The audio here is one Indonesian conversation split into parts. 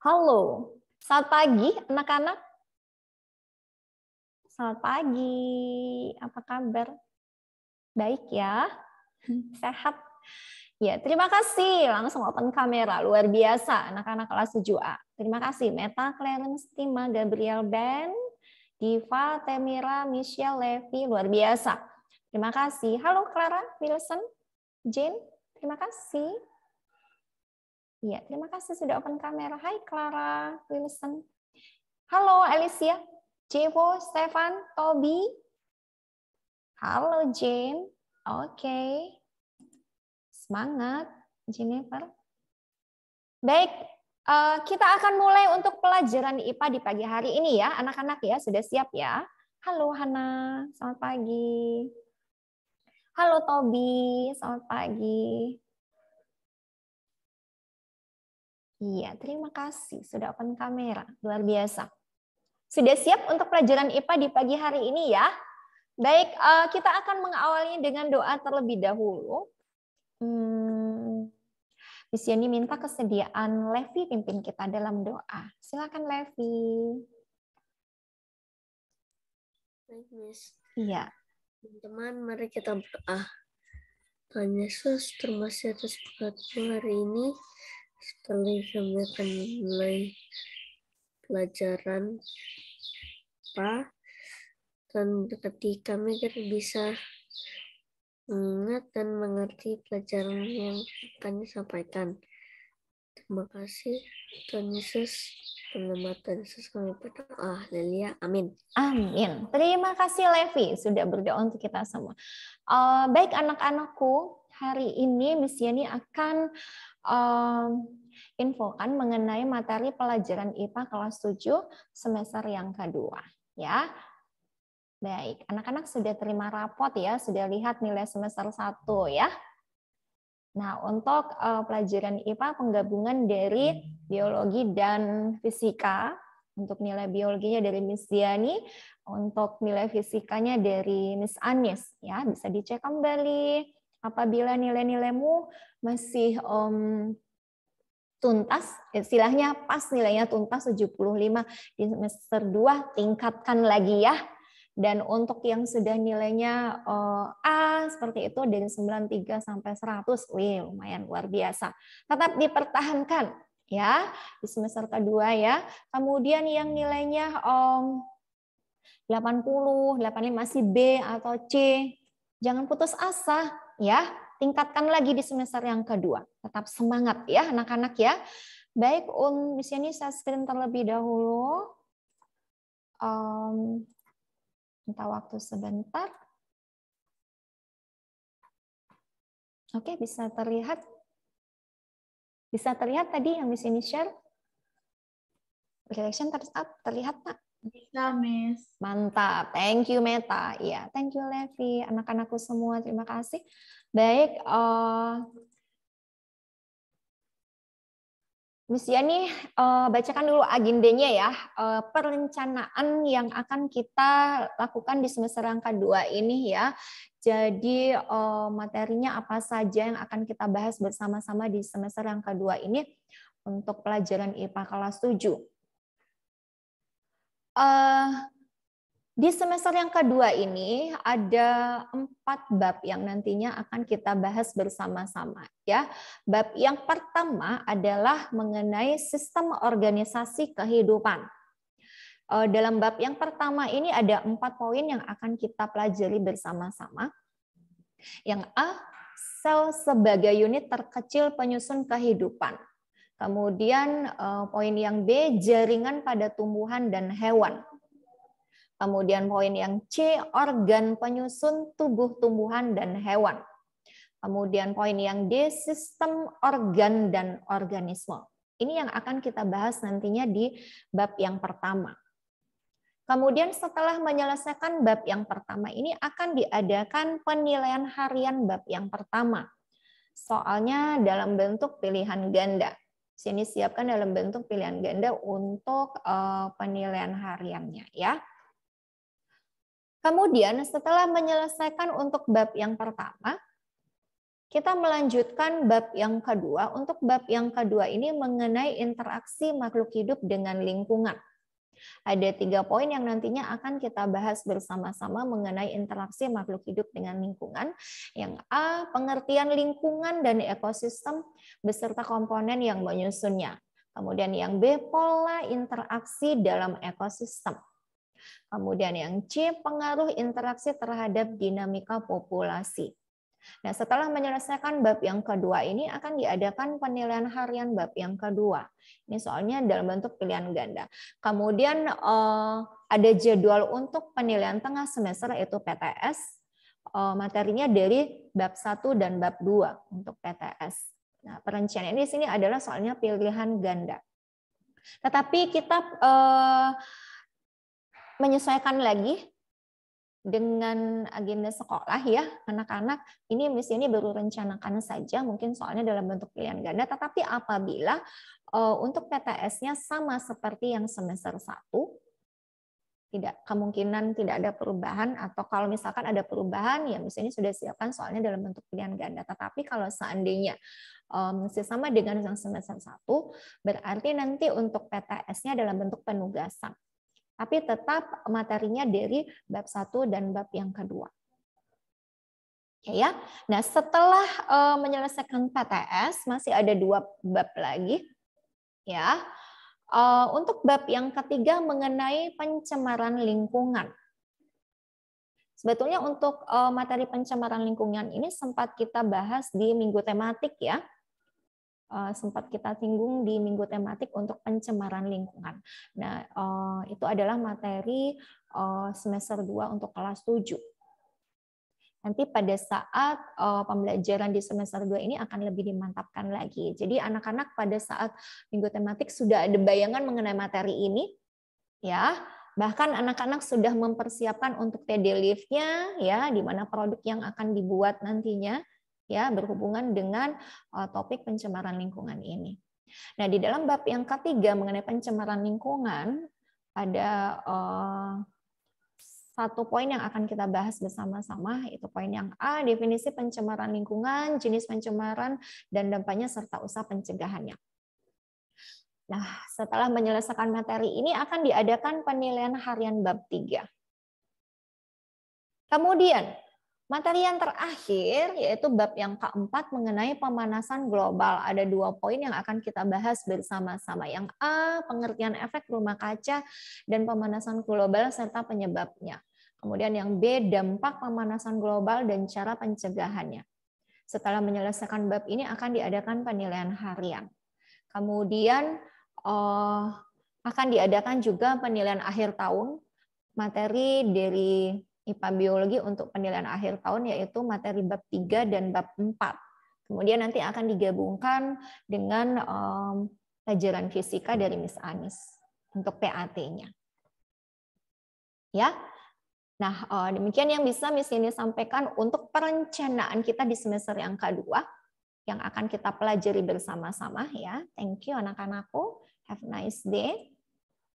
Halo, selamat pagi anak-anak. Selamat pagi, apa kabar? Baik ya, sehat. Ya, terima kasih. Langsung open kamera, luar biasa anak-anak kelas 7A. Terima kasih Meta, Clarence, Tima, Gabriel, Ben, Diva, Temira, Michelle, Levi, luar biasa. Terima kasih. Halo Clara, Wilson, Jane, terima kasih. Iya, terima kasih sudah open kamera. Hai Clara, Wilson. Halo Alicia, Jevo, Stefan, Toby. Halo Jane. Oke. Okay. Semangat Jennifer. Baik, eh, kita akan mulai untuk pelajaran IPA di pagi hari ini ya. Anak-anak ya, sudah siap ya. Halo Hana, selamat pagi. Halo Toby, selamat pagi. Iya, terima kasih sudah open kamera. Luar biasa. Sudah siap untuk pelajaran IPA di pagi hari ini ya? Baik, eh, kita akan mengawalnya dengan doa terlebih dahulu. Hmm, Miss minta kesediaan Levi pimpin kita dalam doa. Silakan Levi. Baik, Iya. Teman-teman, mari kita berdoa. Tuhan Yesus, terima kasih atas hari ini. Setelah semua mulai pelajaran apa dan ketika mikir bisa mengingat dan mengerti pelajaran yang akan disampaikan. Terima kasih Tuhan Yesus penyelamatan Yesus kami berdoa. Lelia, amin. Amin. Terima kasih Levi sudah berdoa untuk kita semua. Uh, baik anak-anakku, hari ini Miss Yeni akan um, infokan mengenai materi pelajaran IPA kelas 7 semester yang kedua ya. Baik, anak-anak sudah terima rapot ya, sudah lihat nilai semester 1 ya. Nah, untuk uh, pelajaran IPA penggabungan dari biologi dan fisika untuk nilai biologinya dari Miss Diani, untuk nilai fisikanya dari Miss Anies. ya, bisa dicek kembali. Apabila nilai-nilaimu masih um, tuntas, istilahnya pas nilainya tuntas 75 di semester 2 tingkatkan lagi ya. Dan untuk yang sudah nilainya uh, A seperti itu dari 93 sampai 100, wih lumayan luar biasa. Tetap dipertahankan ya di semester kedua ya. Kemudian yang nilainya um, 80, 85 masih B atau C, jangan putus asa ya. Tingkatkan lagi di semester yang kedua. Tetap semangat ya anak-anak ya. Baik, um, di sini saya screen terlebih dahulu. Um, minta waktu sebentar. Oke, bisa terlihat? Bisa terlihat tadi yang di sini share? Reaction terus up, terlihat Pak? Bisa, Miss. Mantap. Thank you, Meta. Iya, thank you, Levi. Anak-anakku semua, terima kasih. Baik, uh, Miss Yani, uh, bacakan dulu agendanya ya, uh, perencanaan yang akan kita lakukan di semester yang kedua ini ya. Jadi uh, materinya apa saja yang akan kita bahas bersama-sama di semester yang kedua ini untuk pelajaran IPA kelas 7 uh, di semester yang kedua ini ada empat bab yang nantinya akan kita bahas bersama-sama. Ya, bab yang pertama adalah mengenai sistem organisasi kehidupan. Eh, dalam bab yang pertama ini ada empat poin yang akan kita pelajari bersama-sama. Yang A, sel sebagai unit terkecil penyusun kehidupan. Kemudian eh, poin yang B, jaringan pada tumbuhan dan hewan. Kemudian poin yang C, organ penyusun tubuh tumbuhan dan hewan. Kemudian poin yang D, sistem organ dan organisme. Ini yang akan kita bahas nantinya di bab yang pertama. Kemudian setelah menyelesaikan bab yang pertama ini akan diadakan penilaian harian bab yang pertama. Soalnya dalam bentuk pilihan ganda sini siapkan dalam bentuk pilihan ganda untuk eh, penilaian hariannya ya. Kemudian setelah menyelesaikan untuk bab yang pertama, kita melanjutkan bab yang kedua. Untuk bab yang kedua ini mengenai interaksi makhluk hidup dengan lingkungan. Ada tiga poin yang nantinya akan kita bahas bersama-sama mengenai interaksi makhluk hidup dengan lingkungan. Yang A, pengertian lingkungan dan ekosistem beserta komponen yang menyusunnya. Kemudian yang B, pola interaksi dalam ekosistem. Kemudian yang C, pengaruh interaksi terhadap dinamika populasi. Nah, setelah menyelesaikan bab yang kedua ini akan diadakan penilaian harian bab yang kedua. Ini soalnya dalam bentuk pilihan ganda. Kemudian eh, ada jadwal untuk penilaian tengah semester yaitu PTS. Eh, materinya dari bab 1 dan bab 2 untuk PTS. Nah, perencanaan ini di sini adalah soalnya pilihan ganda. Tetapi kita eh, menyesuaikan lagi dengan agenda sekolah ya anak-anak ini misalnya baru rencanakan saja mungkin soalnya dalam bentuk pilihan ganda tetapi apabila eh, untuk PTS-nya sama seperti yang semester 1 tidak kemungkinan tidak ada perubahan atau kalau misalkan ada perubahan ya misalnya sudah siapkan soalnya dalam bentuk pilihan ganda tetapi kalau seandainya um, eh, masih sama dengan yang semester 1 berarti nanti untuk PTS-nya dalam bentuk penugasan tapi tetap materinya dari bab satu dan bab yang kedua. Oke ya. Nah, setelah uh, menyelesaikan PTS masih ada dua bab lagi. Ya. Uh, untuk bab yang ketiga mengenai pencemaran lingkungan. Sebetulnya untuk eh, materi pencemaran lingkungan ini sempat kita bahas di minggu tematik ya. Eh, sempat kita singgung di minggu tematik untuk pencemaran lingkungan. Nah, eh, itu adalah materi eh, semester 2 untuk kelas 7. Nanti pada saat pembelajaran di semester 2 ini akan lebih dimantapkan lagi. Jadi anak-anak pada saat minggu tematik sudah ada bayangan mengenai materi ini ya. Bahkan anak-anak sudah mempersiapkan untuk TD lift-nya ya di mana produk yang akan dibuat nantinya ya berhubungan dengan uh, topik pencemaran lingkungan ini. Nah, di dalam bab yang ketiga mengenai pencemaran lingkungan ada uh, satu poin yang akan kita bahas bersama-sama itu poin yang A definisi pencemaran lingkungan, jenis pencemaran dan dampaknya serta usaha pencegahannya. Nah, setelah menyelesaikan materi ini akan diadakan penilaian harian bab 3. Kemudian, Materi yang terakhir yaitu bab yang keempat mengenai pemanasan global. Ada dua poin yang akan kita bahas bersama-sama. Yang A, pengertian efek rumah kaca dan pemanasan global serta penyebabnya. Kemudian yang B, dampak pemanasan global dan cara pencegahannya. Setelah menyelesaikan bab ini akan diadakan penilaian harian. Kemudian eh, akan diadakan juga penilaian akhir tahun materi dari IPA Biologi untuk penilaian akhir tahun yaitu materi bab 3 dan bab 4. Kemudian nanti akan digabungkan dengan um, pelajaran fisika dari Miss Anis untuk PAT-nya. Ya. Nah, eh, demikian yang bisa Miss ini sampaikan untuk perencanaan kita di semester yang kedua yang akan kita pelajari bersama-sama ya. Thank you anak-anakku. Have a nice day.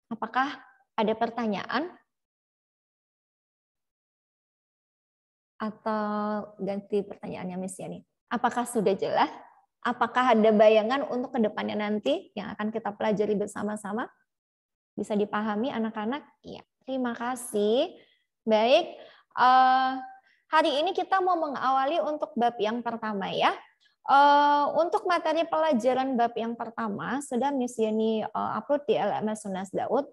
Apakah ada pertanyaan? atau ganti pertanyaannya Miss Yani. Apakah sudah jelas? Apakah ada bayangan untuk kedepannya nanti yang akan kita pelajari bersama-sama? Bisa dipahami anak-anak? Iya. Terima kasih. Baik. Uh, hari ini kita mau mengawali untuk bab yang pertama ya. Uh, untuk materi pelajaran bab yang pertama sudah Miss Yani uh, upload di LMS Sunas Daud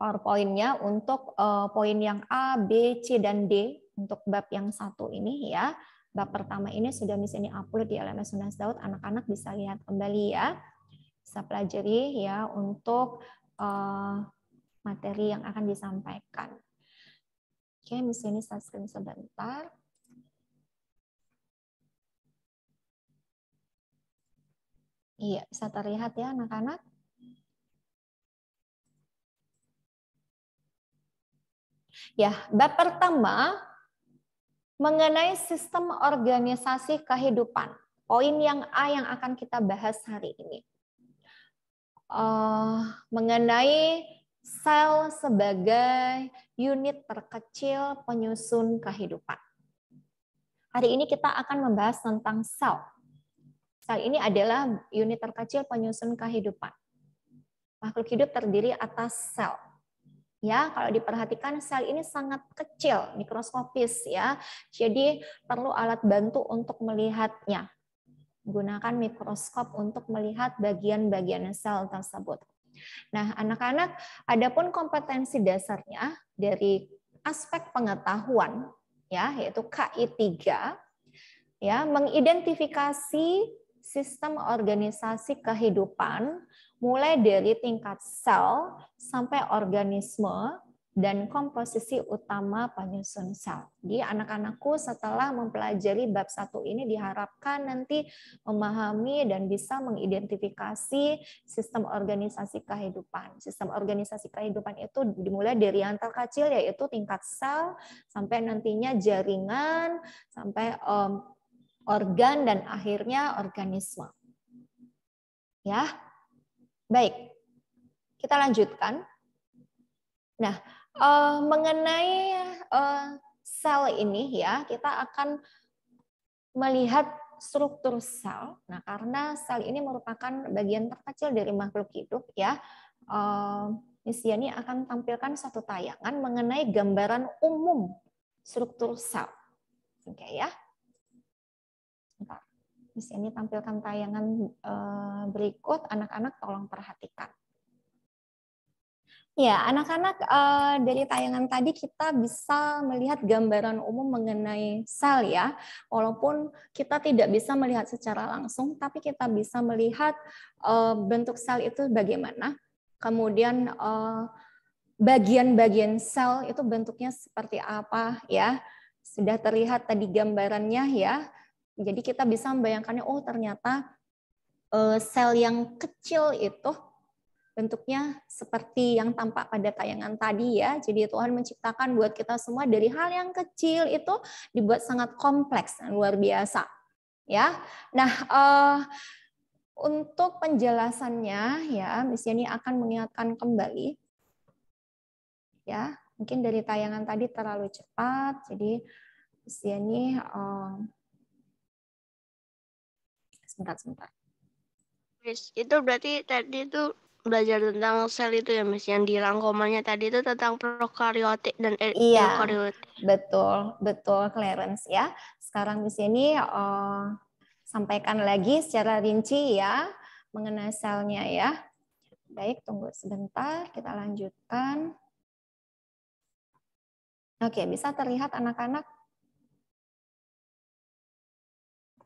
PowerPoint-nya untuk uh, poin yang A, B, C, dan D untuk bab yang satu ini ya. Bab pertama ini sudah misalnya upload di LMS Sunas Daud. Anak-anak bisa lihat kembali ya. Bisa pelajari ya untuk uh, materi yang akan disampaikan. Oke, misalnya ini saya screen sebentar. Iya, bisa terlihat ya anak-anak. Ya, bab pertama mengenai sistem organisasi kehidupan. Poin yang A yang akan kita bahas hari ini. Uh, mengenai sel sebagai unit terkecil penyusun kehidupan. Hari ini kita akan membahas tentang sel. Sel ini adalah unit terkecil penyusun kehidupan. Makhluk hidup terdiri atas sel. Ya, kalau diperhatikan sel ini sangat kecil, mikroskopis ya. Jadi perlu alat bantu untuk melihatnya. Gunakan mikroskop untuk melihat bagian-bagian sel tersebut. Nah, anak-anak, adapun kompetensi dasarnya dari aspek pengetahuan ya, yaitu KI3 ya, mengidentifikasi sistem organisasi kehidupan mulai dari tingkat sel sampai organisme dan komposisi utama penyusun sel. Jadi anak-anakku setelah mempelajari bab satu ini diharapkan nanti memahami dan bisa mengidentifikasi sistem organisasi kehidupan. Sistem organisasi kehidupan itu dimulai dari yang terkecil yaitu tingkat sel sampai nantinya jaringan sampai organ dan akhirnya organisme. Ya. Baik. Kita lanjutkan. Nah, uh, mengenai uh, sel ini ya, kita akan melihat struktur sel. Nah, karena sel ini merupakan bagian terkecil dari makhluk hidup ya. Uh, eh, ini akan tampilkan satu tayangan mengenai gambaran umum struktur sel. Oke okay, ya. Miss Eni tampilkan tayangan eh, berikut, anak-anak tolong perhatikan. Ya, anak-anak eh, dari tayangan tadi kita bisa melihat gambaran umum mengenai sel ya. Walaupun kita tidak bisa melihat secara langsung, tapi kita bisa melihat eh, bentuk sel itu bagaimana. Kemudian bagian-bagian sel itu bentuknya seperti apa ya. Sudah terlihat tadi gambarannya ya jadi kita bisa membayangkannya, oh ternyata eh, sel yang kecil itu bentuknya seperti yang tampak pada tayangan tadi ya. Jadi Tuhan menciptakan buat kita semua dari hal yang kecil itu dibuat sangat kompleks dan luar biasa. Ya. Nah, eh, untuk penjelasannya ya, Miss Yeni akan mengingatkan kembali. Ya, mungkin dari tayangan tadi terlalu cepat, jadi Miss Yeni uh, sebentar sebentar Miss, itu berarti tadi itu belajar tentang sel itu ya Miss, yang di rangkumannya tadi itu tentang prokariotik dan er-, iya, eukariotik. Betul, betul Clarence ya. Sekarang di sini uh, sampaikan lagi secara rinci ya mengenai selnya ya. Baik, tunggu sebentar, kita lanjutkan. Oke, bisa terlihat anak-anak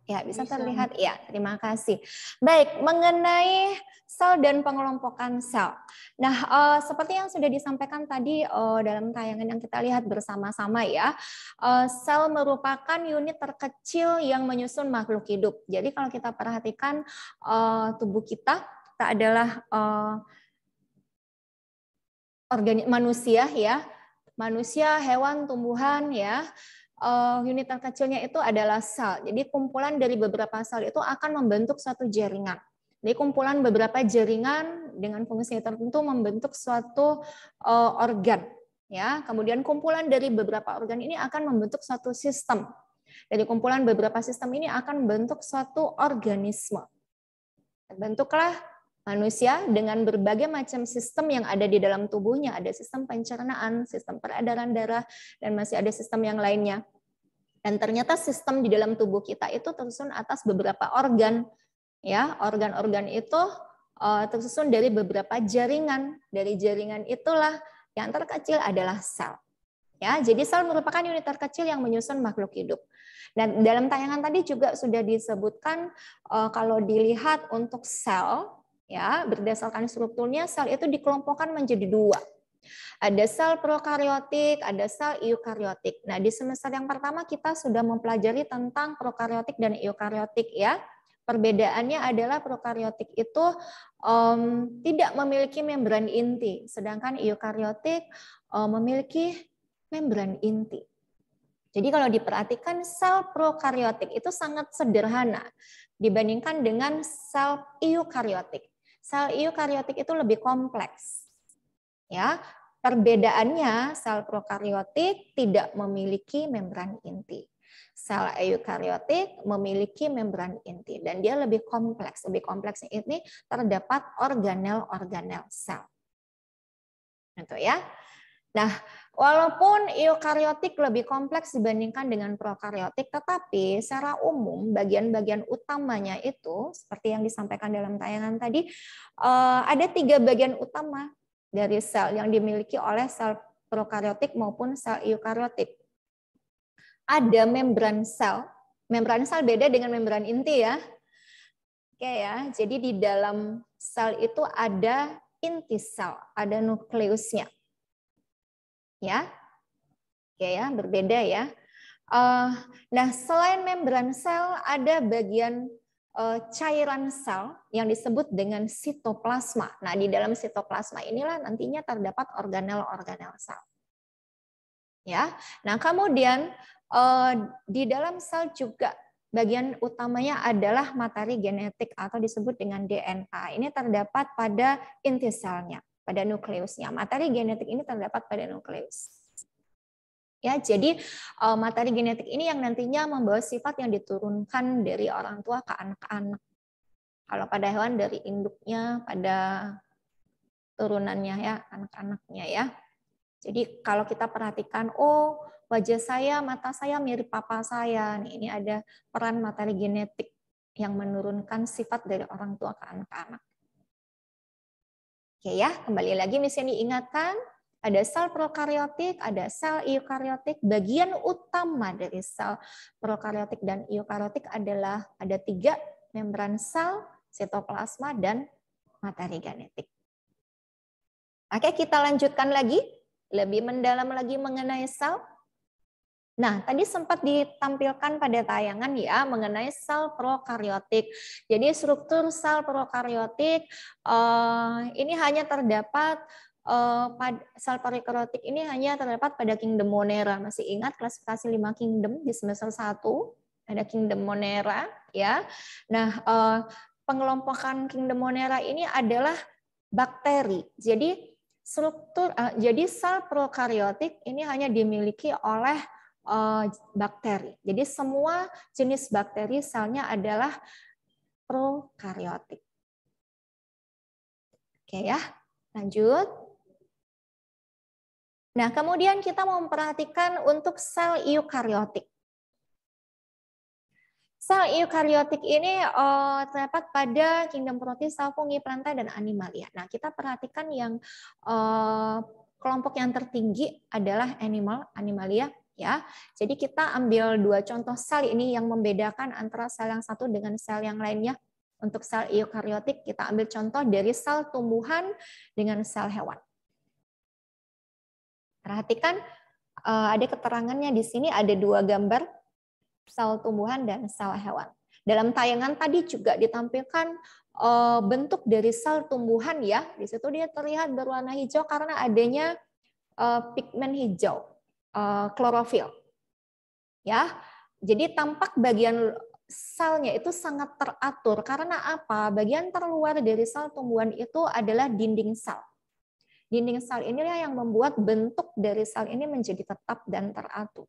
Ya, bisa, bisa. terlihat. Ya, terima kasih. Baik, mengenai sel dan pengelompokan sel. Nah, uh, seperti yang sudah disampaikan tadi uh, dalam tayangan yang kita lihat bersama-sama ya, uh, sel merupakan unit terkecil yang menyusun makhluk hidup. Jadi kalau kita perhatikan uh, tubuh kita, kita adalah uh, organik manusia ya, manusia, hewan, tumbuhan ya uh, unit terkecilnya itu adalah sel. Jadi kumpulan dari beberapa sel itu akan membentuk suatu jaringan. Jadi kumpulan beberapa jaringan dengan fungsi tertentu membentuk suatu uh, organ. Ya, kemudian kumpulan dari beberapa organ ini akan membentuk suatu sistem. Dari kumpulan beberapa sistem ini akan membentuk suatu organisme. Bentuklah manusia dengan berbagai macam sistem yang ada di dalam tubuhnya. Ada sistem pencernaan, sistem peredaran darah, dan masih ada sistem yang lainnya. Dan ternyata sistem di dalam tubuh kita itu tersusun atas beberapa organ. ya Organ-organ itu eh, tersusun dari beberapa jaringan. Dari jaringan itulah yang terkecil adalah sel. Ya, jadi sel merupakan unit terkecil yang menyusun makhluk hidup. Dan dalam tayangan tadi juga sudah disebutkan eh, kalau dilihat untuk sel ya berdasarkan strukturnya sel itu dikelompokkan menjadi dua. Ada sel prokariotik, ada sel eukariotik. Nah, di semester yang pertama kita sudah mempelajari tentang prokariotik dan eukariotik ya. Perbedaannya adalah prokariotik itu um, tidak memiliki membran inti, sedangkan eukariotik um, eh, memiliki membran inti. Jadi kalau diperhatikan sel prokariotik itu sangat sederhana dibandingkan dengan sel eukariotik sel eukariotik itu lebih kompleks. Ya, perbedaannya sel prokariotik tidak memiliki membran inti. Sel eukariotik memiliki membran inti dan dia lebih kompleks. Lebih kompleks ini terdapat organel-organel sel. Itu ya. Nah, Walaupun eukariotik lebih kompleks dibandingkan dengan prokariotik, tetapi secara umum bagian-bagian utamanya itu seperti yang disampaikan dalam tayangan tadi, eh, ada tiga bagian utama dari sel yang dimiliki oleh sel prokariotik maupun sel eukariotik. Ada membran sel. Membran sel beda dengan membran inti ya. Oke ya, jadi di dalam sel itu ada inti sel, ada nukleusnya ya. Oke ya, berbeda ya. Uh, nah, selain membran sel, ada bagian uh, cairan sel yang disebut dengan sitoplasma. Nah, di dalam sitoplasma inilah nantinya terdapat organel-organel sel. Ya, nah kemudian uh, di dalam sel juga bagian utamanya adalah materi genetik atau disebut dengan DNA. Ini terdapat pada inti selnya pada nukleusnya. Materi genetik ini terdapat pada nukleus. Ya, jadi eh, materi genetik ini yang nantinya membawa sifat yang diturunkan dari orang tua ke anak-anak. Kalau pada hewan dari induknya pada turunannya ya, anak-anaknya ya. Jadi kalau kita perhatikan, oh wajah saya, mata saya mirip papa saya. Nih, ini ada peran materi genetik yang menurunkan sifat dari orang tua ke anak-anak. Oke ya, kembali lagi misalnya diingatkan, ada sel prokariotik, ada sel eukariotik. Bagian utama dari sel prokariotik dan eukariotik adalah ada tiga membran sel, sitoplasma, dan materi genetik. Oke, kita lanjutkan lagi, lebih mendalam lagi mengenai sel. Nah, tadi sempat ditampilkan pada tayangan ya mengenai sel prokariotik. Jadi struktur sel prokariotik eh, ini hanya terdapat eh, pada sel prokariotik ini hanya terdapat pada kingdom Monera. Masih ingat klasifikasi 5 kingdom di semester 1? Ada kingdom Monera ya. Nah, eh, pengelompokan kingdom Monera ini adalah bakteri. Jadi struktur jadi sel prokariotik ini hanya dimiliki oleh Eh, bakteri. Jadi semua jenis bakteri selnya adalah prokariotik. Oke ya, lanjut. Nah, kemudian kita mau memperhatikan untuk sel eukariotik. Sel eukariotik ini eh, terdapat pada kingdom protista, fungi, plantae, dan animalia. Nah, kita perhatikan yang eh, kelompok yang tertinggi adalah animal, animalia, ya. Jadi kita ambil dua contoh sel ini yang membedakan antara sel yang satu dengan sel yang lainnya. Untuk sel eukariotik kita ambil contoh dari sel tumbuhan dengan sel hewan. Perhatikan eh, ada keterangannya di sini ada dua gambar sel tumbuhan dan sel hewan. Dalam tayangan tadi juga ditampilkan eh, bentuk dari sel tumbuhan ya. Di situ dia terlihat berwarna hijau karena adanya eh, pigmen hijau. Eh, klorofil. Ya. Jadi tampak bagian selnya itu sangat teratur karena apa? Bagian terluar dari sel tumbuhan itu adalah dinding sel. Dinding sel inilah yang membuat bentuk dari sel ini menjadi tetap dan teratur.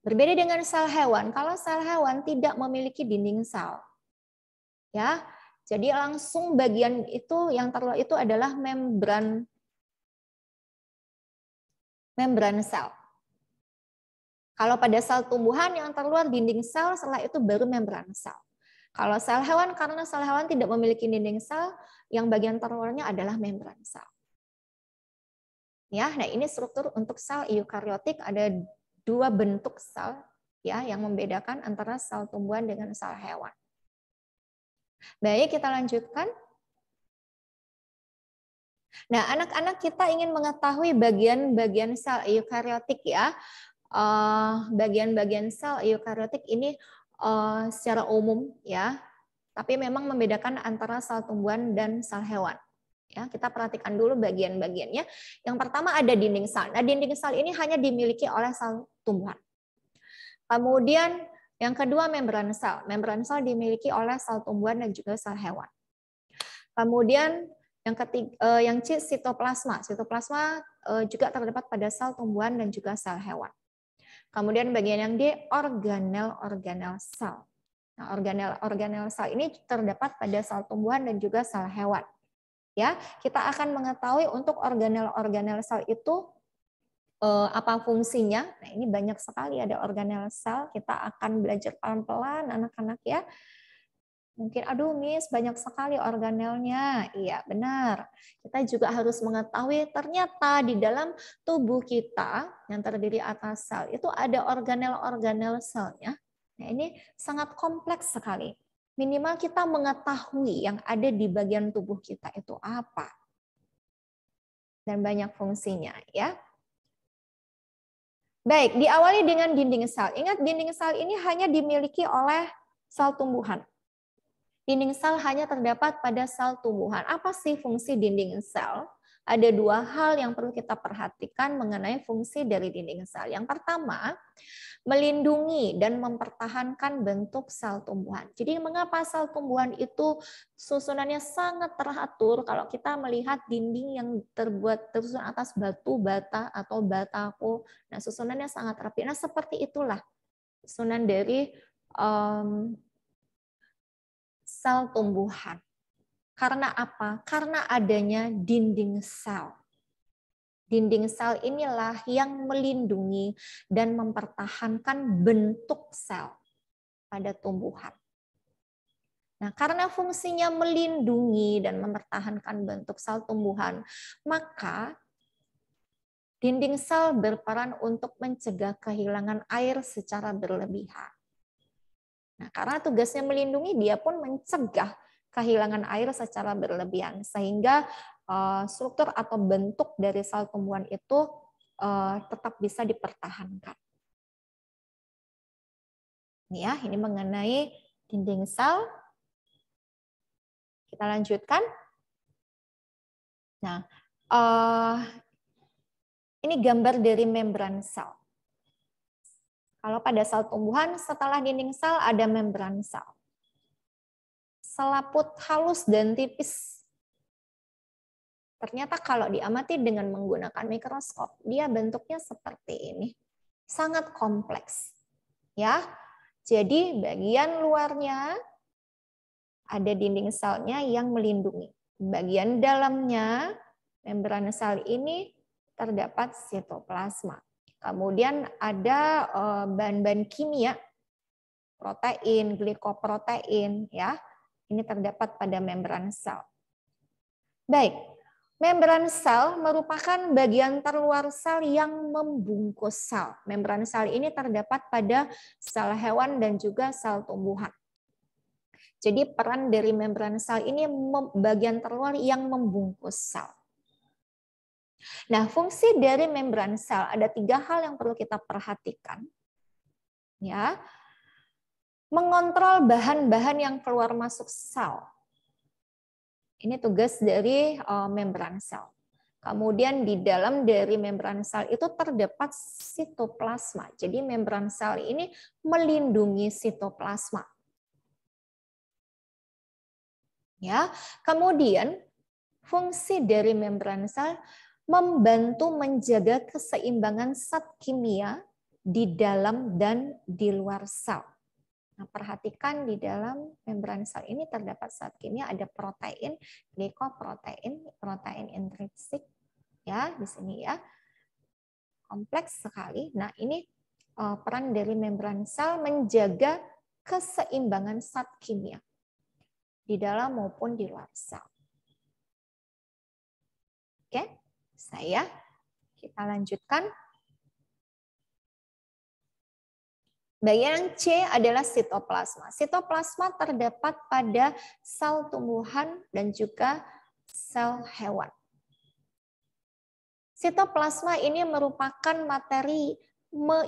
Berbeda dengan sel hewan, kalau sel hewan tidak memiliki dinding sel. Ya. Jadi langsung bagian itu yang terluar itu adalah membran membran sel. Kalau pada sel tumbuhan yang terluar dinding sel, setelah itu baru membran sel. Kalau sel hewan, karena sel hewan tidak memiliki dinding sel, yang bagian terluarnya adalah membran sel. Ya, nah ini struktur untuk sel eukariotik ada dua bentuk sel ya yang membedakan antara sel tumbuhan dengan sel hewan. Baik, kita lanjutkan. Nah, anak-anak kita ingin mengetahui bagian-bagian sel eukariotik ya. Eh, bagian-bagian sel eukariotik ini eh, secara umum ya. Tapi memang membedakan antara sel tumbuhan dan sel hewan. Ya, kita perhatikan dulu bagian-bagiannya. Yang pertama ada dinding sel. Nah, dinding sel ini hanya dimiliki oleh sel tumbuhan. Kemudian yang kedua membran sel. Membran sel dimiliki oleh sel tumbuhan dan juga sel hewan. Kemudian yang ketiga, eh, yang C sitoplasma. Sitoplasma eh, juga terdapat pada sel tumbuhan dan juga sel hewan. Kemudian bagian yang D organel-organel sel. Nah, organel-organel sel ini terdapat pada sel tumbuhan dan juga sel hewan. Ya, kita akan mengetahui untuk organel-organel sel itu eh, apa fungsinya. Nah, ini banyak sekali ada organel sel. Kita akan belajar pelan-pelan anak-anak ya. Mungkin, aduh Miss, banyak sekali organelnya. Iya, benar. Kita juga harus mengetahui ternyata di dalam tubuh kita yang terdiri atas sel, itu ada organel-organel selnya. Nah, ini sangat kompleks sekali. Minimal kita mengetahui yang ada di bagian tubuh kita itu apa. Dan banyak fungsinya. ya. Baik, diawali dengan dinding sel. Ingat, dinding sel ini hanya dimiliki oleh sel tumbuhan Dinding sel hanya terdapat pada sel tumbuhan. Apa sih fungsi dinding sel? Ada dua hal yang perlu kita perhatikan mengenai fungsi dari dinding sel. Yang pertama, melindungi dan mempertahankan bentuk sel tumbuhan. Jadi mengapa sel tumbuhan itu susunannya sangat teratur kalau kita melihat dinding yang terbuat tersusun atas batu bata atau batako. Nah, susunannya sangat rapi. Nah, seperti itulah susunan dari um, sel tumbuhan. Karena apa? Karena adanya dinding sel. Dinding sel inilah yang melindungi dan mempertahankan bentuk sel pada tumbuhan. Nah, karena fungsinya melindungi dan mempertahankan bentuk sel tumbuhan, maka dinding sel berperan untuk mencegah kehilangan air secara berlebihan. Nah, karena tugasnya melindungi, dia pun mencegah kehilangan air secara berlebihan sehingga eh, struktur atau bentuk dari sel tumbuhan itu eh, tetap bisa dipertahankan. Ini ya, ini mengenai dinding sel. Kita lanjutkan. Nah, eh, ini gambar dari membran sel. Kalau pada sel tumbuhan, setelah dinding sel ada membran sel. Selaput halus dan tipis. Ternyata kalau diamati dengan menggunakan mikroskop, dia bentuknya seperti ini. Sangat kompleks. ya. Jadi bagian luarnya ada dinding selnya yang melindungi. Bagian dalamnya membran sel ini terdapat sitoplasma. Kemudian ada eh, bahan-bahan kimia, protein, glikoprotein, ya. Ini terdapat pada membran sel. Baik, membran sel merupakan bagian terluar sel yang membungkus sel. Membran sel ini terdapat pada sel hewan dan juga sel tumbuhan. Jadi peran dari membran sel ini bagian terluar yang membungkus sel. Nah, fungsi dari membran sel ada tiga hal yang perlu kita perhatikan. Ya, mengontrol bahan-bahan yang keluar masuk sel. Ini tugas dari eh, membran sel. Kemudian di dalam dari membran sel itu terdapat sitoplasma. Jadi membran sel ini melindungi sitoplasma. Ya, kemudian fungsi dari membran sel membantu menjaga keseimbangan zat kimia di dalam dan di luar sel. Nah, perhatikan di dalam membran sel ini terdapat zat kimia, ada protein, glikoprotein, protein intrinsik, ya di sini ya, kompleks sekali. Nah, ini eh, peran dari membran sel menjaga keseimbangan zat kimia di dalam maupun di luar sel. saya Kita lanjutkan. Bagian C adalah sitoplasma. Sitoplasma terdapat pada sel tumbuhan dan juga sel hewan. Sitoplasma ini merupakan materi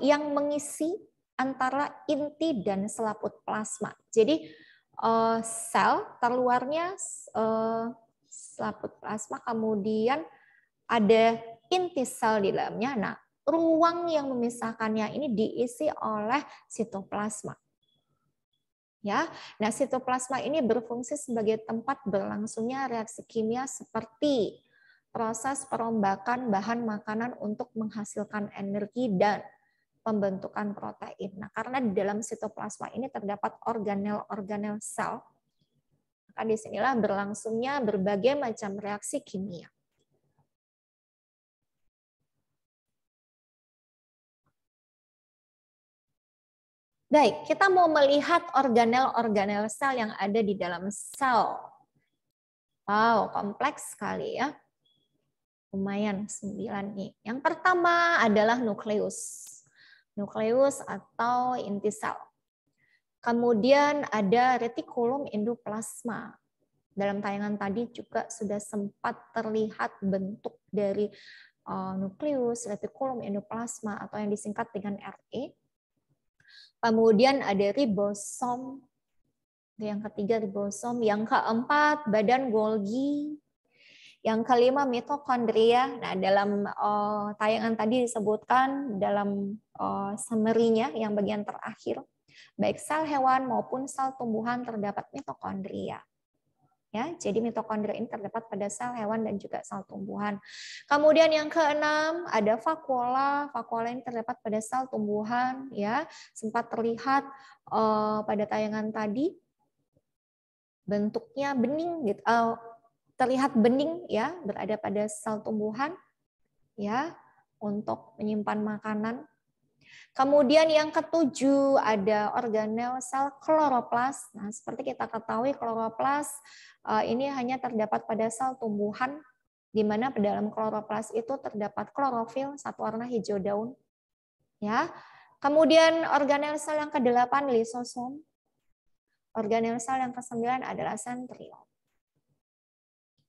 yang mengisi antara inti dan selaput plasma. Jadi eh, sel terluarnya eh, selaput plasma, kemudian ada inti sel di dalamnya. Nah, ruang yang memisahkannya ini diisi oleh sitoplasma. Ya, nah sitoplasma ini berfungsi sebagai tempat berlangsungnya reaksi kimia seperti proses perombakan bahan makanan untuk menghasilkan energi dan pembentukan protein. Nah, karena di dalam sitoplasma ini terdapat organel-organel sel, maka disinilah berlangsungnya berbagai macam reaksi kimia. Baik, kita mau melihat organel-organel sel yang ada di dalam sel. Wow, kompleks sekali ya. Lumayan, sembilan nih. Yang pertama adalah nukleus. Nukleus atau inti sel. Kemudian ada retikulum endoplasma. Dalam tayangan tadi juga sudah sempat terlihat bentuk dari eh, nukleus, retikulum endoplasma atau yang disingkat dengan RE Kemudian ada ribosom. Yang ketiga ribosom, yang keempat badan Golgi, yang kelima mitokondria. Nah, dalam uh, tayangan tadi disebutkan dalam uh, eh, summary yang bagian terakhir, baik sel hewan maupun sel tumbuhan terdapat mitokondria. Ya, jadi mitokondria ini terdapat pada sel hewan dan juga sel tumbuhan. Kemudian yang keenam ada vakuola. Vakuola ini terdapat pada sel tumbuhan ya, sempat terlihat uh, pada tayangan tadi bentuknya bening gitu. Uh, terlihat bening ya, berada pada sel tumbuhan ya untuk menyimpan makanan Kemudian yang ketujuh ada organel sel kloroplas. Nah, seperti kita ketahui kloroplas eh, ini hanya terdapat pada sel tumbuhan di mana dalam kloroplas itu terdapat klorofil satu warna hijau daun. Ya. Kemudian organel sel yang kedelapan lisosom. Organel sel yang kesembilan adalah sentriol.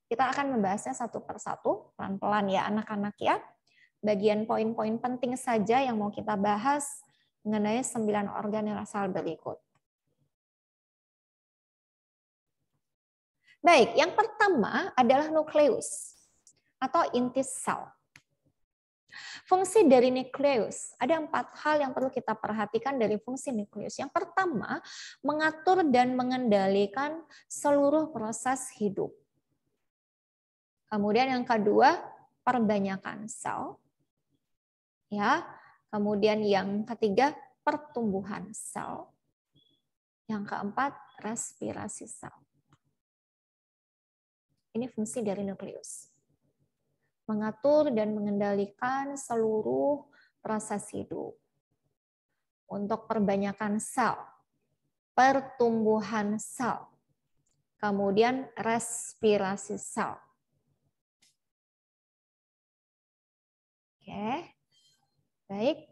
Kita akan membahasnya satu persatu, pelan-pelan ya anak-anak ya bagian poin-poin penting saja yang mau kita bahas mengenai sembilan organ asal berikut. Baik, yang pertama adalah nukleus atau inti sel. Fungsi dari nukleus, ada empat hal yang perlu kita perhatikan dari fungsi nukleus. Yang pertama, mengatur dan mengendalikan seluruh proses hidup. Kemudian yang kedua, perbanyakan sel ya. Kemudian yang ketiga pertumbuhan sel. Yang keempat respirasi sel. Ini fungsi dari nukleus. Mengatur dan mengendalikan seluruh proses hidup. Untuk perbanyakan sel, pertumbuhan sel, kemudian respirasi sel. Oke. Baik.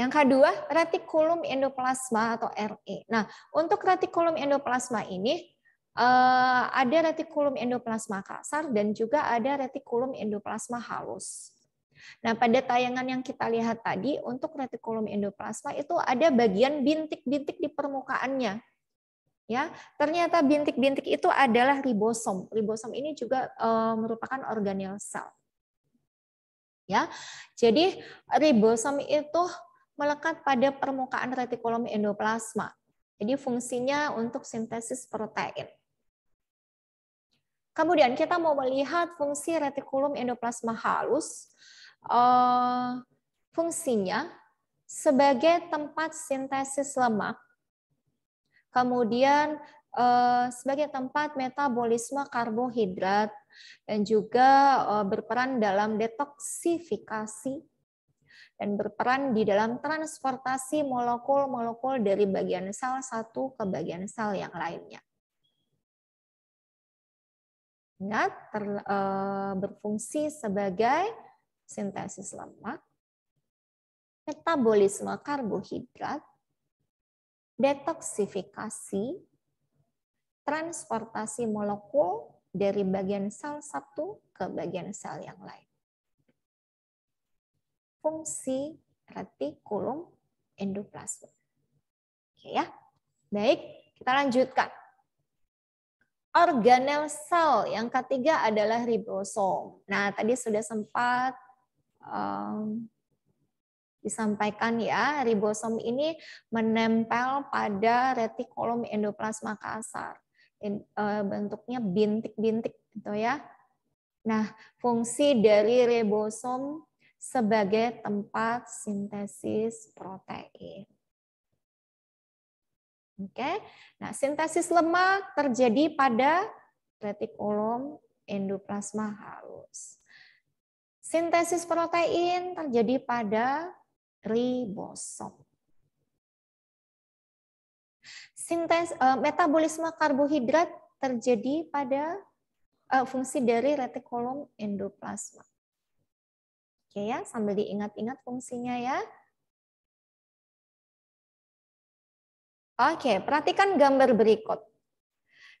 Yang kedua, retikulum endoplasma atau RE. Nah, untuk retikulum endoplasma ini eh, ada retikulum endoplasma kasar dan juga ada retikulum endoplasma halus. Nah, pada tayangan yang kita lihat tadi, untuk retikulum endoplasma itu ada bagian bintik-bintik di permukaannya. Ya, ternyata bintik-bintik itu adalah ribosom. Ribosom ini juga eh, merupakan organel sel. Ya, jadi ribosom itu melekat pada permukaan retikulum endoplasma. Jadi fungsinya untuk sintesis protein. Kemudian kita mau melihat fungsi retikulum endoplasma halus. Eh, fungsinya sebagai tempat sintesis lemak, kemudian eh, sebagai tempat metabolisme karbohidrat, dan juga eh, berperan dalam detoksifikasi dan berperan di dalam transportasi molekul-molekul dari bagian sel satu ke bagian sel yang lainnya. Ingat, ter, e, berfungsi sebagai sintesis lemak, metabolisme karbohidrat, detoksifikasi, transportasi molekul, dari bagian sel satu ke bagian sel yang lain. Fungsi retikulum endoplasma. Oke ya. Baik, kita lanjutkan. Organel sel yang ketiga adalah ribosom. Nah, tadi sudah sempat um, disampaikan ya, ribosom ini menempel pada retikulum endoplasma kasar. Eh, bentuknya bintik-bintik gitu ya. Nah, fungsi dari ribosom sebagai tempat sintesis protein. Oke. Nah, sintesis lemak terjadi pada retikulum endoplasma halus. Sintesis protein terjadi pada ribosom. Sintes uh, eh, metabolisme karbohidrat terjadi pada uh, fungsi dari retikulum endoplasma. Oke ya, sambil diingat-ingat fungsinya ya. Oke, perhatikan gambar berikut.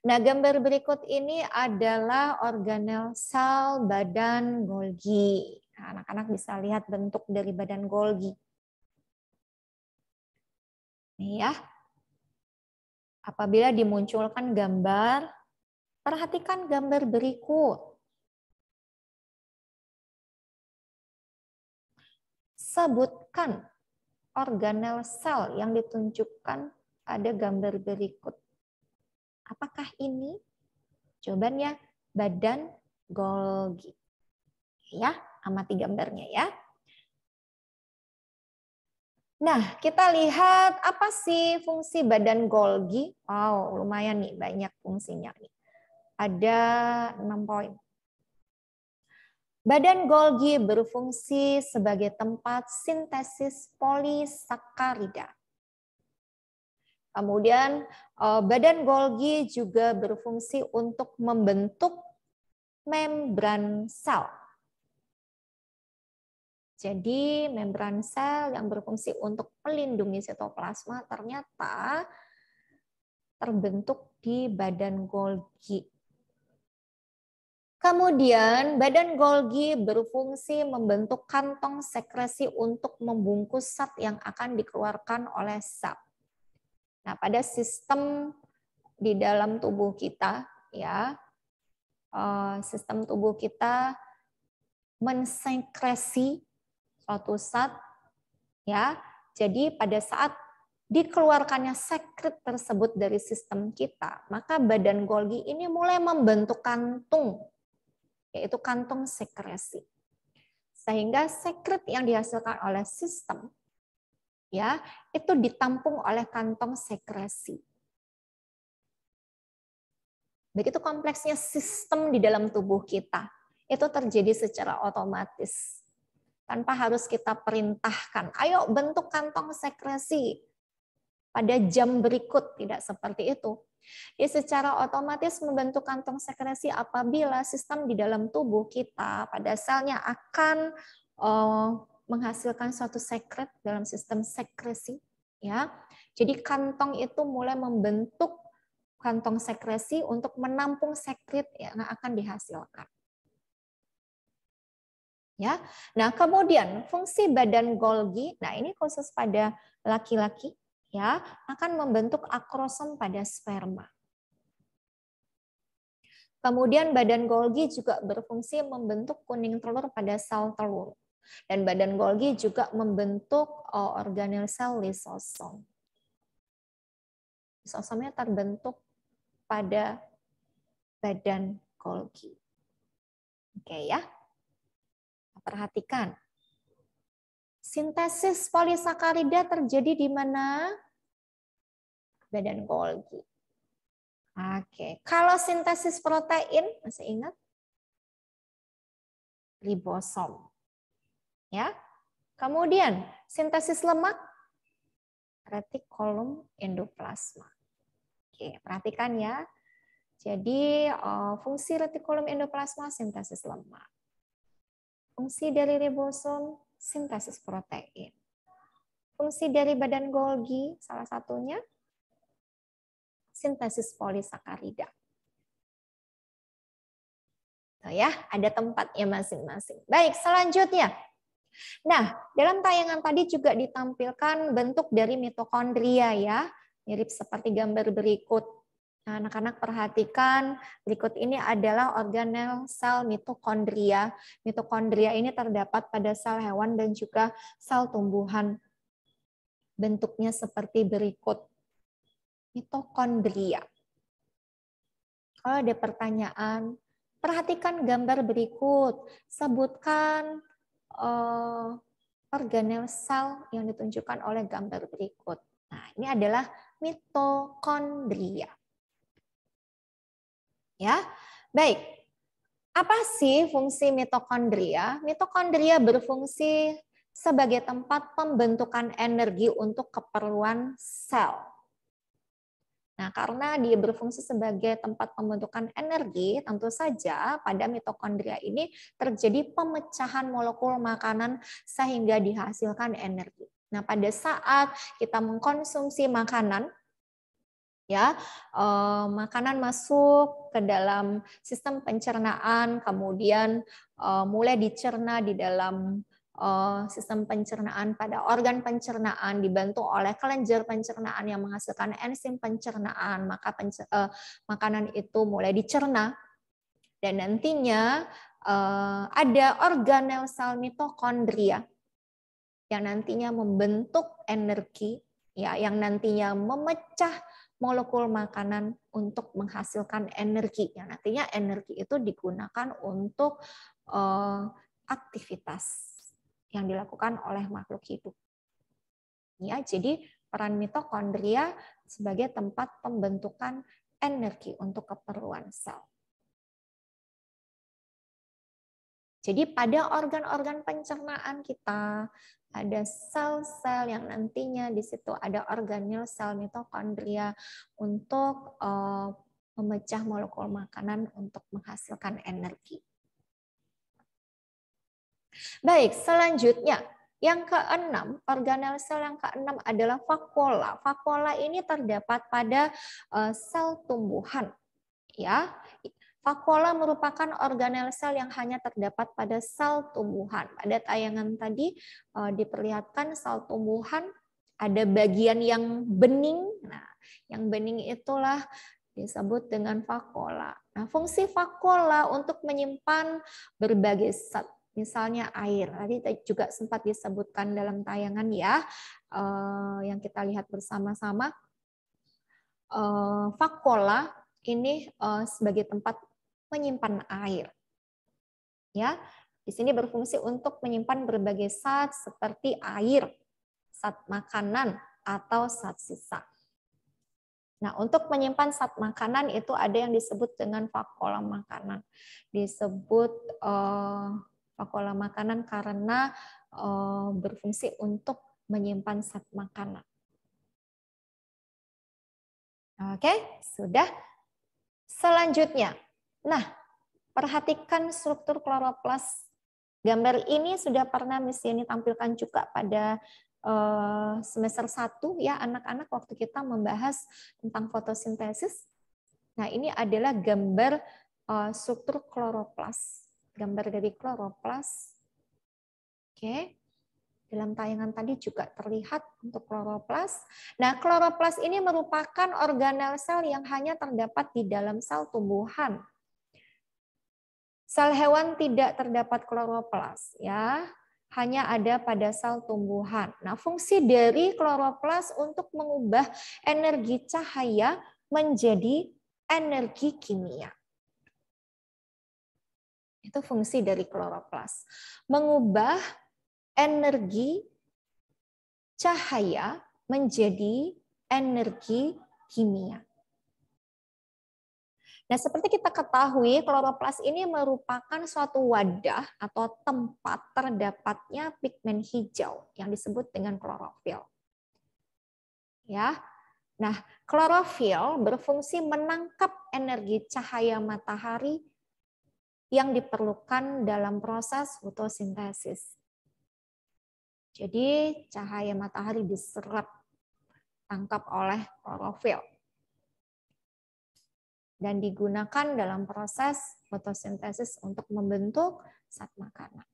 Nah, gambar berikut ini adalah organel sel badan Golgi. Nah, anak-anak bisa lihat bentuk dari badan Golgi. Nih ya, Apabila dimunculkan gambar, perhatikan gambar berikut. Sebutkan organel sel yang ditunjukkan pada gambar berikut. Apakah ini? Jawabannya badan Golgi. Ya, amati gambarnya ya. Nah, kita lihat apa sih fungsi badan Golgi? Wow, lumayan nih banyak fungsinya nih. Ada 6 poin. Badan Golgi berfungsi sebagai tempat sintesis polisakarida. Kemudian eh, badan Golgi juga berfungsi untuk membentuk membran sel. Jadi membran sel yang berfungsi untuk melindungi sitoplasma ternyata terbentuk di badan Golgi. Kemudian badan Golgi berfungsi membentuk kantong sekresi untuk membungkus zat yang akan dikeluarkan oleh sap. Nah, pada sistem di dalam tubuh kita ya, eh, sistem tubuh kita mensekresi suatu saat, ya. Jadi pada saat dikeluarkannya sekret tersebut dari sistem kita, maka badan Golgi ini mulai membentuk kantung yaitu kantung sekresi. Sehingga sekret yang dihasilkan oleh sistem ya, itu ditampung oleh kantong sekresi. Begitu kompleksnya sistem di dalam tubuh kita, itu terjadi secara otomatis tanpa harus kita perintahkan. Ayo bentuk kantong sekresi pada jam berikut, tidak seperti itu. Ya secara otomatis membentuk kantong sekresi apabila sistem di dalam tubuh kita pada selnya akan oh, menghasilkan suatu sekret dalam sistem sekresi. Ya, jadi kantong itu mulai membentuk kantong sekresi untuk menampung sekret yang akan dihasilkan. Ya. Nah, kemudian fungsi badan Golgi, nah ini khusus pada laki-laki ya, akan membentuk akrosom pada sperma. Kemudian badan Golgi juga berfungsi membentuk kuning telur pada sel telur. Dan badan Golgi juga membentuk eh, organel sel lisosom. Lisosomnya terbentuk pada badan Golgi. Oke ya. Perhatikan. Sintesis polisakarida terjadi di mana? Badan Golgi. Oke, kalau sintesis protein masih ingat? Ribosom. Ya. Kemudian sintesis lemak retikulum endoplasma. Oke, perhatikan ya. Jadi eh, fungsi retikulum endoplasma sintesis lemak. Fungsi dari ribosom sintesis protein. Fungsi dari badan Golgi salah satunya sintesis polisakarida. Oh ya, ada tempatnya masing-masing. Baik, selanjutnya. Nah, dalam tayangan tadi juga ditampilkan bentuk dari mitokondria ya, mirip seperti gambar berikut. Nah, anak-anak perhatikan berikut ini adalah organel sel mitokondria. Mitokondria ini terdapat pada sel hewan dan juga sel tumbuhan. Bentuknya seperti berikut. Mitokondria. Kalau ada pertanyaan, perhatikan gambar berikut. Sebutkan eh, organel sel yang ditunjukkan oleh gambar berikut. Nah, ini adalah mitokondria. Ya, baik. Apa sih fungsi mitokondria? Mitokondria berfungsi sebagai tempat pembentukan energi untuk keperluan sel. Nah, karena dia berfungsi sebagai tempat pembentukan energi, tentu saja pada mitokondria ini terjadi pemecahan molekul makanan sehingga dihasilkan energi. Nah, pada saat kita mengkonsumsi makanan, ya uh, makanan masuk ke dalam sistem pencernaan kemudian uh, mulai dicerna di dalam uh, sistem pencernaan pada organ pencernaan dibantu oleh kelenjar pencernaan yang menghasilkan enzim pencernaan maka pencer, uh, makanan itu mulai dicerna dan nantinya uh, ada organel sel mitokondria yang nantinya membentuk energi ya yang nantinya memecah molekul makanan untuk menghasilkan energi. Yang nantinya energi itu digunakan untuk eh, aktivitas yang dilakukan oleh makhluk hidup. Ya, jadi peran mitokondria sebagai tempat pembentukan energi untuk keperluan sel. Jadi pada organ-organ pencernaan kita ada sel-sel yang nantinya di situ ada organel sel mitokondria untuk eh, memecah molekul makanan untuk menghasilkan energi. Baik, selanjutnya yang keenam, organel sel yang keenam adalah vakuola. Vakuola ini terdapat pada eh, sel tumbuhan. Ya, Vakuola merupakan organel sel yang hanya terdapat pada sel tumbuhan. Pada tayangan tadi eh, diperlihatkan sel tumbuhan ada bagian yang bening. Nah, yang bening itulah disebut dengan vakuola. Nah, fungsi vakuola untuk menyimpan berbagai zat, misalnya air. Tadi juga sempat disebutkan dalam tayangan ya, eh, yang kita lihat bersama-sama. Eh, vakuola ini sebagai tempat menyimpan air. Ya, di sini berfungsi untuk menyimpan berbagai zat seperti air, zat makanan, atau zat sisa. Nah, untuk menyimpan zat makanan itu ada yang disebut dengan vakola makanan. Disebut eh, vakola makanan karena uh, berfungsi untuk menyimpan zat makanan. Oke, sudah. Selanjutnya, Nah, perhatikan struktur kloroplas. Gambar ini sudah pernah Miss Yeni tampilkan juga pada eh, semester 1 ya anak-anak waktu kita membahas tentang fotosintesis. Nah, ini adalah gambar eh, struktur kloroplas. Gambar dari kloroplas. Oke. Dalam tayangan tadi juga terlihat untuk kloroplas. Nah, kloroplas ini merupakan organel sel yang hanya terdapat di dalam sel tumbuhan. Sel hewan tidak terdapat kloroplas ya, hanya ada pada sel tumbuhan. Nah, fungsi dari kloroplas untuk mengubah energi cahaya menjadi energi kimia. Itu fungsi dari kloroplas. Mengubah energi cahaya menjadi energi kimia. Nah, seperti kita ketahui, kloroplas ini merupakan suatu wadah atau tempat terdapatnya pigmen hijau yang disebut dengan klorofil. Ya. Nah, klorofil berfungsi menangkap energi cahaya matahari yang diperlukan dalam proses fotosintesis. Jadi, cahaya matahari diserap tangkap oleh klorofil dan digunakan dalam proses fotosintesis untuk membentuk zat makanan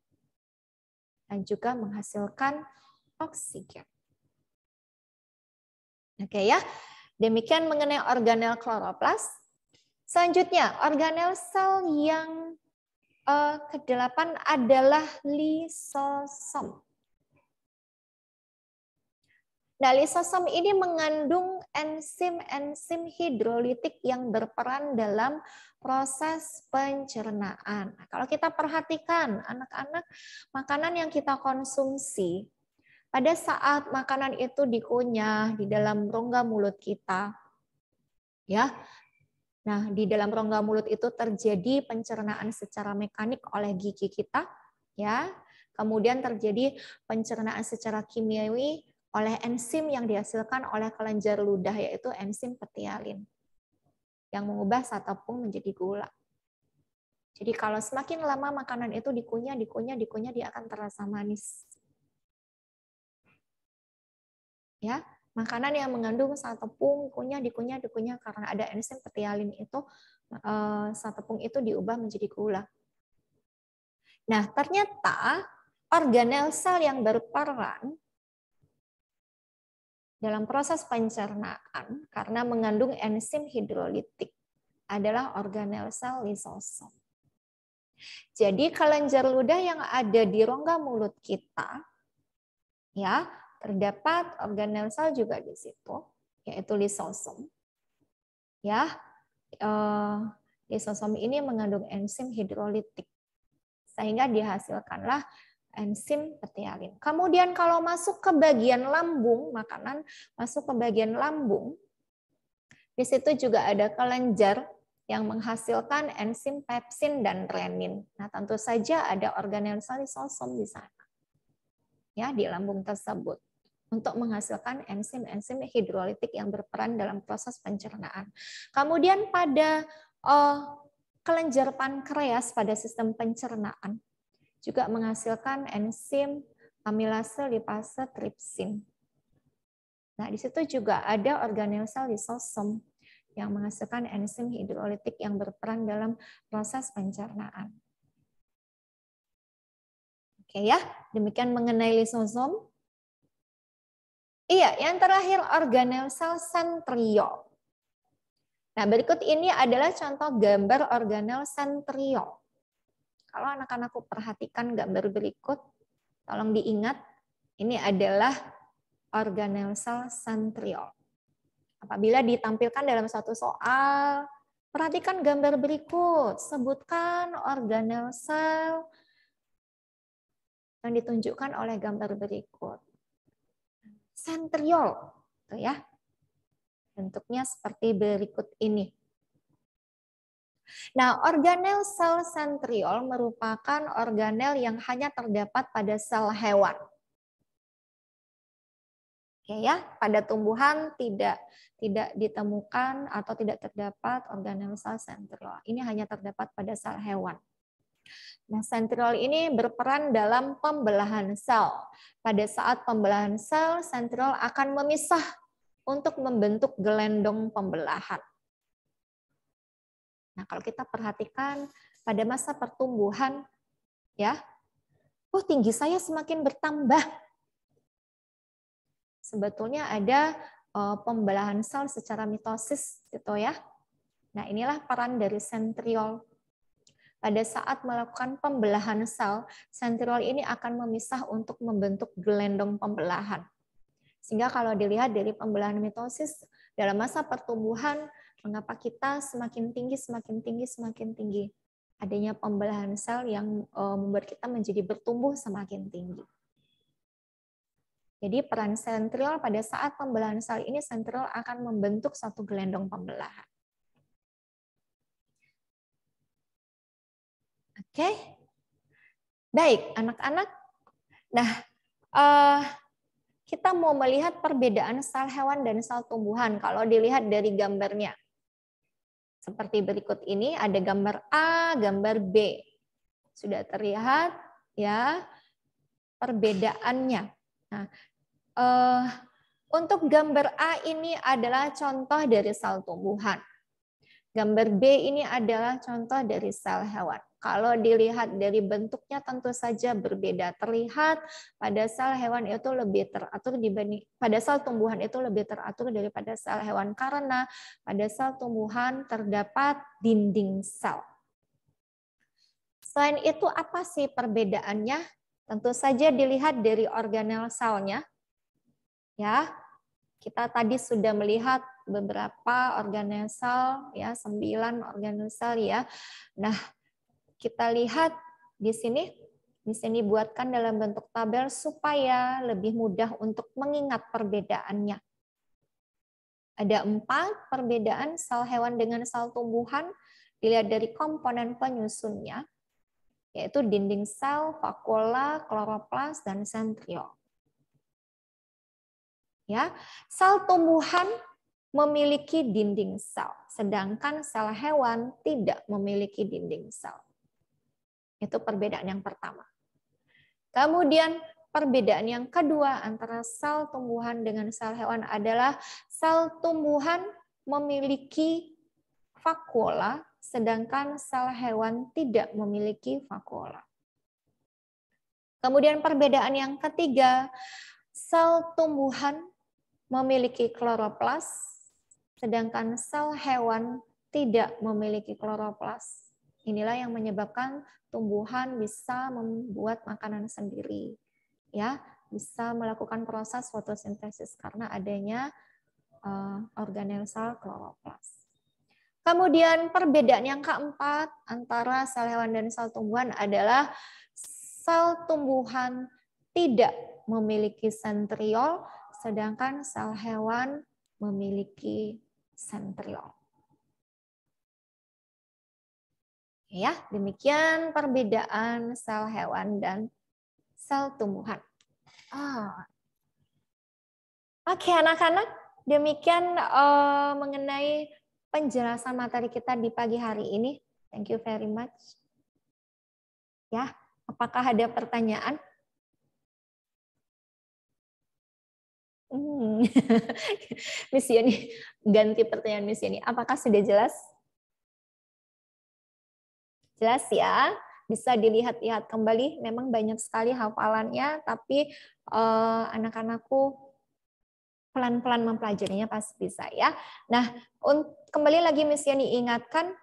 dan juga menghasilkan oksigen. Oke ya. Demikian mengenai organel kloroplas. Selanjutnya, organel sel yang uh, kedelapan adalah lisosom. Nah, lisosom ini mengandung enzim-enzim hidrolitik yang berperan dalam proses pencernaan. Nah, kalau kita perhatikan anak-anak, makanan yang kita konsumsi, pada saat makanan itu dikunyah di dalam rongga mulut kita, ya, nah di dalam rongga mulut itu terjadi pencernaan secara mekanik oleh gigi kita, ya, kemudian terjadi pencernaan secara kimiawi oleh enzim yang dihasilkan oleh kelenjar ludah yaitu enzim petialin yang mengubah sat tepung menjadi gula. Jadi kalau semakin lama makanan itu dikunyah, dikunyah, dikunyah dia akan terasa manis. Ya, makanan yang mengandung sat tepung kunyah, dikunyah, dikunyah karena ada enzim petialin itu eh, sat tepung itu diubah menjadi gula. Nah, ternyata organel sel yang berperan dalam proses pencernaan karena mengandung enzim hidrolitik adalah organel sel lisosom. Jadi kelenjar ludah yang ada di rongga mulut kita ya, terdapat organel sel juga di situ yaitu lisosom. Ya. Eh, lisosom ini mengandung enzim hidrolitik sehingga dihasilkanlah enzim petialin. Kemudian kalau masuk ke bagian lambung, makanan masuk ke bagian lambung, di situ juga ada kelenjar yang menghasilkan enzim pepsin dan renin. Nah, tentu saja ada organel lisosom di sana. Ya, di lambung tersebut untuk menghasilkan enzim-enzim hidrolitik yang berperan dalam proses pencernaan. Kemudian pada oh, kelenjar pankreas pada sistem pencernaan juga menghasilkan enzim amilase, lipase, tripsin. Nah, di situ juga ada organel sel lisosom yang menghasilkan enzim hidrolitik yang berperan dalam proses pencernaan. Oke ya, demikian mengenai lisosom. Iya, yang terakhir organel sel sentriol. Nah, berikut ini adalah contoh gambar organel sentriol. Kalau anak-anakku perhatikan gambar berikut, tolong diingat ini adalah organel sel sentriol. Apabila ditampilkan dalam suatu soal, perhatikan gambar berikut. Sebutkan organel sel yang ditunjukkan oleh gambar berikut. Sentriol, ya. Bentuknya seperti berikut ini. Nah, organel sel sentriol merupakan organel yang hanya terdapat pada sel hewan. Oke ya, pada tumbuhan tidak tidak ditemukan atau tidak terdapat organel sel sentriol. Ini hanya terdapat pada sel hewan. Nah, sentriol ini berperan dalam pembelahan sel. Pada saat pembelahan sel, sentriol akan memisah untuk membentuk gelendong pembelahan. Nah, kalau kita perhatikan pada masa pertumbuhan ya, oh tinggi saya semakin bertambah. Sebetulnya ada eh, pembelahan sel secara mitosis gitu ya. Nah, inilah peran dari sentriol. Pada saat melakukan pembelahan sel, sentriol ini akan memisah untuk membentuk gelendong pembelahan. Sehingga kalau dilihat dari pembelahan mitosis, dalam masa pertumbuhan Mengapa kita semakin tinggi, semakin tinggi, semakin tinggi? Adanya pembelahan sel yang eh, membuat kita menjadi bertumbuh semakin tinggi. Jadi peran sentral pada saat pembelahan sel ini sentral akan membentuk satu gelendong pembelahan. Oke, baik anak-anak. Nah, eh, kita mau melihat perbedaan sel hewan dan sel tumbuhan kalau dilihat dari gambarnya. Seperti berikut ini ada gambar A, gambar B. Sudah terlihat ya perbedaannya. Nah, eh, untuk gambar A ini adalah contoh dari sel tumbuhan. Gambar B ini adalah contoh dari sel hewan. Kalau dilihat dari bentuknya tentu saja berbeda. Terlihat pada sel hewan itu lebih teratur dibanding pada sel tumbuhan itu lebih teratur daripada sel hewan karena pada sel tumbuhan terdapat dinding sel. Selain itu apa sih perbedaannya? Tentu saja dilihat dari organel selnya. Ya. Kita tadi sudah melihat beberapa organel sel ya, 9 organel sel ya. Nah, kita lihat di sini, di sini buatkan dalam bentuk tabel supaya lebih mudah untuk mengingat perbedaannya. Ada empat perbedaan sel hewan dengan sel tumbuhan dilihat dari komponen penyusunnya, yaitu dinding sel, vakuola, kloroplas, dan sentriol. Ya, sel tumbuhan memiliki dinding sel, sedangkan sel hewan tidak memiliki dinding sel. Itu perbedaan yang pertama. Kemudian perbedaan yang kedua antara sel tumbuhan dengan sel hewan adalah sel tumbuhan memiliki vakuola sedangkan sel hewan tidak memiliki vakuola. Kemudian perbedaan yang ketiga, sel tumbuhan memiliki kloroplas sedangkan sel hewan tidak memiliki kloroplas. Inilah yang menyebabkan tumbuhan bisa membuat makanan sendiri. Ya, bisa melakukan proses fotosintesis karena adanya uh, eh, organel sel kloroplas. Kemudian perbedaan yang keempat antara sel hewan dan sel tumbuhan adalah sel tumbuhan tidak memiliki sentriol, sedangkan sel hewan memiliki sentriol. Ya, demikian perbedaan sel hewan dan sel tumbuhan. Oh. Oke, anak-anak, demikian uh, mengenai penjelasan materi kita di pagi hari ini. Thank you very much. Ya, apakah ada pertanyaan? Hmm. Miss ganti pertanyaan Miss ini. Apakah sudah jelas? Jelas ya? Bisa dilihat-lihat kembali, memang banyak sekali hafalannya, tapi eh, anak-anakku pelan-pelan mempelajarinya pasti bisa ya. Nah, kembali lagi Miss Yani ingatkan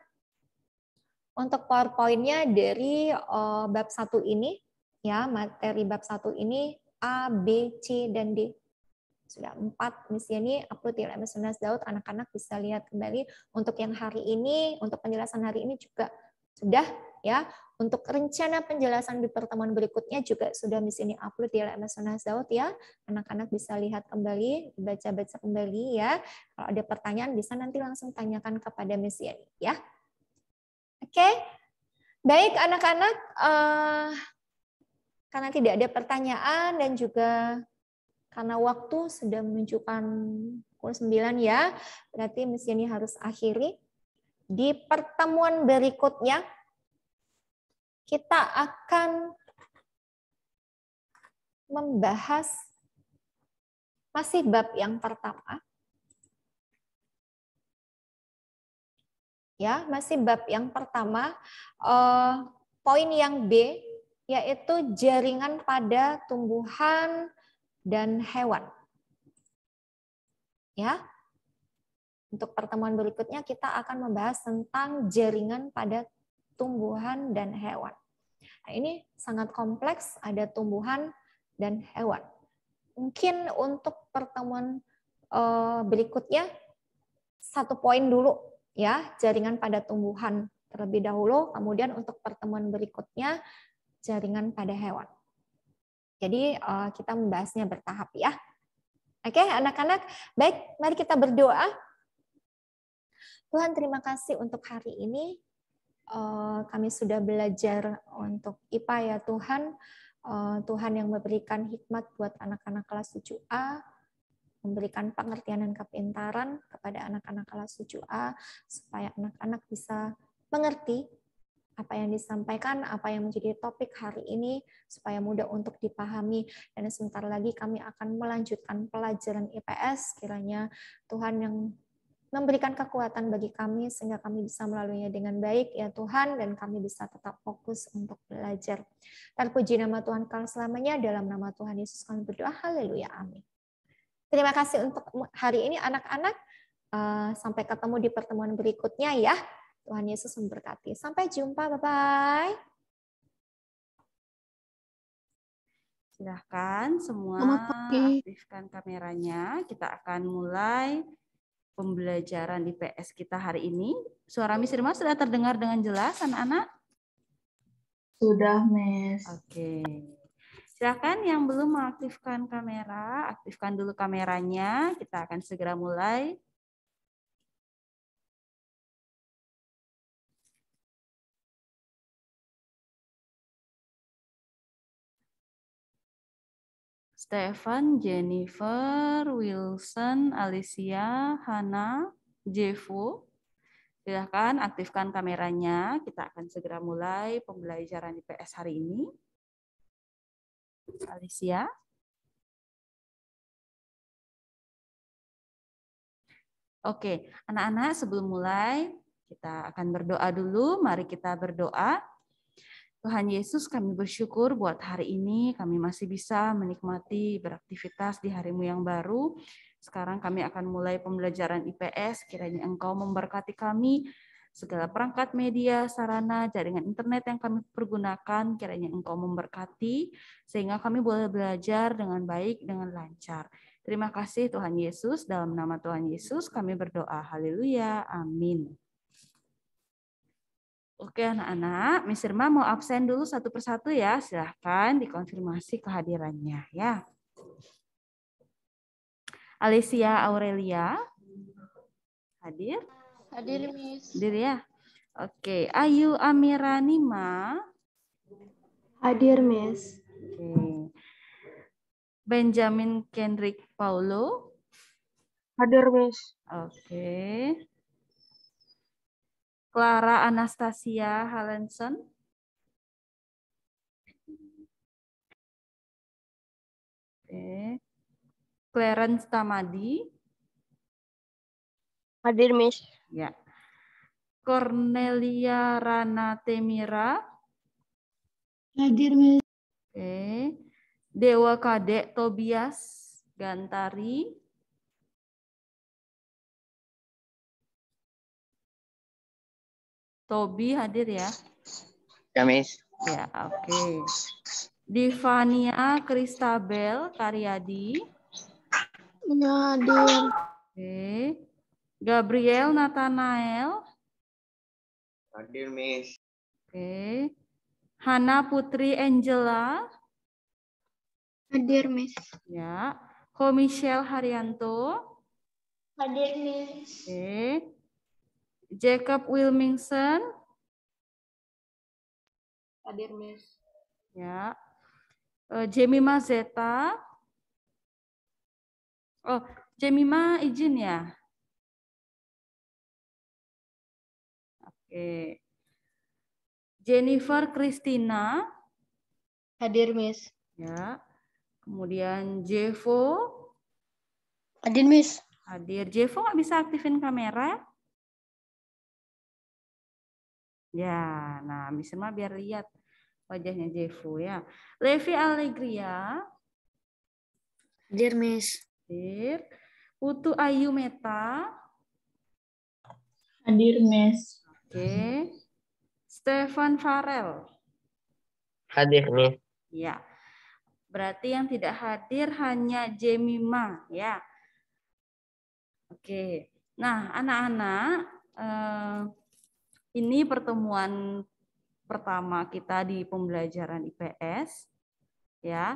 untuk PowerPoint-nya dari eh, bab satu ini, ya materi bab satu ini A, B, C, dan D sudah empat Miss ini. upload di LMS Daud anak-anak bisa lihat kembali untuk yang hari ini untuk penjelasan hari ini juga sudah ya. Untuk rencana penjelasan di pertemuan berikutnya juga sudah di sini upload di LMS Sunnah Daud ya. Anak-anak bisa lihat kembali, baca-baca kembali ya. Kalau ada pertanyaan bisa nanti langsung tanyakan kepada Miss Yani ya. Oke. Okay. Baik anak-anak, uh, karena tidak ada pertanyaan dan juga karena waktu sudah menunjukkan pukul 9 ya, berarti Miss Yani harus akhiri di pertemuan berikutnya kita akan membahas masih bab yang pertama. Ya, masih bab yang pertama, eh, poin yang B yaitu jaringan pada tumbuhan dan hewan. Ya, untuk pertemuan berikutnya kita akan membahas tentang jaringan pada tumbuhan dan hewan. Nah, ini sangat kompleks, ada tumbuhan dan hewan. Mungkin untuk pertemuan eh, berikutnya satu poin dulu ya, jaringan pada tumbuhan terlebih dahulu, kemudian untuk pertemuan berikutnya jaringan pada hewan. Jadi eh, kita membahasnya bertahap ya. Oke, anak-anak, baik mari kita berdoa. Tuhan terima kasih untuk hari ini. Eh, kami sudah belajar untuk IPA ya Tuhan. Eh, Tuhan yang memberikan hikmat buat anak-anak kelas 7A, memberikan pengertian dan kepintaran kepada anak-anak kelas 7A, supaya anak-anak bisa mengerti apa yang disampaikan, apa yang menjadi topik hari ini, supaya mudah untuk dipahami. Dan sebentar lagi kami akan melanjutkan pelajaran IPS, kiranya Tuhan yang memberikan kekuatan bagi kami sehingga kami bisa melaluinya dengan baik ya Tuhan dan kami bisa tetap fokus untuk belajar. Terpuji nama Tuhan kalau selamanya dalam nama Tuhan Yesus kami berdoa. Haleluya. Amin. Terima kasih untuk hari ini anak-anak. Eh, sampai ketemu di pertemuan berikutnya ya. Tuhan Yesus memberkati. Sampai jumpa. Bye-bye. Silahkan semua aktifkan kameranya. Kita akan mulai pembelajaran di PS kita hari ini. Suara Miss Irma sudah terdengar dengan jelas, anak-anak? Sudah, Miss. Oke. Silakan yang belum mengaktifkan kamera, aktifkan dulu kameranya. Kita akan segera mulai. Stefan, Jennifer, Wilson, Alicia, Hana, Jevo. Silahkan aktifkan kameranya. Kita akan segera mulai pembelajaran IPS hari ini. Alicia. Oke, anak-anak sebelum mulai kita akan berdoa dulu. Mari kita berdoa. Tuhan Yesus, kami bersyukur buat hari ini kami masih bisa menikmati beraktivitas di harimu yang baru. Sekarang kami akan mulai pembelajaran IPS, kiranya Engkau memberkati kami segala perangkat media, sarana, jaringan internet yang kami pergunakan, kiranya Engkau memberkati, sehingga kami boleh belajar dengan baik, dengan lancar. Terima kasih Tuhan Yesus, dalam nama Tuhan Yesus kami berdoa. Haleluya, amin. Oke anak-anak, Miss Irma mau absen dulu satu persatu ya. Silahkan dikonfirmasi kehadirannya ya. Alicia Aurelia hadir? Hadir Miss. Hadir ya. Oke, Ayu Amira Nima hadir Miss. Oke. Benjamin Kendrick Paulo hadir Miss. Oke. Clara Anastasia Halenson. Oke. Clarence Tamadi. Hadir, Miss. Ya. Cornelia Rana Temira. Hadir, Miss. Oke. Dewa Kadek Tobias Gantari. Tobi hadir ya? Ya, Miss. Ya, oke. Okay. Divania Kristabel Karyadi. Ya, hadir. Oke. Okay. Gabriel Nathanael. Hadir, Miss. Oke. Okay. Hana Putri Angela. Hadir, Miss. Ya. Ko Michelle Haryanto. Hadir, Miss. Oke. Okay. Jacob Wilmingson. Hadir, Miss. Ya. Uh, Jemima Zeta. Oh, Jemima izin ya. Oke. Jennifer Christina. Hadir, Miss. Ya. Kemudian Jevo. Hadir, Miss. Hadir. Jevo nggak bisa aktifin kamera. Ya, nah mah biar lihat wajahnya Jefu ya. Levi Alegria. Dear Miss. Dear. Utu Ayu Meta. Hadir, Miss. Oke. Okay. Stefan Farel. Hadir, Miss. Ya. Berarti yang tidak hadir hanya Jemima ya. Oke. Okay. Nah, anak-anak eh, ini pertemuan pertama kita di pembelajaran IPS ya.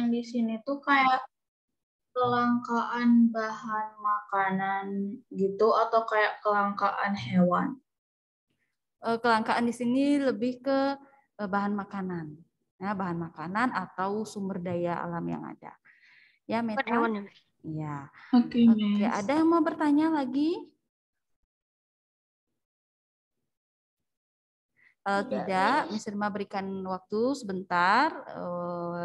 Yang di sini tuh kayak kelangkaan bahan makanan gitu atau kayak kelangkaan hewan? Eh, kelangkaan di sini lebih ke eh, bahan makanan ya, bahan makanan atau sumber daya alam yang ada. Ya, Meta. ya iya. Oke, okay, okay. ada yang mau bertanya lagi? uh, tidak, Miss Irma berikan waktu sebentar, uh,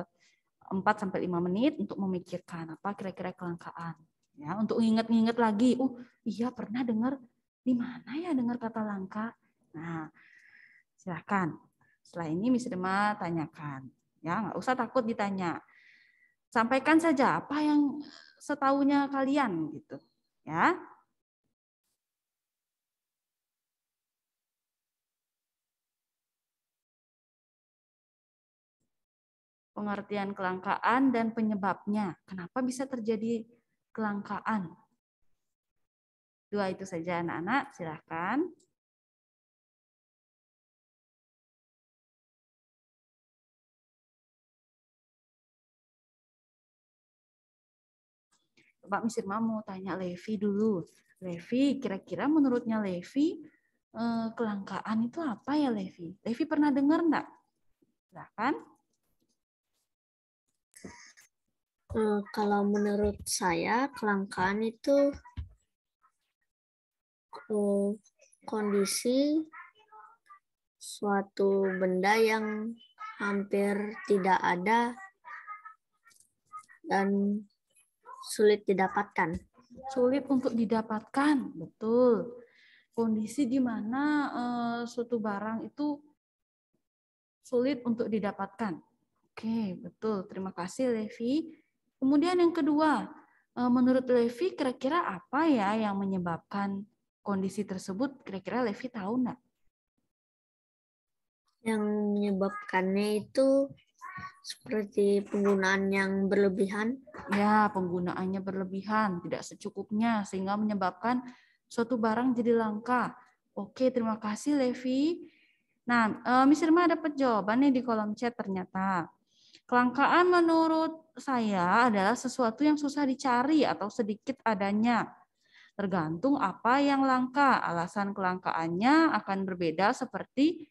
sampai lima menit untuk memikirkan apa kira-kira kelangkaan. ya Untuk ingat-ingat lagi, oh iya pernah dengar, di mana ya dengar kata langka? Nah, silahkan setelah ini Miss Rima tanyakan. Ya, nggak usah takut ditanya. Sampaikan saja apa yang setahunya kalian gitu. Ya. pengertian kelangkaan dan penyebabnya. Kenapa bisa terjadi kelangkaan? Dua itu saja anak-anak, silahkan. Pak Misir mau tanya Levi dulu. Levi, kira-kira menurutnya Levi eh, kelangkaan itu apa ya Levi? Levi pernah dengar enggak? Silahkan. Eh, kalau menurut saya kelangkaan itu eh, kondisi suatu benda yang hampir tidak ada dan sulit didapatkan. Sulit untuk didapatkan, betul. Kondisi di mana uh, suatu barang itu sulit untuk didapatkan. Oke, betul. Terima kasih Levi. Kemudian yang kedua, uh, menurut Levi kira-kira apa ya yang menyebabkan kondisi tersebut? Kira-kira Levi tahu nggak? Yang menyebabkannya itu seperti penggunaan yang berlebihan. Ya, penggunaannya berlebihan, tidak secukupnya sehingga menyebabkan suatu barang jadi langka. Oke, terima kasih Levi. Nah, eh, Miss Irma dapat jawabannya di kolom chat ternyata. Kelangkaan menurut saya adalah sesuatu yang susah dicari atau sedikit adanya. Tergantung apa yang langka, alasan kelangkaannya akan berbeda seperti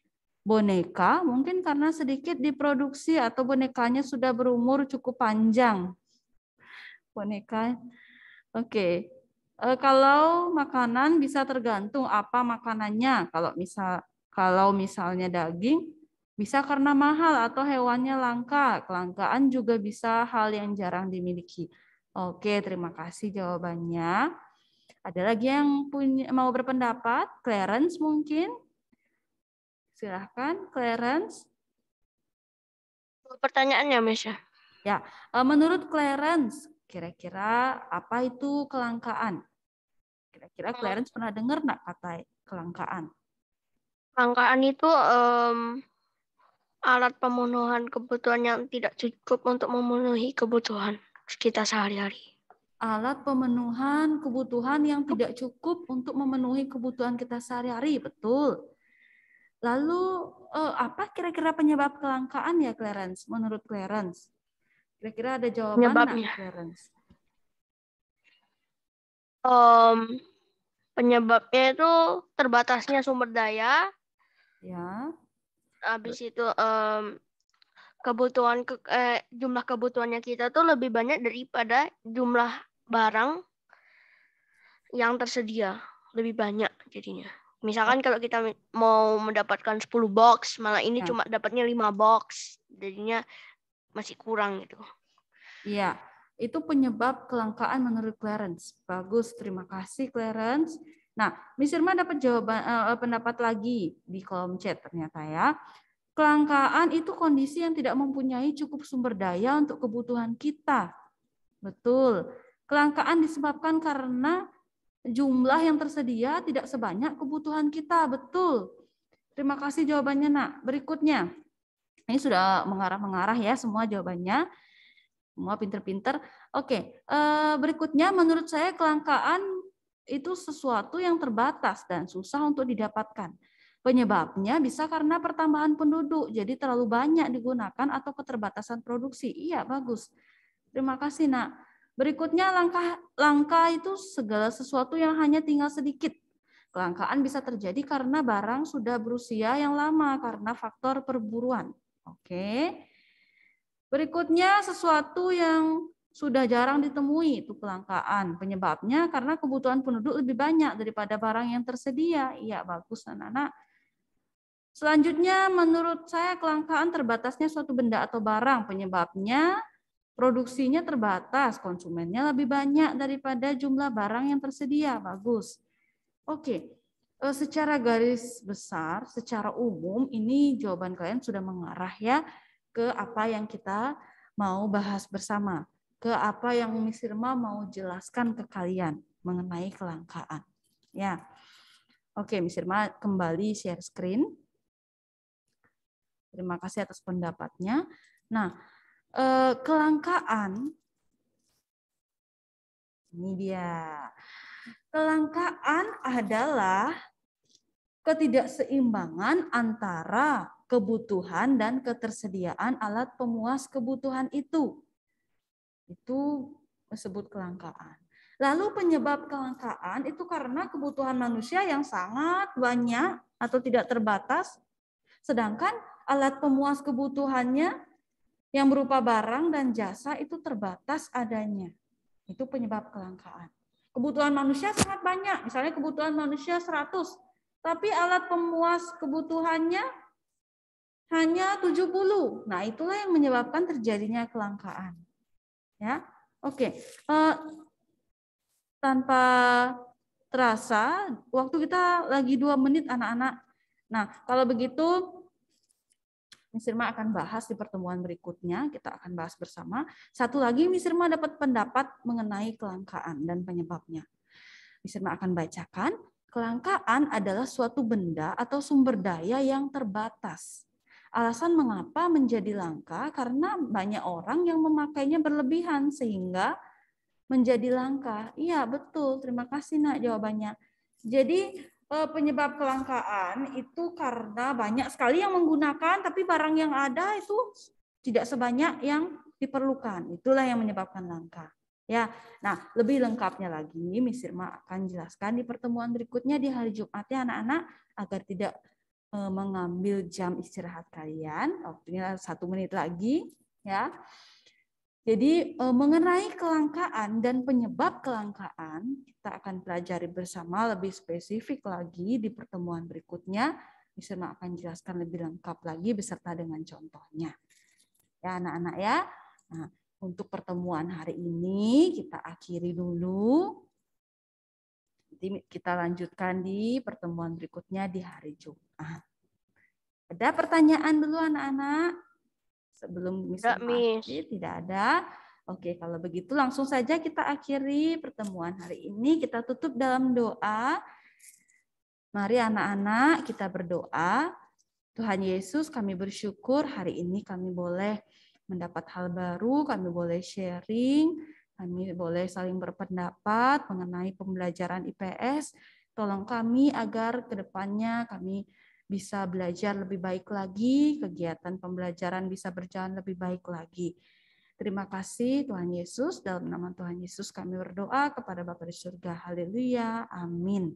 boneka mungkin karena sedikit diproduksi atau bonekanya sudah berumur cukup panjang. Boneka. Oke. Okay. E, kalau makanan bisa tergantung apa makanannya. Kalau misal kalau misalnya daging bisa karena mahal atau hewannya langka. Kelangkaan juga bisa hal yang jarang dimiliki. Oke, terima kasih jawabannya. Ada lagi yang punya mau berpendapat? Clarence mungkin? Silahkan, Clarence. Pertanyaannya, Mesya. Ya, ya eh, menurut Clarence, kira-kira apa itu kelangkaan? Kira-kira hmm. Clarence pernah dengar nggak kata kelangkaan? Kelangkaan itu um, alat pemenuhan kebutuhan yang tidak cukup untuk memenuhi kebutuhan kita sehari-hari. Alat pemenuhan kebutuhan yang tidak cukup untuk memenuhi kebutuhan kita sehari-hari, betul. Lalu eh, apa kira-kira penyebab kelangkaan ya Clarence? Menurut Clarence, kira-kira ada jawaban Penyebabnya. Clarence? Um, penyebabnya itu terbatasnya sumber daya. Ya. Habis itu um, kebutuhan ke, eh, jumlah kebutuhannya kita tuh lebih banyak daripada jumlah barang yang tersedia lebih banyak jadinya misalkan kalau kita mau mendapatkan 10 box malah ini ya. cuma dapatnya 5 box jadinya masih kurang gitu iya itu penyebab kelangkaan menurut Clarence bagus terima kasih Clarence nah Miss Irma dapat jawaban eh, eh, pendapat lagi di kolom chat ternyata ya kelangkaan itu kondisi yang tidak mempunyai cukup sumber daya untuk kebutuhan kita betul kelangkaan disebabkan karena jumlah yang tersedia tidak sebanyak kebutuhan kita, betul. Terima kasih jawabannya, Nak. Berikutnya. Ini sudah mengarah-mengarah ya semua jawabannya. Semua pinter-pinter. Oke, eh, berikutnya menurut saya kelangkaan itu sesuatu yang terbatas dan susah untuk didapatkan. Penyebabnya bisa karena pertambahan penduduk, jadi terlalu banyak digunakan atau keterbatasan produksi. Iya, bagus. Terima kasih, Nak. Berikutnya langkah langkah itu segala sesuatu yang hanya tinggal sedikit. Kelangkaan bisa terjadi karena barang sudah berusia yang lama karena faktor perburuan. Oke. Berikutnya sesuatu yang sudah jarang ditemui itu kelangkaan. Penyebabnya karena kebutuhan penduduk lebih banyak daripada barang yang tersedia. Iya, bagus anak-anak. Selanjutnya, menurut saya kelangkaan terbatasnya suatu benda atau barang. Penyebabnya Produksinya terbatas, konsumennya lebih banyak daripada jumlah barang yang tersedia. Bagus. Oke, eh, secara garis besar, secara umum ini jawaban kalian sudah mengarah ya ke apa yang kita mau bahas bersama, ke apa yang Miss Irma mau jelaskan ke kalian mengenai kelangkaan. Ya. Oke, Miss Irma kembali share screen. Terima kasih atas pendapatnya. Nah, Eh, kelangkaan ini dia. Kelangkaan adalah ketidakseimbangan antara kebutuhan dan ketersediaan alat pemuas kebutuhan itu. Itu disebut kelangkaan. Lalu penyebab kelangkaan itu karena kebutuhan manusia yang sangat banyak atau tidak terbatas, sedangkan alat pemuas kebutuhannya yang berupa barang dan jasa itu terbatas adanya. Itu penyebab kelangkaan. Kebutuhan manusia sangat banyak. Misalnya kebutuhan manusia 100, tapi alat pemuas kebutuhannya hanya 70. Nah, itulah yang menyebabkan terjadinya kelangkaan. Ya. Oke. Uh, tanpa terasa waktu kita lagi dua menit anak-anak. Nah, kalau begitu Miss Irma akan bahas di pertemuan berikutnya, kita akan bahas bersama. Satu lagi Miss Irma dapat pendapat mengenai kelangkaan dan penyebabnya. Miss Irma akan bacakan, kelangkaan adalah suatu benda atau sumber daya yang terbatas. Alasan mengapa menjadi langka karena banyak orang yang memakainya berlebihan sehingga menjadi langka. Iya, betul. Terima kasih Nak jawabannya. Jadi Eh, penyebab kelangkaan itu karena banyak sekali yang menggunakan, tapi barang yang ada itu tidak sebanyak yang diperlukan. Itulah yang menyebabkan langka. Ya, nah lebih lengkapnya lagi, Miss akan jelaskan di pertemuan berikutnya di hari Jumat ya anak-anak agar tidak eh, mengambil jam istirahat kalian. Waktunya satu menit lagi ya. Jadi eh, mengenai kelangkaan dan penyebab kelangkaan, kita akan pelajari bersama lebih spesifik lagi di pertemuan berikutnya. Misalnya akan jelaskan lebih lengkap lagi beserta dengan contohnya. Ya anak-anak ya. Nah, untuk pertemuan hari ini kita akhiri dulu. Nanti kita lanjutkan di pertemuan berikutnya di hari Jumat. Ada pertanyaan dulu anak-anak? sebelum misalnya tidak ada. Oke, kalau begitu langsung saja kita akhiri pertemuan hari ini. Kita tutup dalam doa. Mari anak-anak kita berdoa. Tuhan Yesus kami bersyukur hari ini kami boleh mendapat hal baru, kami boleh sharing, kami boleh saling berpendapat mengenai pembelajaran IPS. Tolong kami agar kedepannya kami bisa belajar lebih baik lagi, kegiatan pembelajaran bisa berjalan lebih baik lagi. Terima kasih Tuhan Yesus, dalam nama Tuhan Yesus kami berdoa kepada Bapa di surga. Haleluya, amin.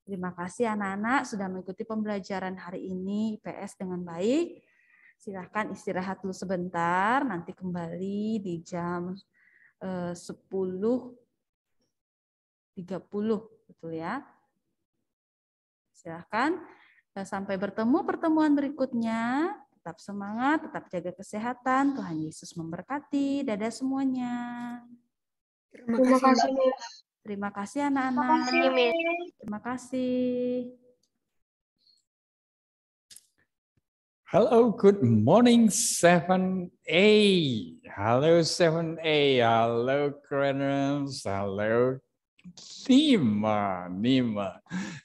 Terima kasih anak-anak sudah mengikuti pembelajaran hari ini IPS dengan baik. Silahkan istirahat dulu sebentar, nanti kembali di jam 10.30 eh, betul ya. Silahkan dan nah, Sampai bertemu pertemuan berikutnya. Tetap semangat, tetap jaga kesehatan. Tuhan Yesus memberkati. Dadah semuanya. Terima kasih. Terima kasih anak-anak. Terima kasih. Hello, good morning 7A. Hello 7A. Hello Kreners. Hello Nima, Nima.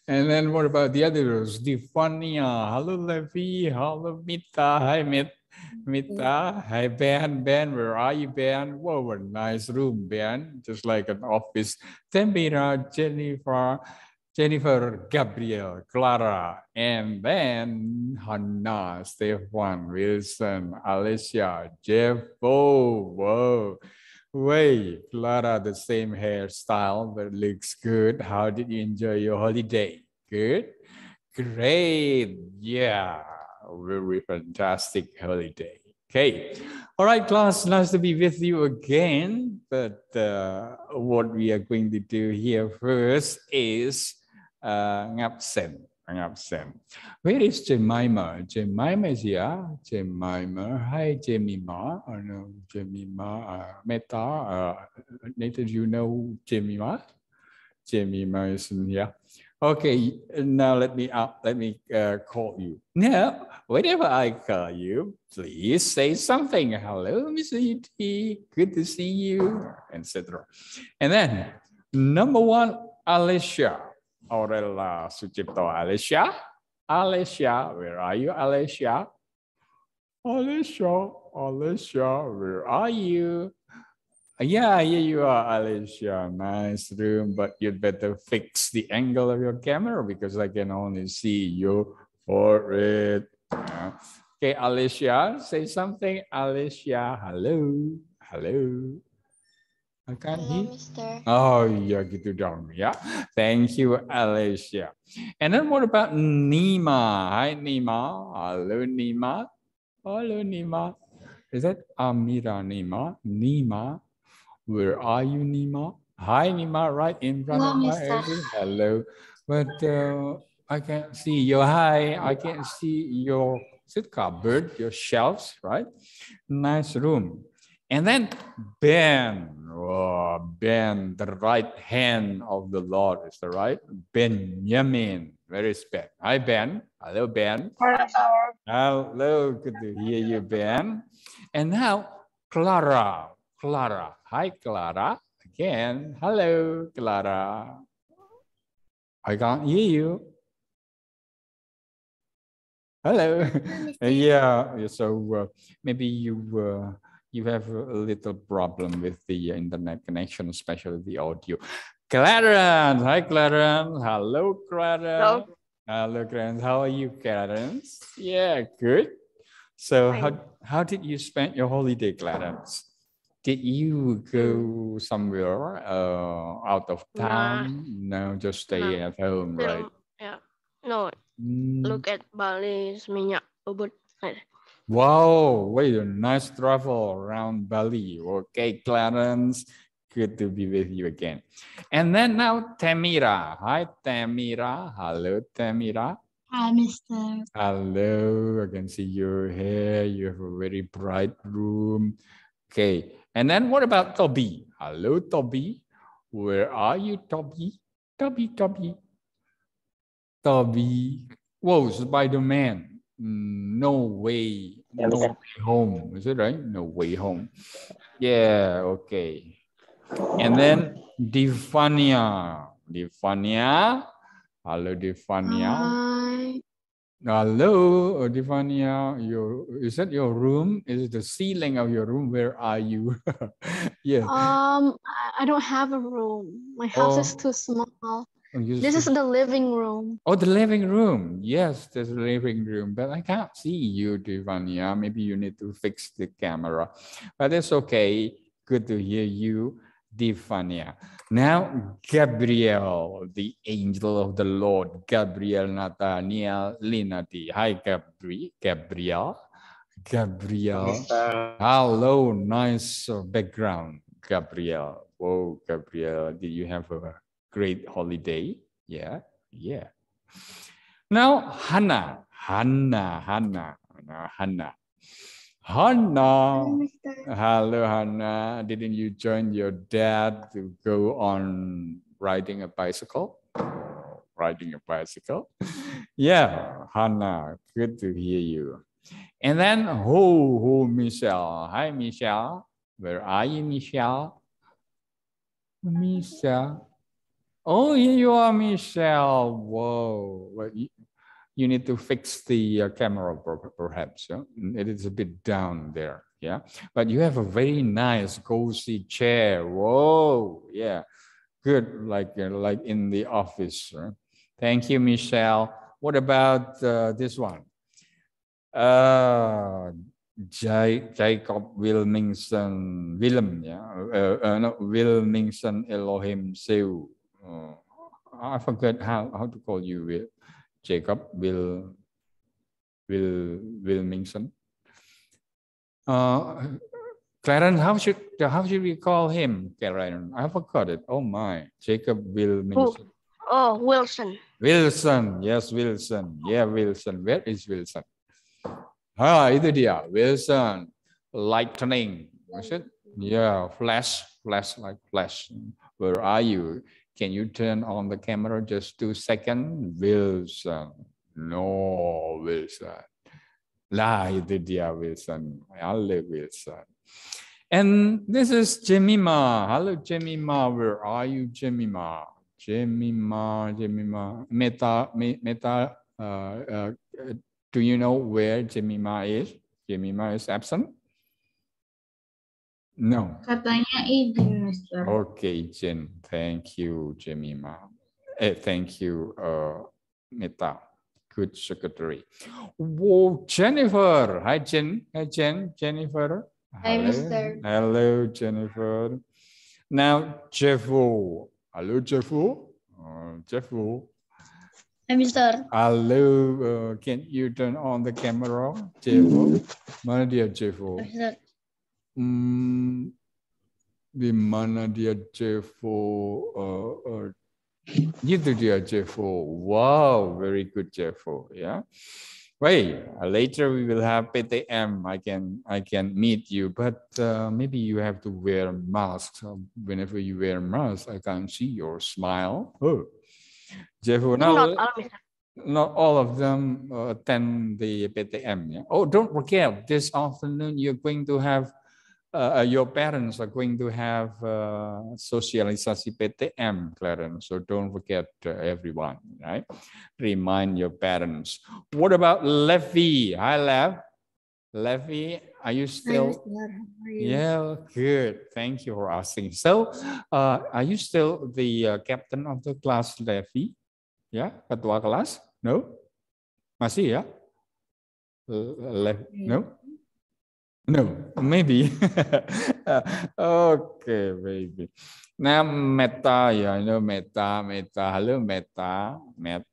And then what about the others? Difania, hello Levi, hello Mita, hi Mit, Mita, hi Ben, Ben, where are you, Ben? Whoa, what a nice room, Ben, just like an office. Tambira, Jennifer, Jennifer, Gabriel, Clara, and then Hannah, Stefan, Wilson, Alicia, Jeff, oh, whoa. Way, Clara, the same hairstyle, but looks good. How did you enjoy your holiday? Good? Great. Yeah, very fantastic holiday. Okay. All right, class, nice to be with you again. But uh, what we are going to do here first is uh, where is Jemima? Jemima is here. Jemima. Hi, Jemima. Oh, no, Jemima. Uh, Meta. Uh, Nathan, you know Jemima? Jemima is here. Okay, now let me uh, let me uh, call you. Now, whenever I call you, please say something. Hello, Mr. E.T. Good to see you, etc. And then number one, Alicia. Aurela Sucipto Alicia. Alicia, where are you, Alicia? Alicia, Alicia, where are you? Yeah, here you are, uh, Alicia. Nice room, but you'd better fix the angle of your camera because I can only see you for it. Okay, Alicia, say something. Alicia, hello, hello. Can Hello, he? Mister. Oh, yeah, gitu dong ya. Thank you, Alicia. And then what about Nima? Hi, Nima. Hello, Nima. Hello, Nima. Is that Amira Nima? Nima, where are you, Nima? Hi, Nima, right in front Hello, of my eyes. Hello. But uh, I can't see your hi. I can't see your sit cupboard, your shelves, right? Nice room and then Ben, oh, the right hand of the Lord is the right Benjamin. Very Ben? Hi Ben. Hello Ben. Hello, good to hear you, Ben. And now Clara. Clara. Hi Clara. Again. Hello, Clara. I can't hear you. Hello. yeah. So uh, maybe you uh, you have a little problem with the uh, internet connection, especially the audio. Clarence, hi Clarence, hello Clarence. Hello. Hello Clarence, how are you Clarence? Yeah, good. So how, how did you spend your holiday Clarence? Did you go somewhere uh, out of town? Nah. No, just stay nah. at home, right? Yeah, no. Mm. Look at Bali's minyak ubud. Wow, wait, a nice travel around Bali. Okay, Clarence, good to be with you again. And then now Tamira. Hi, Tamira. Hello, Tamira. Hi, Mister. Hello, I can see your hair. You have a very bright room. Okay, and then what about Toby? Hello, Toby. Where are you, Toby? Toby, Toby. Toby. Whoa, Spider Man. Mm, no way, no way home. Is it right? No way home. Yeah, okay. And then Divania. Divania. Hello, Divania. Hi. Hello, Divania. Your is that your room? Is the ceiling of your room? Where are you? yeah. Um, I don't have a room. My house oh. is too small. And you this is the living room. Oh, the living room. Yes, there's a living room, but I can't see you, Divania. Ah, maybe you need to fix the camera, but it's okay. Good to hear you, Divania. Now, Gabriel, the angel of the Lord, Gabriel Nathaniel Linati. Hi, Gabri Gabriel. Gabriel. Hello, nice uh, background, Gabriel. Whoa, Gabriel, did you have a great holiday. Yeah, yeah. Now, Hannah, Hannah, Hannah, Hannah. Hannah. Hello, Hannah. Didn't you join your dad to go on riding a bicycle? Riding a bicycle. yeah, Hannah, good to hear you. And then, who, who, Michelle. Hi, Michelle. Where are you, Michelle? Michelle. Oh, you are Michelle. Whoa. Well, you, you need to fix the uh, camera perhaps. Yeah? Mm, it is a bit down there. Yeah. But you have a very nice cozy chair. Whoa. Yeah. Good. Like, uh, like in the office. Right? Thank you, Michelle. What about uh, this one? Uh, Jacob Wilmingson, Willem, yeah, uh, uh, no, Elohim Seu oh, I forget how, how to call you, Will. Jacob Will, Will, Wilmingson. Uh, Clarence, how should how should we call him, Clarence? I forgot it. Oh my, Jacob Will. Oh, oh Wilson. Wilson, yes, Wilson. Yeah, Wilson. Where is Wilson? Ah, itu dia, Wilson. Lightning, was it? Yeah, flash, flash like flash. Where are you? can you turn on the camera just two seconds? Wilson, no, Wilson. La Lydia Wilson, Halle Wilson. And this is Jemima. Hello, Jemima. Where are you, Jemima? Jemima, Jemima. Meta, Meta, uh, uh, do you know where Jemima is? Jemima is absent. No. Katanya izin, Mister. Oke, okay, izin. Thank you, Jemima. Eh, thank you, uh, Meta. Good secretary. Wow, Jennifer. Hi, Jen. Hi, Jen. Jennifer. Hi, Mister. Hello, Jennifer. Now, Jeffo. Hello, Jeffo. Uh, Jeffo. Hi, Mister. Hello. Uh, can you turn on the camera, Jeffo? Mm-hmm. Mana dia, Jeffo? Mister. mm, The mana dia J4 uh, uh, gitu dia j wow very good j yeah. Wait, later we will have PTM. I can I can meet you, but uh, maybe you have to wear masks. Whenever you wear mask, I can't see your smile. Oh, Jeff, now, not, all, not all of them uh, attend the PTM. Yeah? Oh, don't forget this afternoon you're going to have uh, uh, your parents are going to have uh, sosialisasi PTM, Clarence. So don't forget uh, everyone, right? Remind your parents. What about Levy? Hi, Lev. Levy, are you still? Are you? Yeah, good. Thank you for asking. So, uh, are you still the uh, captain of the class, Levy? Yeah, ketua kelas? No? Masih ya? Le no? No, maybe. okay, maybe. Now meta, yeah, I know meta, meta. Hello, meta, Meta.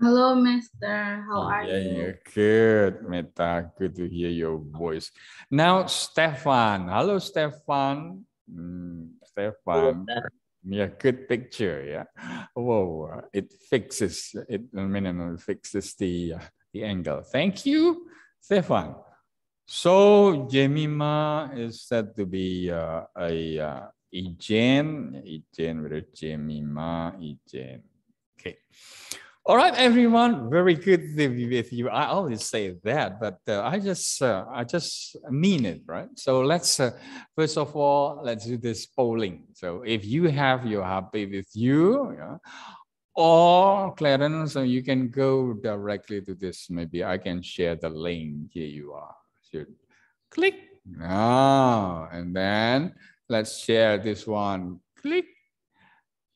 Hello, Mister. How are yeah, you? Yeah, good, meta. Good to hear your voice. Now, Stefan. Hello, Stefan. Mm, Stefan. yeah, good picture. Yeah. Whoa, it fixes it. I mean, it fixes the uh, the angle. Thank you, Stefan. So Jemima is said to be uh, a uh, Ijen, Ijen, whether Jemima, Ijen. Okay. All right, everyone. Very good to be with you. I always say that, but uh, I just uh, I just mean it, right? So let's uh, first of all let's do this polling. So if you have your happy with you, yeah, or Clarence, so you can go directly to this. Maybe I can share the link. Here you are should click. Now, oh, and then let's share this one. Click.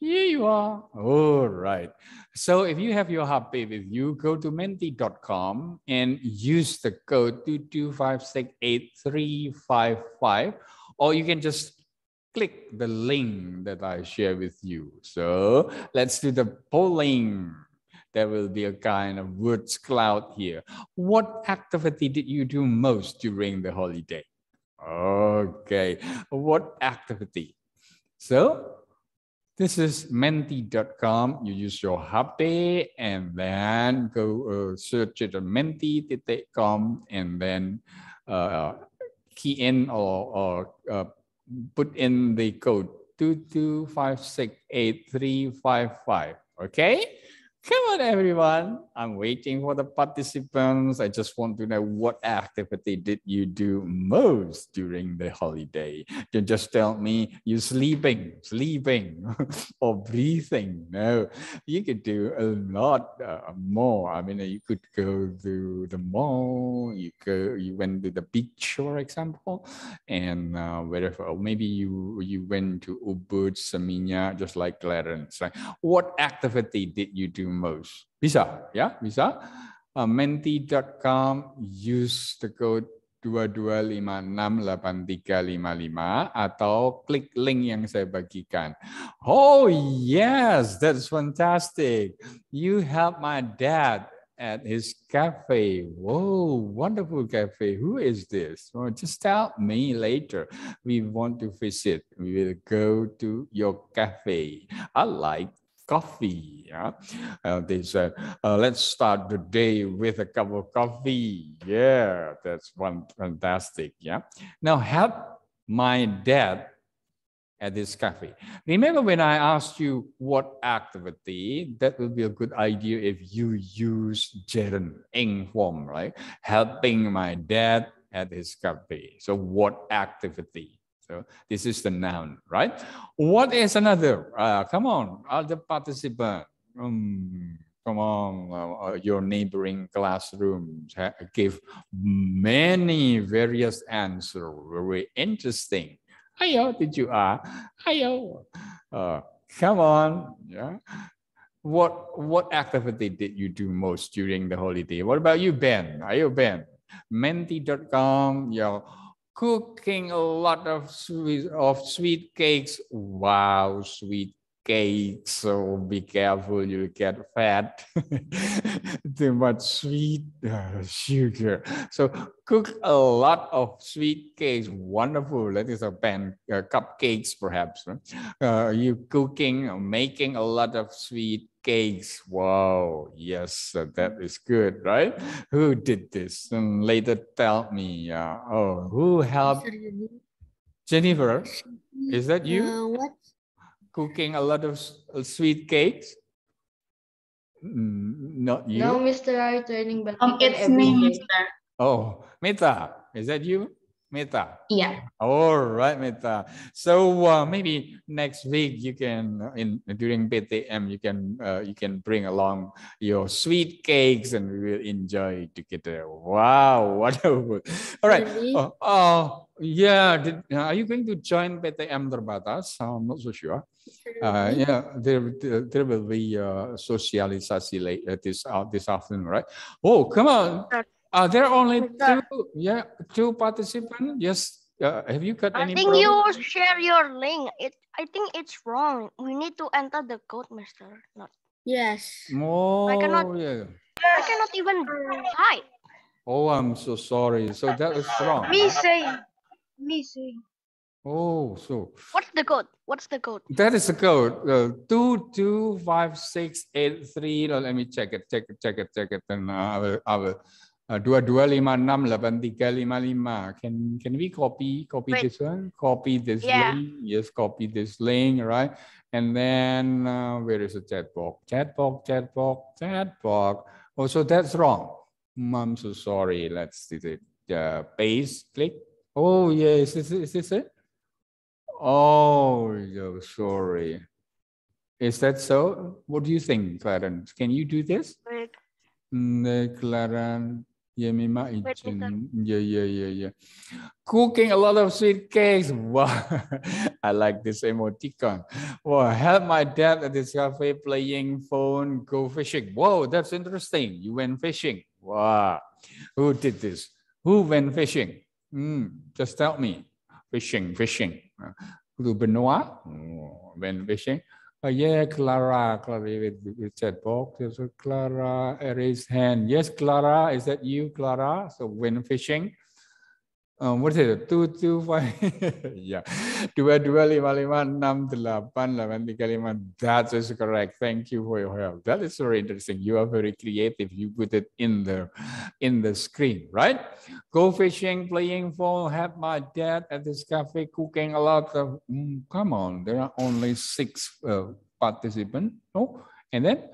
Here you are. All right. So if you have your heartbeat with you, go to menti.com and use the code 22568355, or you can just click the link that I share with you. So let's do the polling there will be a kind of words cloud here. What activity did you do most during the holiday? Okay, what activity? So this is menti.com. You use your Hapte and then go uh, search it on menti.com and then uh, key in or, or uh, put in the code 22568355. Okay? Come on, everyone. I'm waiting for the participants. I just want to know what activity did you do most during the holiday? just tell me you're sleeping, sleeping, or breathing. No, you could do a lot uh, more. I mean, you could go to the mall. You go, you went to the beach, for example, and uh, wherever. Or maybe you you went to Ubud, Saminya, just like Clarence. Right? What activity did you do most. Bisa, ya, bisa. Uh, menti.com use the code 22568355 atau klik link yang saya bagikan. Oh yes, that's fantastic. You help my dad at his cafe. Whoa, wonderful cafe. Who is this? Well, just tell me later. We want to visit. We will go to your cafe. I like coffee. Yeah? Uh, they said, uh, let's start the day with a cup of coffee. Yeah, that's one fantastic. Yeah. Now help my dad at this cafe. Remember when I asked you what activity, that would be a good idea if you use gerund, ing form, right? Helping my dad at his cafe. So what activity? So this is the noun, right? What is another? Uh, come on, other uh, participant. Um, come on, uh, uh, your neighboring classrooms give many various answers. Very interesting. Ayo, did you are? Uh, Ayo. Uh, come on, yeah. What what activity did you do most during the holiday? What about you, Ben? Are you Ben? Menti.com, your cooking a lot of sweet, of sweet cakes. Wow, sweet cake so be careful you get fat too much sweet uh, sugar so cook a lot of sweet cakes wonderful that is a pan uh, cupcakes perhaps uh, you cooking making a lot of sweet cakes wow yes that is good right who did this and later tell me uh, oh who helped jennifer is that you what cooking a lot of uh, sweet cakes? Mm, not you. No, Mr. I training but um, it's me, Mr. Oh, Mita, is that you? Meta. Yeah. All right, Meta. So uh, maybe next week you can in during PTM you can uh, you can bring along your sweet cakes and we will enjoy together. Wow, wonderful! All right. Oh Uh, uh yeah. Did, uh, are you going to join PTM terbatas? I'm not so sure. Uh, yeah, there, there, there will be uh, socialization uh, this, uh, this afternoon, right? Oh, come on. Are there only two? Yeah, two participants. Yes. Uh, have you got I any? I think problem? you share your link. It. I think it's wrong. We need to enter the code, Mister. Not. Yes. Oh, I cannot. Oh, yeah. I cannot even type. Oh, I'm so sorry. So that is wrong. Me say. Me say. Oh, so. What's the code? What's the code? That is the code. Uh, two two five six eight three. let me check it. Check it. Check it. Check it. And I will. I will 22568355. Uh, can can we copy copy this one? Copy this yeah. link. Yes, copy this link, right? And then uh, where is the chat box? Chat box, chat box, chat box. Oh, so that's wrong. Mm, I'm so sorry. Let's do it. Uh, paste, click. Oh, yes, is, is this it? Oh, sorry. Is that so? What do you think, Clarence? Can you do this? Right. Mm, Clarence, yeah, yeah, yeah, yeah. Cooking a lot of sweet cakes. Wow. I like this emoticon. Wow. Help my dad at this cafe playing phone, go fishing. Whoa, that's interesting. You went fishing. Wow. Who did this? Who went fishing? Mm, just tell me. Fishing, fishing. Uh, Blue Benoit? Hmm, went fishing. Uh, yeah, Clara, Clara, Richard chat box. Yes, Clara raised hand. Yes, Clara, is that you, Clara? So when fishing, um, what is it? Two two five. yeah, dua dua lima lima enam delapan delapan tiga lima. That is correct. Thank you for your help. That is very interesting. You are very creative. You put it in the in the screen, right? Go fishing, playing phone, Have my dad at this cafe cooking a lot of. Mm, come on, there are only six uh, participants. No, and then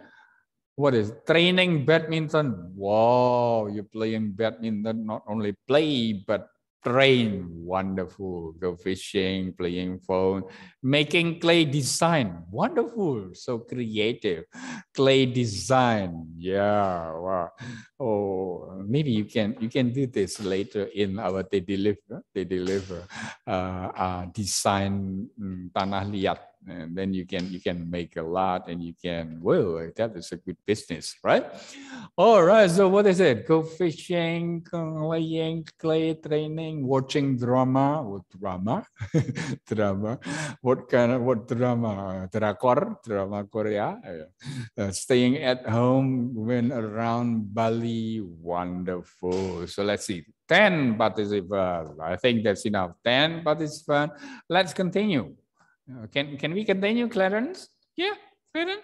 what is training badminton wow you're playing badminton not only play but train, wonderful. Go fishing, playing phone, making clay design, wonderful. So creative, clay design. Yeah, wow. Oh, maybe you can you can do this later in our they deliver they deliver uh, uh, design mm, tanah liat and then you can you can make a lot and you can well that is a good business right all right so what is it go fishing playing clay training watching drama what drama drama what kind of what drama drakor drama korea uh, staying at home when around bali wonderful so let's see 10 participants i think that's enough 10 participants let's continue uh, can, can we continue, Clarence? Yeah, Clarence?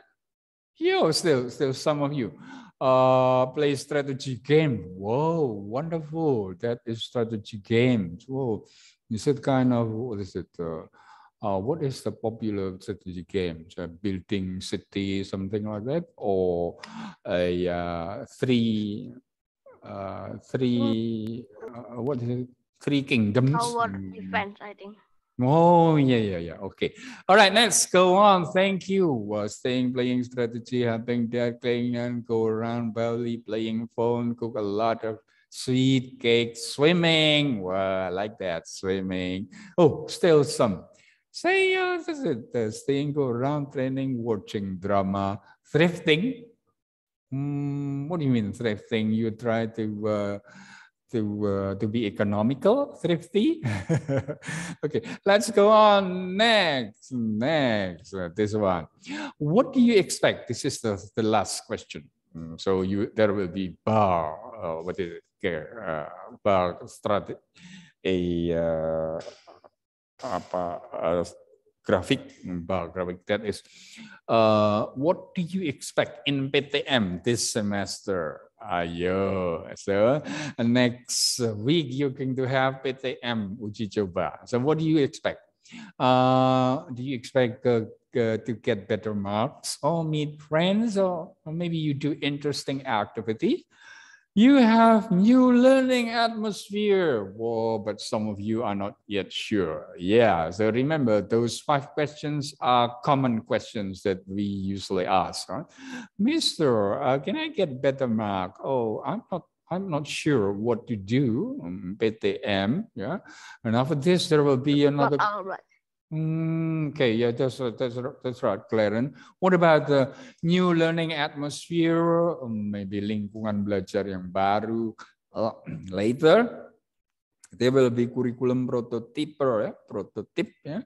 Yeah, still, still some of you. Uh, play strategy game. Whoa, wonderful. That is strategy games. Whoa. Is it kind of, what is it? Uh, uh, what is the popular strategy game? Uh, building city, something like that, or a uh, three, uh, three, uh, what is it? Three kingdoms. Tower mm. defense, I think. Oh, yeah, yeah, yeah. Okay. All right, let's go on. Thank you. Uh, staying, playing strategy, having that, playing and go around, belly, playing phone, cook a lot of sweet cake, swimming. Well, I like that, swimming. Oh, still some. Say, uh, this is uh, staying, go around, training, watching drama, thrifting. Mm, what do you mean thrifting? You try to... Uh, to uh, to be economical, thrifty. okay, let's go on next. Next, uh, this one. What do you expect? This is the, the last question. Mm, so you there will be bar. Uh, what is it? Uh, bar strategy. A uh, apa? graphic mm, bar graphic that is uh, what do you expect in PTM this semester Ayo, So uh, next week you're going to have PTM uji coba. So what do you expect? Uh, do you expect uh, uh, to get better marks or meet friends or, or maybe you do interesting activity? You have new learning atmosphere. Whoa, but some of you are not yet sure. Yeah, so remember those five questions are common questions that we usually ask. Right? Mister, uh, can I get better mark? Oh, I'm not I'm not sure what to do, um, mm, PTM, yeah. And after this, there will be another. Well, all right. Mm, okay, yeah, that's, uh, that's, uh, that's right, Clarence. What about the new learning atmosphere, um, maybe lingkungan belajar yang baru? Uh, later, there will be curriculum prototype, yeah, prototype. Yeah?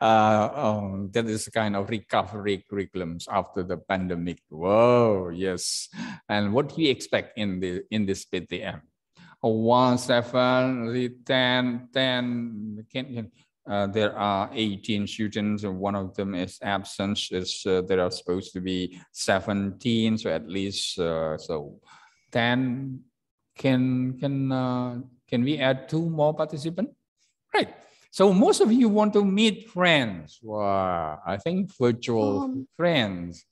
Uh, um, that is kind of recovery curriculums after the pandemic. Whoa, yes. And what do you expect in the in this PTM? One, seven, ten, ten. Can, can, uh, there are 18 students, and one of them is absent. Is uh, there are supposed to be 17, so at least uh, so. Then can can uh, can we add two more participants? Right. So most of you want to meet friends. Wow, I think virtual um, friends,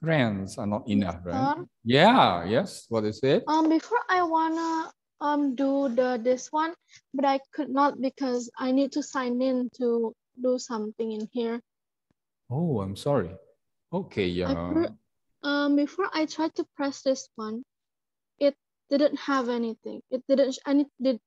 friends are not enough, right? yeah. Yes. What is it? Um, before I wanna um do the this one, but I could not because I need to sign in to do something in here. Oh, I'm sorry. Okay. Uh... um, before I tried to press this one, it didn't have anything. It didn't. And it did.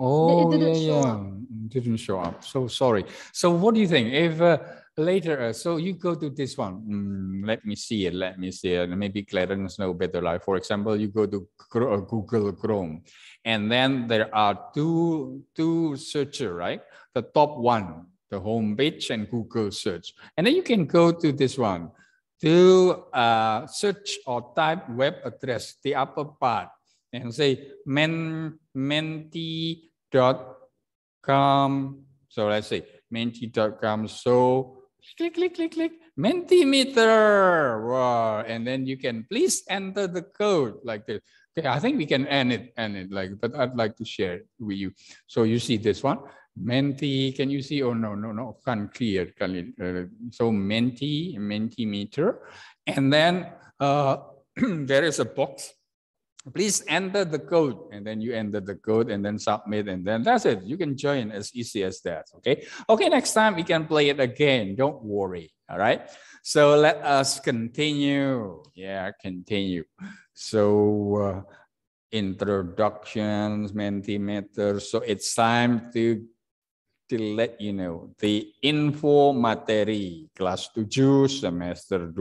Oh, it didn't yeah, yeah. Didn't show up. So sorry. So what do you think if? Uh, later. Uh, so you go to this one. Mm, let me see it. Let me see it. Maybe Clarence know better. Like for example, you go to uh, Google Chrome, and then there are two two searcher, right? The top one, the home page, and Google search, and then you can go to this one to uh, search or type web address, the upper part, and say men, menti.com. So let's say menti.com. So click, click, click, click, Mentimeter. Wow. And then you can please enter the code like this. Okay, I think we can end it, end it like, but I'd like to share it with you. So you see this one, Menti, can you see? Oh, no, no, no, can't clear. can uh, so Menti, Mentimeter. And then uh, there is a box please enter the code and then you enter the code and then submit and then that's it you can join as easy as that okay okay next time we can play it again don't worry all right so let us continue yeah continue so uh, introductions mentimeter so it's time to to let you know the info materi class 7 semester 2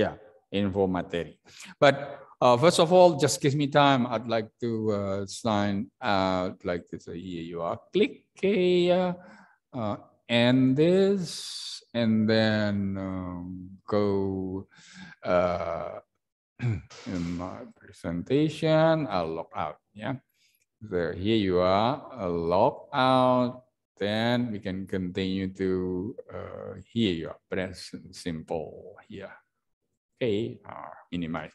yeah, info materi but uh, first of all, just give me time. I'd like to uh, sign out like this. Uh, here you are. Click here. Uh, end this. And then um, go uh, in my presentation. I'll log out. Yeah. so here you are. I'll log out. Then we can continue to uh, here you are. Press simple here. Okay. Uh, minimize.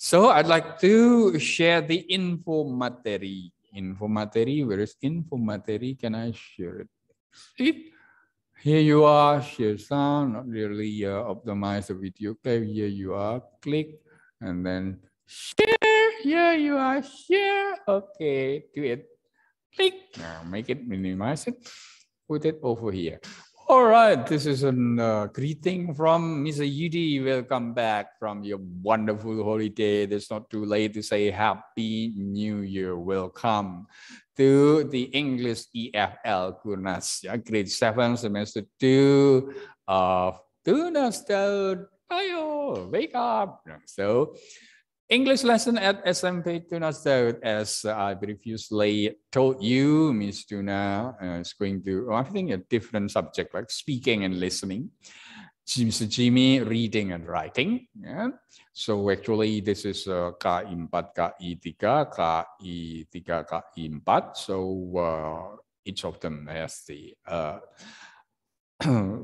So I'd like to share the info materi. Info materi, where is info materi? Can I share it? Here you are, share sound, not really uh, optimize the video clip. Here you are, click, and then share. Here you are, share. Okay, do it. Click, now make it, minimize it, put it over here. All right, this is a uh, greeting from Mr. Yudi. Welcome back from your wonderful holiday. It's not too late to say Happy New Year. Welcome to the English EFL Gunas, yeah, grade 7, semester 2 of Gunas ayo, Wake up. So, English lesson at SMP Tuna So as I previously told you, Miss Tuna uh, is going to, oh, I think, a different subject like speaking and listening. Mr. Jimmy, reading and writing. Yeah. So actually, this is KI4, KI3, KI3, KI4. So uh, each of them has the uh, uh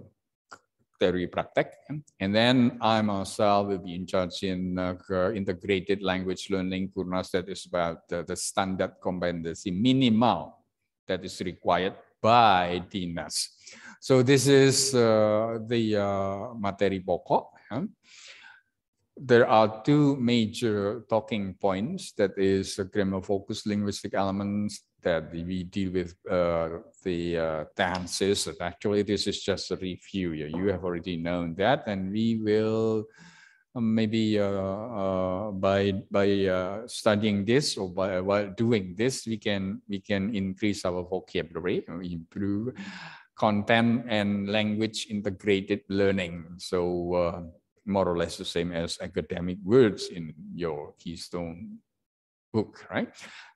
teori praktek. And then I myself will be in charge in uh, integrated language learning kurnas that is about uh, the standard competency minimal that is required by Dinas. So this is uh, the uh, materi pokok. Huh? There are two major talking points that is grammar focus, linguistic elements, that we deal with uh, the uh, TAM Actually, this is just a review. You have already known that, and we will um, maybe uh, uh, by by uh, studying this or by while doing this, we can we can increase our vocabulary, improve content and language integrated learning. So uh, more or less the same as academic words in your keystone book, right?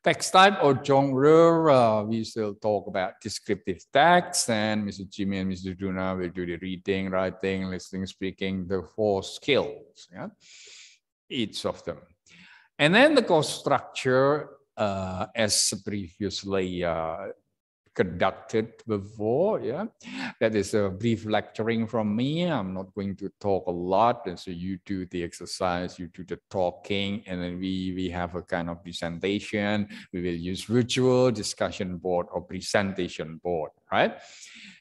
Text type or genre, uh, we still talk about descriptive text, and Mr. Jimmy and Mr. Duna will do the reading, writing, listening, speaking, the four skills, yeah? each of them. And then the course structure, uh, as previously uh, conducted before. Yeah, that is a brief lecturing from me. I'm not going to talk a lot. And so you do the exercise, you do the talking, and then we we have a kind of presentation. We will use virtual discussion board or presentation board right?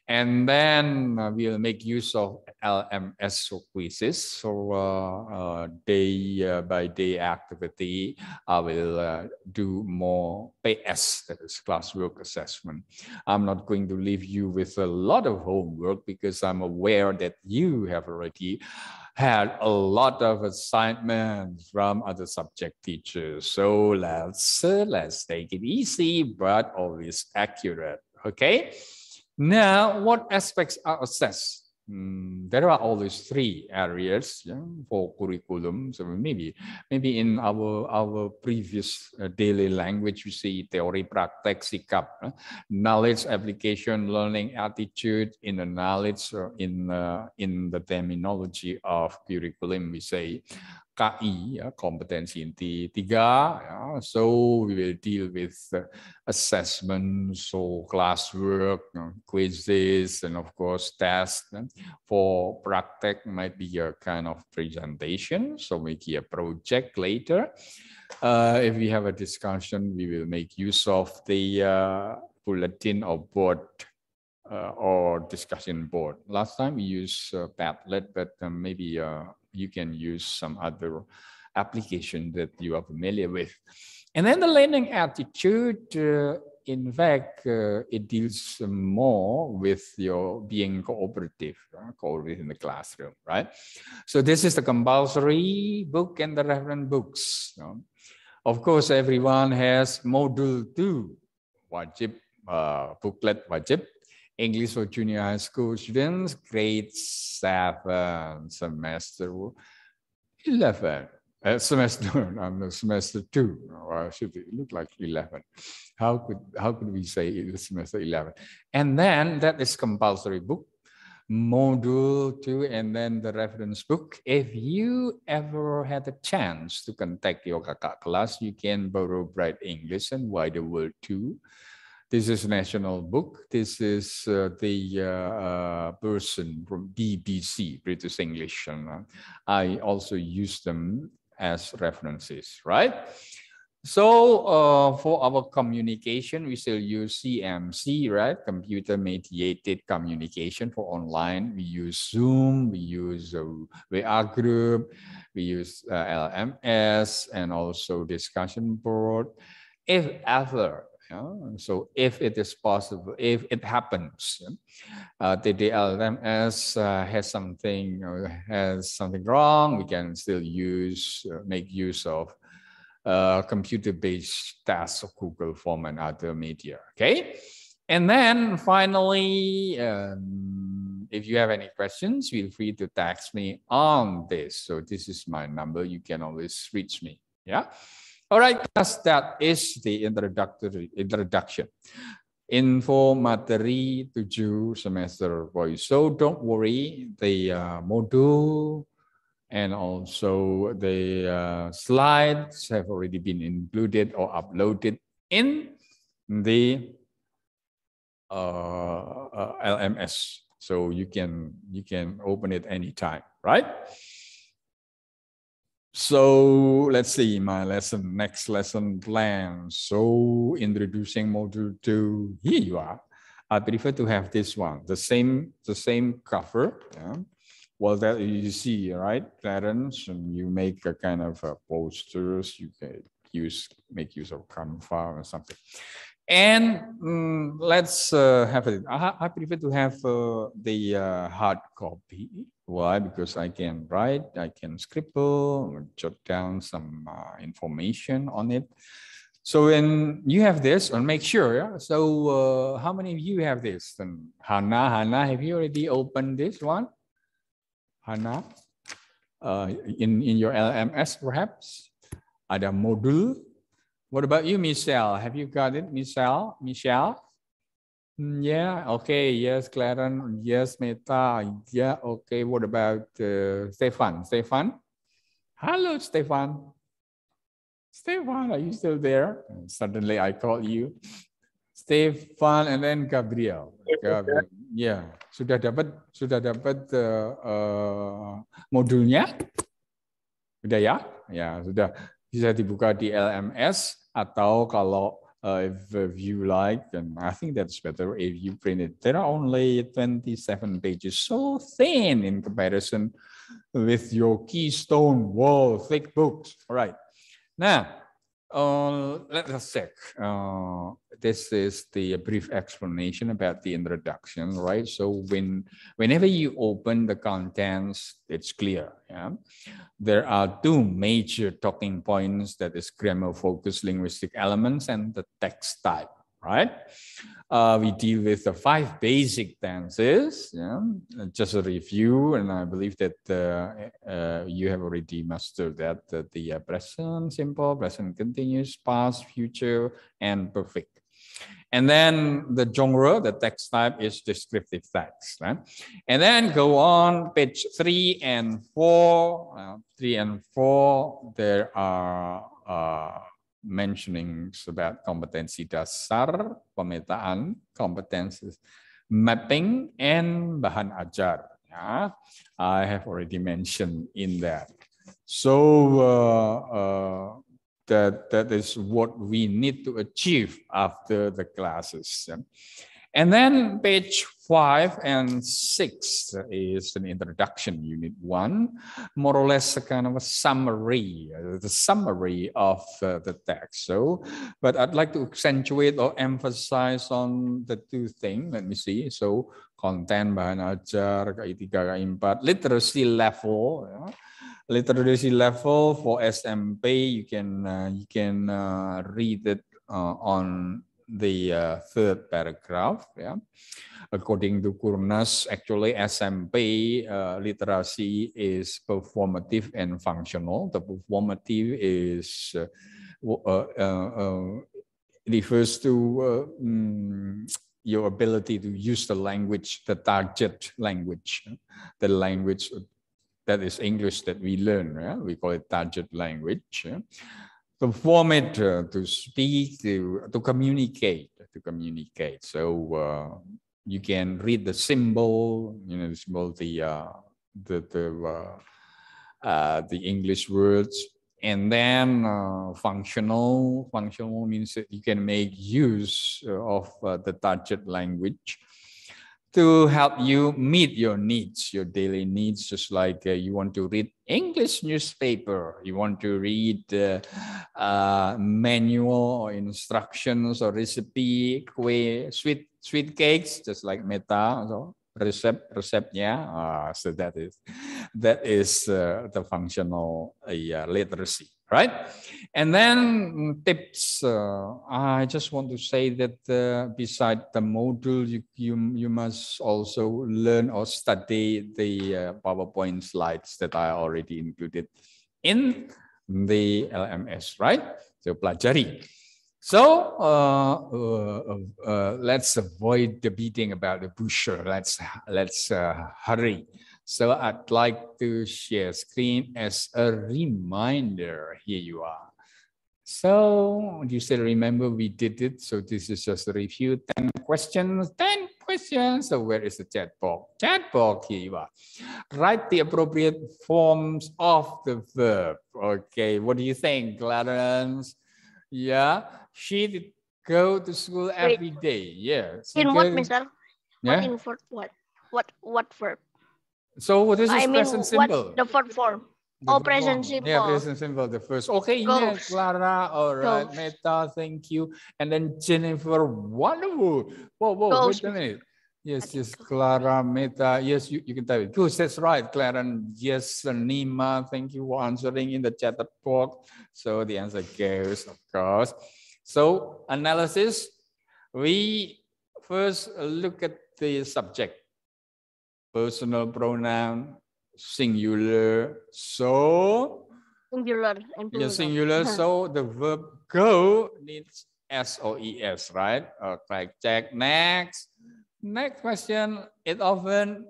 And then uh, we'll make use of LMS quizzes. So uh, uh, day uh, by day activity, I will uh, do more PS, that is classwork assessment. I'm not going to leave you with a lot of homework because I'm aware that you have already had a lot of assignments from other subject teachers. So let's, uh, let's take it easy, but always accurate, okay? Now, what aspects are assessed? Mm, there are always three areas yeah, for curriculum. So maybe, maybe in our our previous uh, daily language, we see theory, practice, sikap, uh, knowledge, application, learning, attitude in the knowledge uh, in uh, in the terminology of curriculum, we say KI, yeah, competency inti tiga. So we will deal with assessment, so classwork, you know, quizzes, and of course tests. for practice, might be a kind of presentation, so make a project later. Uh, if we have a discussion, we will make use of the uh, bulletin or board uh, or discussion board. Last time we used uh, Padlet, but um, maybe uh, you can use some other application that you are familiar with. And then the learning attitude, uh, in fact, uh, it deals more with your being cooperative, uh, cooperative in the classroom, right? So this is the compulsory book and the reference books. You know? Of course, everyone has module two, wajib, uh, booklet wajib, English for junior high school students, grade seven, semester 11, uh, semester, i no, semester two, or should it look like 11? How could, how could we say semester 11? And then that is compulsory book, module two, and then the reference book. If you ever had a chance to contact your kakak class, you can borrow Bright English and Wider World 2 this is national book. This is uh, the uh, uh from BBC, British English. And uh, I also use them as references, right? So uh, for our communication, we still use CMC, right? Computer mediated communication for online. We use Zoom, we use uh, VR group, we use uh, LMS and also discussion board. If ever yeah? So if it is possible, if it happens, uh, the DLMS uh, has something uh, has something wrong, we can still use uh, make use of uh, computer-based tasks of Google Form and other media. Okay, and then finally. Um, if you have any questions, feel free to text me on this. So this is my number. You can always reach me. Yeah. All right, guys, that is the introductory introduction. Info materi tujuh semester boy. So don't worry, the uh, module and also the uh, slides have already been included or uploaded in the uh, uh, LMS. So you can you can open it anytime, right? So let's see my lesson, next lesson plan. So introducing module two, here you are. I prefer to have this one, the same, the same cover. Yeah. Well, that you see, right, patterns, and you make a kind of a uh, posters. You can use make use of Canva or something. And um, let's uh, have it. I, I, prefer to have uh, the uh, hard copy why? Because I can write, I can scribble, jot down some uh, information on it. So when you have this, and make sure. Yeah? So uh, how many of you have this? And Hana, Hana, have you already opened this one? Hana, uh, in in your LMS perhaps? Ada modul. What about you, Michelle? Have you got it, Michelle? Michelle? Mm, yeah, okay, yes, Clarence, yes, Meta, yeah, okay. What about uh, Stefan? Stefan? Hello, Stefan. Stefan, are you still there? And suddenly I call you. Stefan and then Gabriel. Gabriel. Yeah, sudah dapat sudah dapat uh, uh, modulnya? Sudah ya? Ya, sudah bisa dibuka di LMS atau kalau uh, if, if you like, and I think that's better if you print it. There are only 27 pages, so thin in comparison with your keystone wall thick books. All right. Now, uh, let us check. Uh, this is the brief explanation about the introduction, right? So when whenever you open the contents, it's clear. Yeah? There are two major talking points that is grammar focused linguistic elements and the text type, right? Uh, we deal with the five basic tenses, yeah? just a review, and I believe that uh, uh, you have already mastered that, that the uh, present, simple, present continuous, past, future, and perfect, and then the genre, the text type is descriptive text, right? And then go on page three and four, uh, three and four, there are uh, mentionings about competency dasar, pemetaan, competencies mapping, and bahan ajar. Yeah, I have already mentioned in that. So uh, uh that, that is what we need to achieve after the classes. And then page five and six is an introduction, unit one, more or less a kind of a summary, the summary of uh, the text. So, but I'd like to accentuate or emphasize on the two things. Let me see. So, content, bahan ajar, KI3, literacy level. Yeah literacy level for SMP, you can uh, you can uh, read it uh, on the uh, third paragraph. Yeah, according to Kurnas, actually SMP uh, literacy is performative and functional. The performative is uh, refers to mm, your ability to use the language, the target language, the language that is English that we learn. Yeah? We call it target language. Yeah? form format uh, to speak, to, to communicate, to communicate. So uh, you can read the symbol, you know, the symbol, the, uh, the, the, uh, uh, the English words, and then uh, functional functional means that you can make use uh, of uh, the target language to help you meet your needs, your daily needs, just like uh, you want to read English newspaper, you want to read uh, uh, manual or instructions or recipe, sweet sweet cakes, just like meta, so recept, recept, yeah. Ah, so that is that is uh, the functional uh, literacy, right? And then mm, tips, uh, I just want to say that uh, beside the module, you, you, you must also learn or study the uh, PowerPoint slides that I already included in the LMS, right? So pelajari. So uh, uh, uh, let's avoid the beating about the bush. Let's, let's hurry. So I'd like to share screen as a reminder. Here you are. So you still remember we did it. So this is just a review. 10 questions, 10 questions. So where is the chat box? Chat box, here you are. Write the appropriate forms of the verb. Okay, what do you think, Clarence? Yeah, she did go to school every day. Wait. day. Yeah. So in what, Mr. Yeah? What in what? What, what verb? So this I mean, present simple. What's the verb form? Operation simple. Yeah, present simple. the first. Okay, Go. yeah, Clara. All right, Go. Meta, thank you. And then Jennifer, wonderful. Whoa, whoa, Go. wait a minute. Yes, yes, Clara, Meta. Yes, you, you can type it. Good, that's right, Clara. And yes, Nima, thank you for answering in the chat box. So the answer goes, of course. So analysis, we first look at the subject, personal pronoun, singular. So singular and plural. Yeah, singular. so the verb go needs S O E S, right? Uh, okay, Jack. Next. Next question. It often,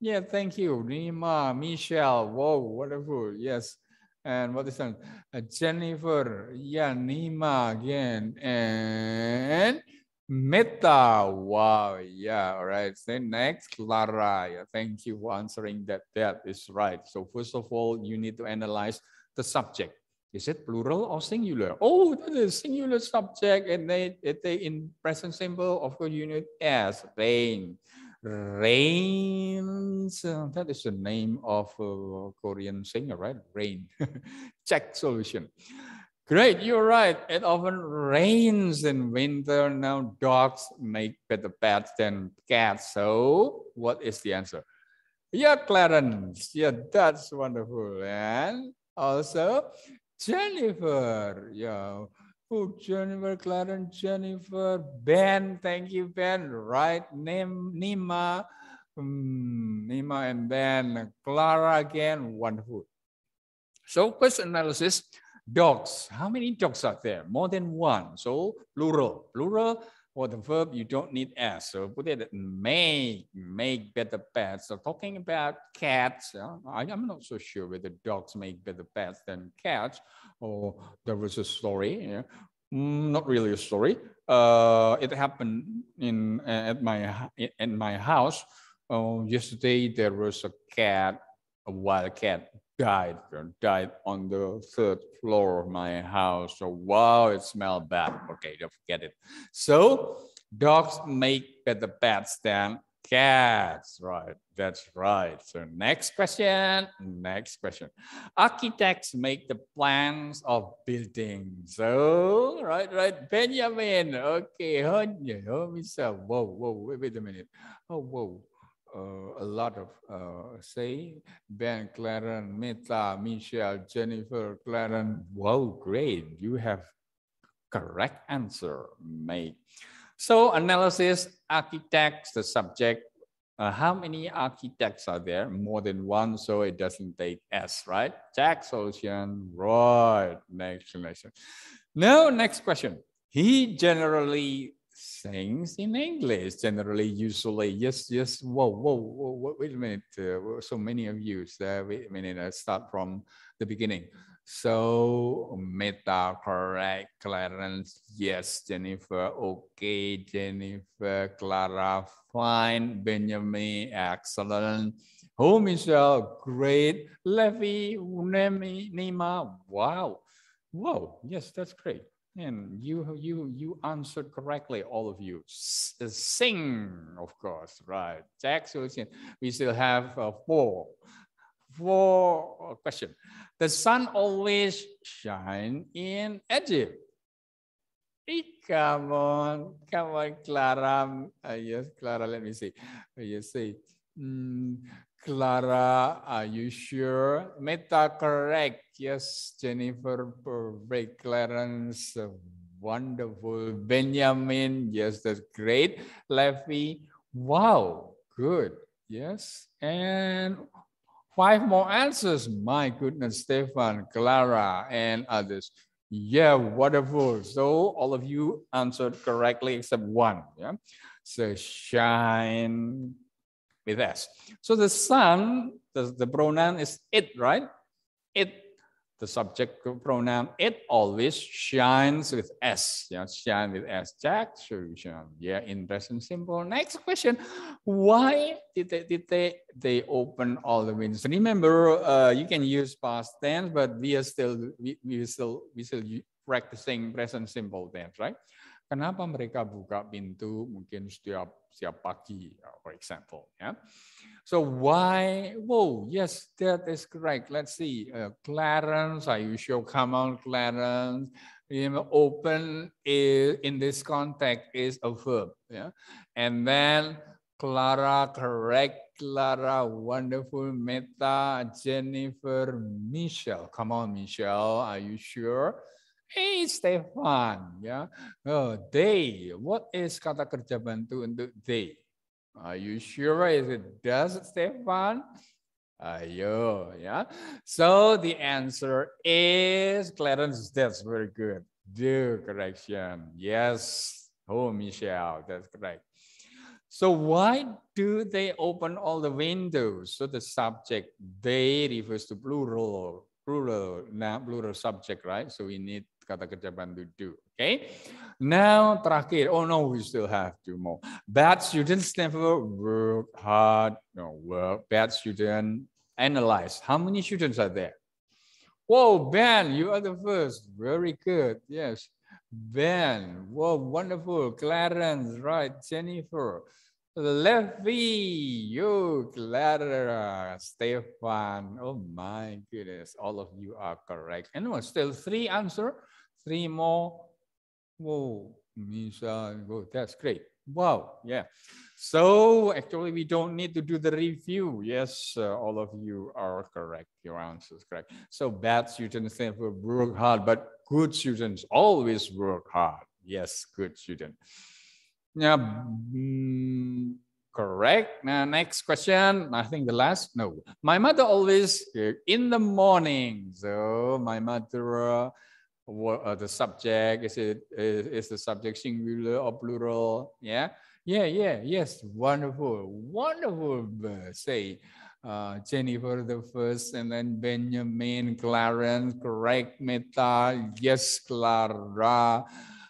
yeah, thank you. Nima, Michelle, whoa, wonderful. Yes. And what is that? Uh, Jennifer, yeah, Nima again. And Meta. Wow. Yeah. All right. Then next, Clara. Yeah, thank you for answering that. That is right. So first of all, you need to analyze the subject. Is it plural or singular? Oh, that is singular subject. And they, it, they in present simple, of course, you need as rain. Rains. Uh, that is the name of a uh, Korean singer, right? Rain. Check solution. Great, you're right. It often rains in winter. Now dogs make better pets than cats. So what is the answer? Yeah, Clarence. Yeah, that's wonderful. And also Jennifer. Yeah. Oh, Jennifer, Clarence, Jennifer, Ben. Thank you, Ben. Right. Name Nima. Hmm, Nima and Ben. Clara again. Wonderful. So question analysis. Dogs. How many dogs are there? More than one. So plural. Plural for the verb, you don't need s. So put it make, make better pets. So talking about cats, uh, I, am not so sure whether dogs make better pets than cats. Or oh, there was a story, yeah. mm, not really a story. Uh, it happened in uh, at my in my house. Oh, yesterday there was a cat, a wild cat died, died on the third floor of my house. So, wow, it smelled bad. Okay, don't forget it. So, dogs make better pets than cats. Right, that's right. So, next question. Next question. Architects make the plans of buildings. So, right, right. Benjamin. Okay, honey. Oh, Mr. Whoa, whoa, wait, wait a minute. Oh, whoa. Uh, a lot of uh, say. Ben, Claren, Meta, Michelle, Jennifer, Claren. Wow, great. You have correct answer made. So analysis, architects, the subject, uh, how many architects are there? More than one, so it doesn't take S, right? Jack, ocean, right, next question. Now, next question. He generally things in English, generally, usually. Yes, yes, whoa, whoa, whoa wait a minute. Uh, so many of you, so wait a minute, I start from the beginning. So Meta, correct, Clarence, yes, Jennifer, okay, Jennifer, Clara, fine, Benjamin, excellent. Who, Michelle, great, Levy, Nemi, Nima, wow. Whoa, yes, that's great. And you, you, you answered correctly, all of you. sing, of course, right? Excellent. We still have uh, four, four uh, question. The sun always shine in Egypt. come on, come on, Clara. Uh, yes, Clara. Let me see. Uh, you see. Mm, Clara, are you sure? Meta, correct. Yes, Jennifer, perfect. Clarence, wonderful. Benjamin, yes, that's great. Leffy, wow, good. Yes, and five more answers. My goodness, Stefan, Clara, and others. Yeah, wonderful. So all of you answered correctly except one. Yeah. So shine, with S. So the sun, the, the pronoun is it, right? It, the subject pronoun, it always shines with S. Yeah, shine with S. Jack solution. Yeah, interesting simple. Next question. Why did they, did they, they open all the windows? Remember, uh, you can use past tense, but we are still, we, we still, we still practicing present simple tense, right? Kenapa mereka buka pintu mungkin setiap setiap pagi, uh, for example, ya. Yeah. So why? Wow, yes, that is correct. Let's see, uh, Clarence, you sure? come on Clarence. You know, open is, in this context is a verb, yeah. And then Clara, correct, Clara, wonderful, Meta, Jennifer, Michelle. Come on, Michelle, are you sure? Hey Stefan, ya. Oh, they. What is kata kerja bantu untuk they? Are you sure is it does Stefan? Ayo, ya. So the answer is Clarence. That's very good. Do correction. Yes. Oh, Michelle, that's correct. So why do they open all the windows? So the subject they refers to plural, plural, nah plural subject, right? So we need kata kerja bantu do. Okay. Now terakhir. Oh no, we still have two more. Bad students never work hard. No work. Bad student analyze. How many students are there? Whoa, Ben, you are the first. Very good. Yes. Ben, whoa, wonderful. Clarence, right. Jennifer. Levy, you, Clara, Stefan. Oh my goodness, all of you are correct. Anyone still three answer? Three more. Whoa, Misha, whoa, that's great. Wow, yeah. So actually, we don't need to do the review. Yes, uh, all of you are correct. Your answer is correct. So bad students never work hard, but good students always work hard. Yes, good student. Yeah, mm, correct. Now, next question. I think the last. No, my mother always uh, in the morning. So my mother. Uh, what uh, the subject is it is, is the subject singular or plural yeah yeah yeah yes wonderful wonderful say uh, Jennifer the first and then Benjamin Clarence correct Meta yes Clara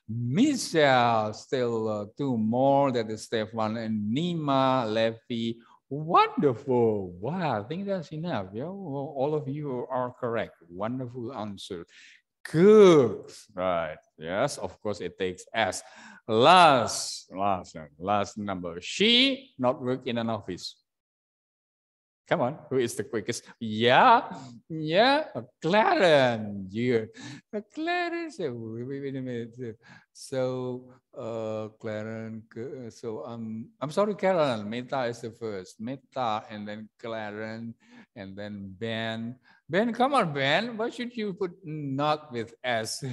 Michelle still uh, two more that is Stefan and Nima Levy Wonderful. Wow, I think that's enough. Yeah, well, all of you are correct. Wonderful answer good. Right. Yes, of course it takes S. Last, last, last number. She not work in an office. Come on, who is the quickest? Yeah, yeah, Clarence. You, yeah. Clarence. So, uh, Clarence. Uh, so, um, I'm sorry, Karen. Meta is the first. Meta, and then Clarence, and then Ben, Ben, come on, Ben. Why should you put not with S?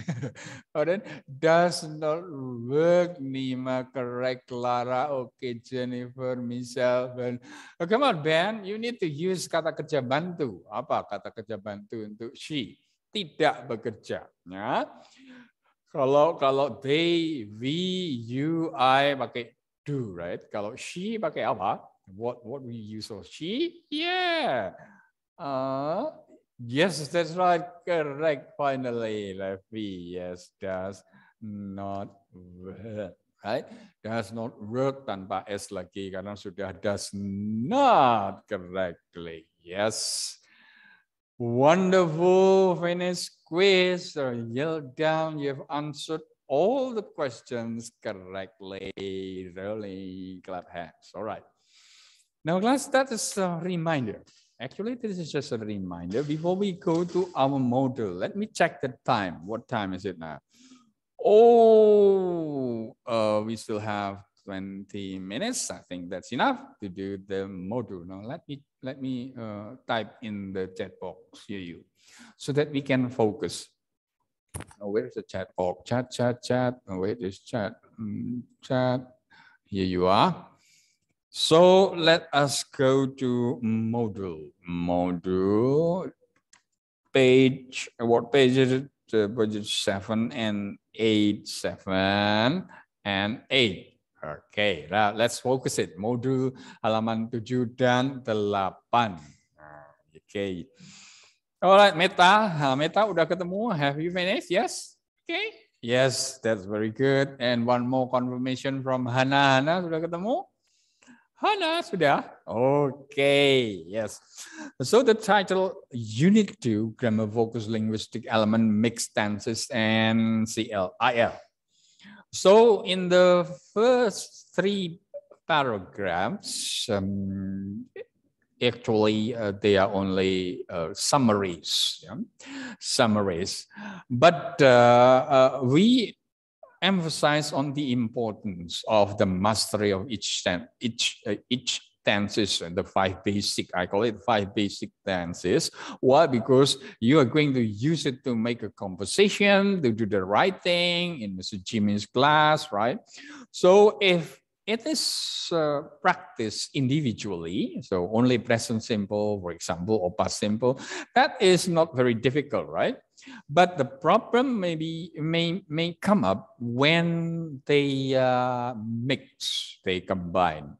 then does not work, Nima. Correct, Lara, Okay, Jennifer, Michelle, Ben. Oh, come on, Ben. You need to use kata kerja bantu. Apa kata kerja bantu untuk she? Tidak bekerja. Ya. Kalau kalau they, we, you, I pakai do, right? Kalau she pakai apa? What what we use for she? Yeah. Uh, Yes, that's right. Correct. Finally, like V, yes, does not work. Right? Does not work tanpa S lagi karena sudah does not correctly. Yes. Wonderful finish quiz. So yell down. You've answered all the questions correctly. Really clap hands. All right. Now, class, that is a reminder. Actually, this is just a reminder. Before we go to our model, let me check the time. What time is it now? Oh, uh, we still have 20 minutes. I think that's enough to do the module. Now let me let me uh, type in the chat box here you, so that we can focus. Oh, where is the chat box? Chat, chat, chat. Oh, chat, mm, chat. Here you are. So let us go to module. Module page, what page is it? budget seven and eight, seven and eight. okay. lah let's focus it. module halaman tujuh dan delapan Okay. Alright, Meta. Nah, Meta udah ketemu. Have you finished? Yes? Okay. Yes, that's very good. And one more confirmation from Hana. Hana sudah ketemu? Hana sudah? Okay, yes. So the title unique to Grammar Focus Linguistic Element Mixed Tenses and CLIL. So in the first three paragraphs, um, actually uh, they are only uh, summaries, yeah? summaries. But uh, uh we emphasize on the importance of the mastery of each step, each, uh, each dances, uh, the five basic, I call it five basic dances. Why? Because you are going to use it to make a conversation, to do the right thing in Mr. Jimmy's class, right? So if it is uh, practiced individually. So only present simple, for example, or past simple, that is not very difficult, right? But the problem maybe may, may come up when they uh, mix, they combine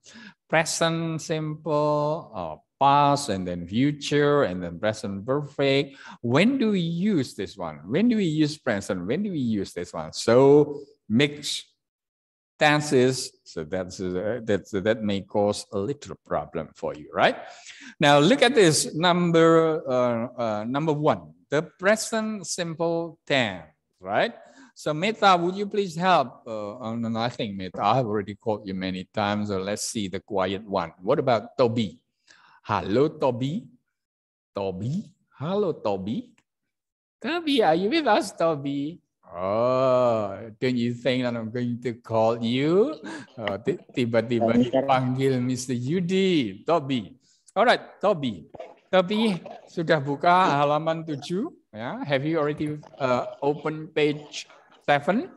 present simple, uh, past and then future and then present perfect. When do we use this one? When do we use present? When do we use this one? So mix dances. So that's, uh, that's, uh, that may cause a little problem for you, right? Now look at this number, uh, uh number one, the present simple tense, right? So Meta, would you please help? Uh, I think Meta, I have already called you many times. So let's see the quiet one. What about Toby? Hello, Toby. Toby. Hello, Toby. Toby, are you with us, Toby? Oh, don't you think that I'm going to call you? Oh, tiba-tiba dipanggil Mr. Yudi, Toby. Alright, Toby. Toby sudah buka halaman 7 ya. Have you already uh, open page 7?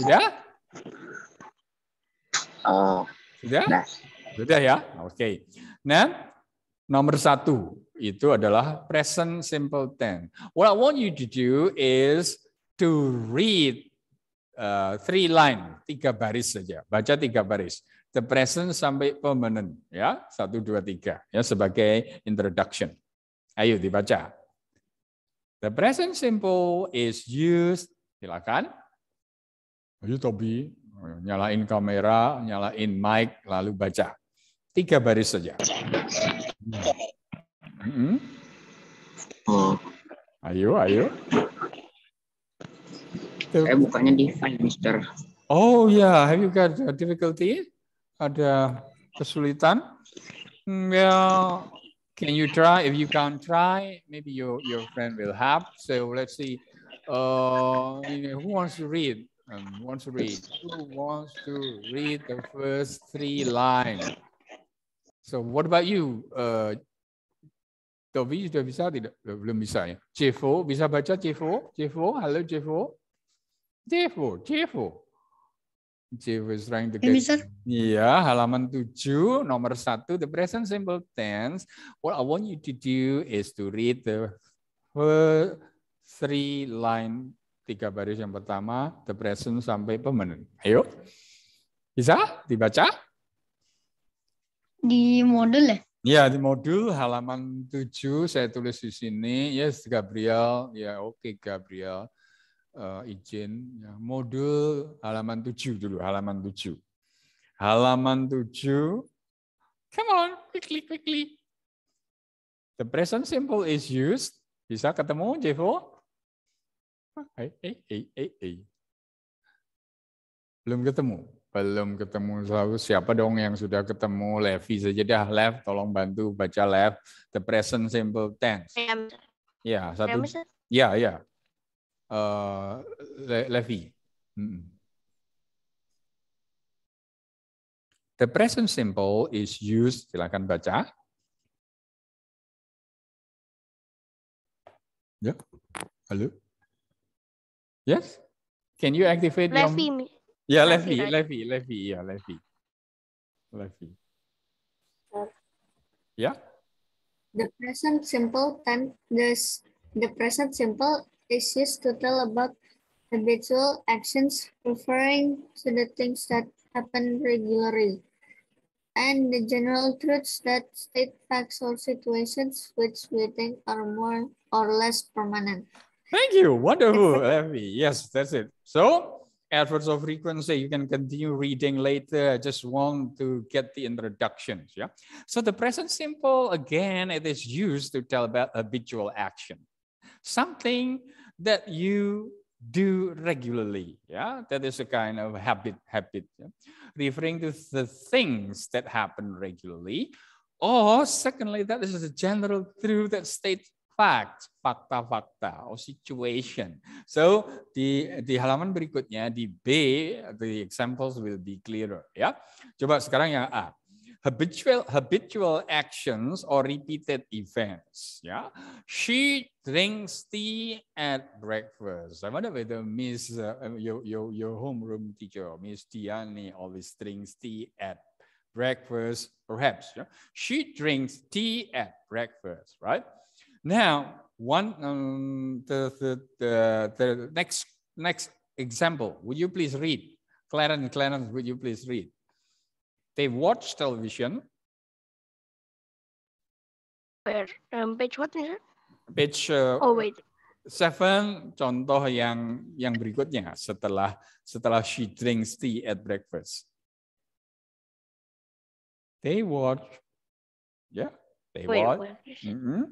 Sudah? Oh. Sudah? Nah. Sudah ya. Oke. Okay. Nah, nomor satu itu adalah present simple tense. What I want you to do is to read uh, three line, tiga baris saja. Baca tiga baris. The present sampai permanent. ya Satu, dua, tiga. Ya, sebagai introduction. Ayo dibaca. The present simple is used. Silakan. Ayo Tobi, nyalain kamera, nyalain mic, lalu baca. Tiga baris saja. -hmm. Oh. Ayo, ayo. Saya bukannya di Mister. Oh ya, yeah. have you got a difficulty? Ada kesulitan? Hmm, well, can you try? If you can't try, maybe your your friend will help. So let's see. Uh, you know, who wants to read? Um, wants to read? Who wants to read the first three lines? So what about you? Uh, sudah bisa tidak? Belum bisa ya. Cevo bisa baca Cevo? Cevo, halo Cevo. Jevo, Jevo. Jevo is trying to get. Iya, halaman 7, nomor 1, the present simple tense. What I want you to do is to read the three line, tiga baris yang pertama, the present sampai permanent. Ayo. Bisa dibaca? Di modul ya? Ya, di modul halaman 7 saya tulis di sini. Yes, Gabriel. Ya, oke okay, Gabriel uh, izin ya, modul halaman 7 dulu, halaman 7. Halaman 7. Come on, quickly quickly. The present simple is used. Bisa ketemu, Jevo? hey, ah, eh, hey, eh, hey, hey, hey. Belum ketemu. Belum ketemu selalu siapa dong yang sudah ketemu Levi saja dah Lev tolong bantu baca Lev the present simple tense. Iya, ya, satu. Iya, ya, ya uh, eh, Levy. Mm. The present simple is used, silakan baca. Ya, yeah. halo. Yes, can you activate? Levy. Your... Ya, Levi, Levi, Levi, ya, Levi. Levi. Ya. The present simple tense, the present simple is used to tell about habitual actions referring to the things that happen regularly and the general truths that state facts or situations which we think are more or less permanent. Thank you. Wonderful, yes, that's it. So, efforts of frequency, you can continue reading later. I just want to get the introductions. Yeah. So, the present simple, again, it is used to tell about habitual action. something that you do regularly. Yeah, that is a kind of habit, habit, yeah? referring to the things that happen regularly. Or secondly, that is a general truth that states fact, fakta-fakta, or situation. So di di halaman berikutnya di B, the examples will be clearer. Ya, coba sekarang yang A. habitual habitual actions or repeated events. Yeah, she drinks tea at breakfast. I wonder whether Miss uh, your your your homeroom teacher Miss Tiani always drinks tea at breakfast. Perhaps yeah? she drinks tea at breakfast, right? Now, one um, the, the the the next next example. Would you please read, Clarence? Clarence, would you please read? They watch television. Where? Um, page what? Page. Uh, oh wait. Seven contoh yang yang berikutnya setelah setelah she drinks tea at breakfast. They watch. Yeah, they wait, watch. Where? Mm -hmm.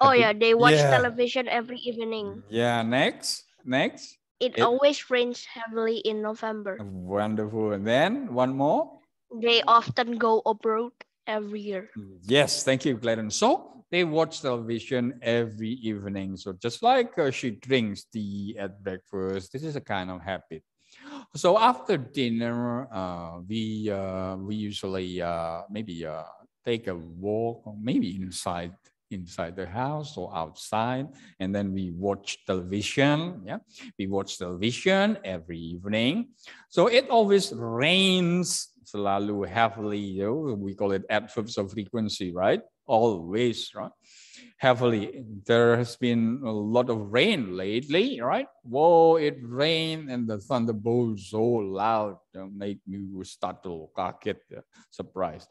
Oh yeah, they watch yeah. television every evening. Yeah, next, next. It, it always rains heavily in November. Wonderful. And then one more. They often go abroad every year. Yes, thank you, Gladon. So they watch television every evening. So just like uh, she drinks tea at breakfast, this is a kind of habit. So after dinner, uh, we uh, we usually uh, maybe uh, take a walk, maybe inside inside the house or outside, and then we watch television. Yeah, we watch television every evening. So it always rains selalu heavily, you know, we call it adverbs of frequency, right? Always, right? Heavily. There has been a lot of rain lately, right? Whoa, it rained and the thunderbolt so loud uh, made me startled, get surprised.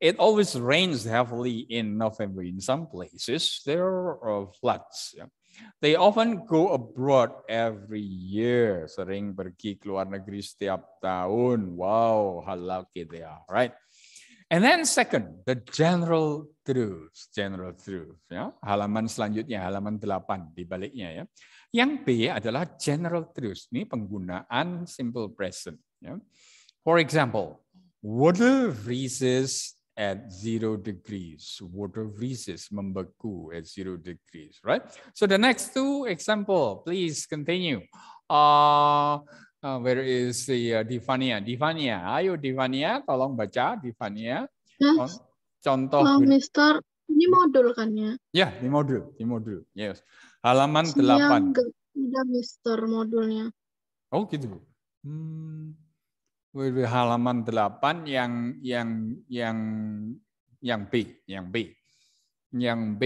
It always rains heavily in November in some places. There are floods. Yeah? They often go abroad every year. Sering pergi ke luar negeri setiap tahun. Wow, how lucky they are, right? And then second, the general truth, general truth. Ya. Halaman selanjutnya, halaman 8 di baliknya ya. Yang B adalah general truth. Ini penggunaan simple present. Ya. For example, Woodle freezes at zero degrees. Water freezes, membeku at zero degrees, right? So the next two example, please continue. Uh, uh, where is the uh, Divania? Divania, ayo Divania, tolong baca Divania. Yes. Contoh. Uh, Mister, ini modul kan ya? Ya, yeah, di modul, di modul. Yes. Halaman delapan. 8. Mister modulnya. Oh gitu. Hmm halaman 8 yang yang yang yang B, yang B. Yang B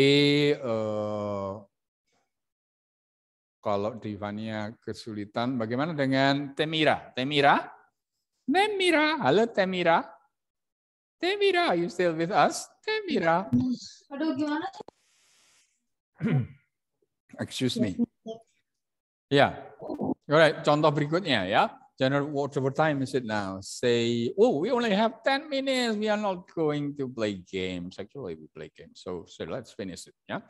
eh, kalau Divania kesulitan, bagaimana dengan Temira? Temira? Temira, halo Temira. Temira, are you still with us? Temira. Aduh, gimana Excuse me. Ya. Yeah. Alright, contoh berikutnya ya General, whatever time is it now? Say, oh, we only have 10 minutes. We are not going to play games. Actually, we play games. So, so let's finish it. Yeah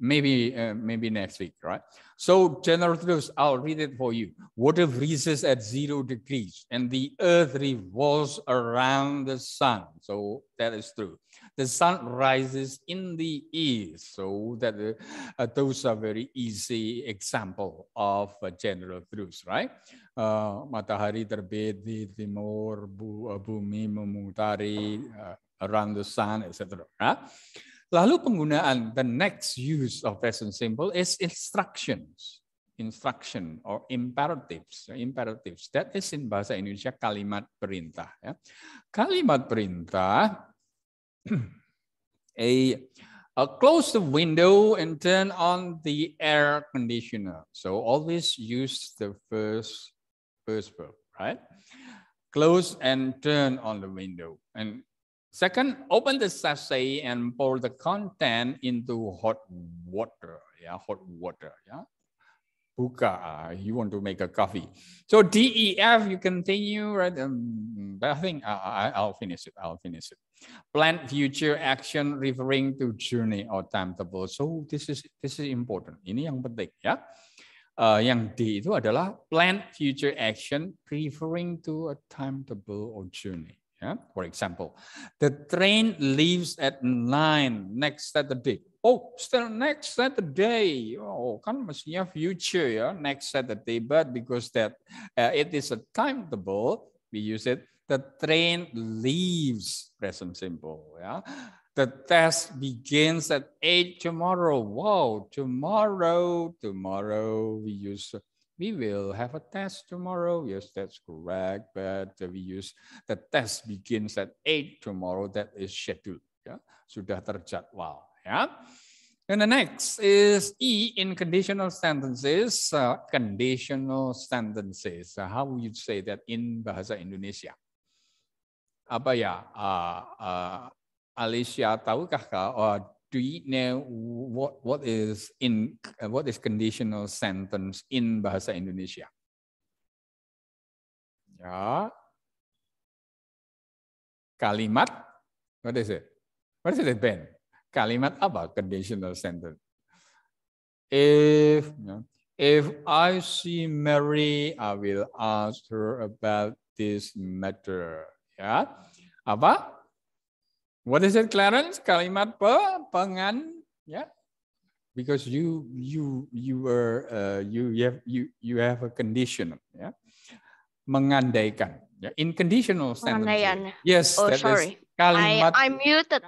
maybe uh, maybe next week, right? So generatives, I'll read it for you. Water freezes at zero degrees and the earth revolves around the sun. So that is true. The sun rises in the east. So that uh, uh those are very easy example of uh, general truths, right? Uh, matahari terbit di timur, uh, bumi memutari around the sun, etc. Right? Lalu penggunaan, the next use of present simple is instructions. Instruction or imperatives. Imperatives, that is in bahasa Indonesia kalimat perintah. Ya. Kalimat perintah, a, a close the window and turn on the air conditioner. So always use the first, first verb, right? Close and turn on the window. And Second, open the sachet and pour the content into hot water. Yeah, hot water. Yeah. Buka, uh, you want to make a coffee. So DEF, you continue, right? Um, I think uh, I, finish it. I'll finish it. Plan future action referring to journey or timetable. So this is this is important. Ini yang penting ya. Uh, yang D itu adalah plan future action referring to a timetable or journey. Yeah? For example, the train leaves at 9 next Saturday. Oh, still next Saturday. Oh, kan mestinya future ya, next Saturday. But because that uh, it is a timetable, we use it. The train leaves, present simple. Yeah? The test begins at 8 tomorrow. Wow, tomorrow, tomorrow, we use we will have a test tomorrow. Yes, that's correct. But we use the test begins at 8 tomorrow. That is scheduled. Ya. Sudah terjadwal. Yeah. And the next is E in conditional sentences. Uh, conditional sentences. Uh, how would you say that in bahasa Indonesia? Apa ya? Uh, uh, Alicia, tahukah kau? Uh, do you know what what is in what is conditional sentence in bahasa Indonesia? Ya. Kalimat what is it? What is it Ben? Kalimat apa conditional sentence? If if I see Mary, I will ask her about this matter. Ya. Apa? What is it, Clarence? Kalimat pe, pengan, yeah. Because you you you were uh, you, you have you you have a conditional, yeah. Mengandaikan, yeah. In conditional sentence, Yes, oh, sorry. kalimat. I, I muted.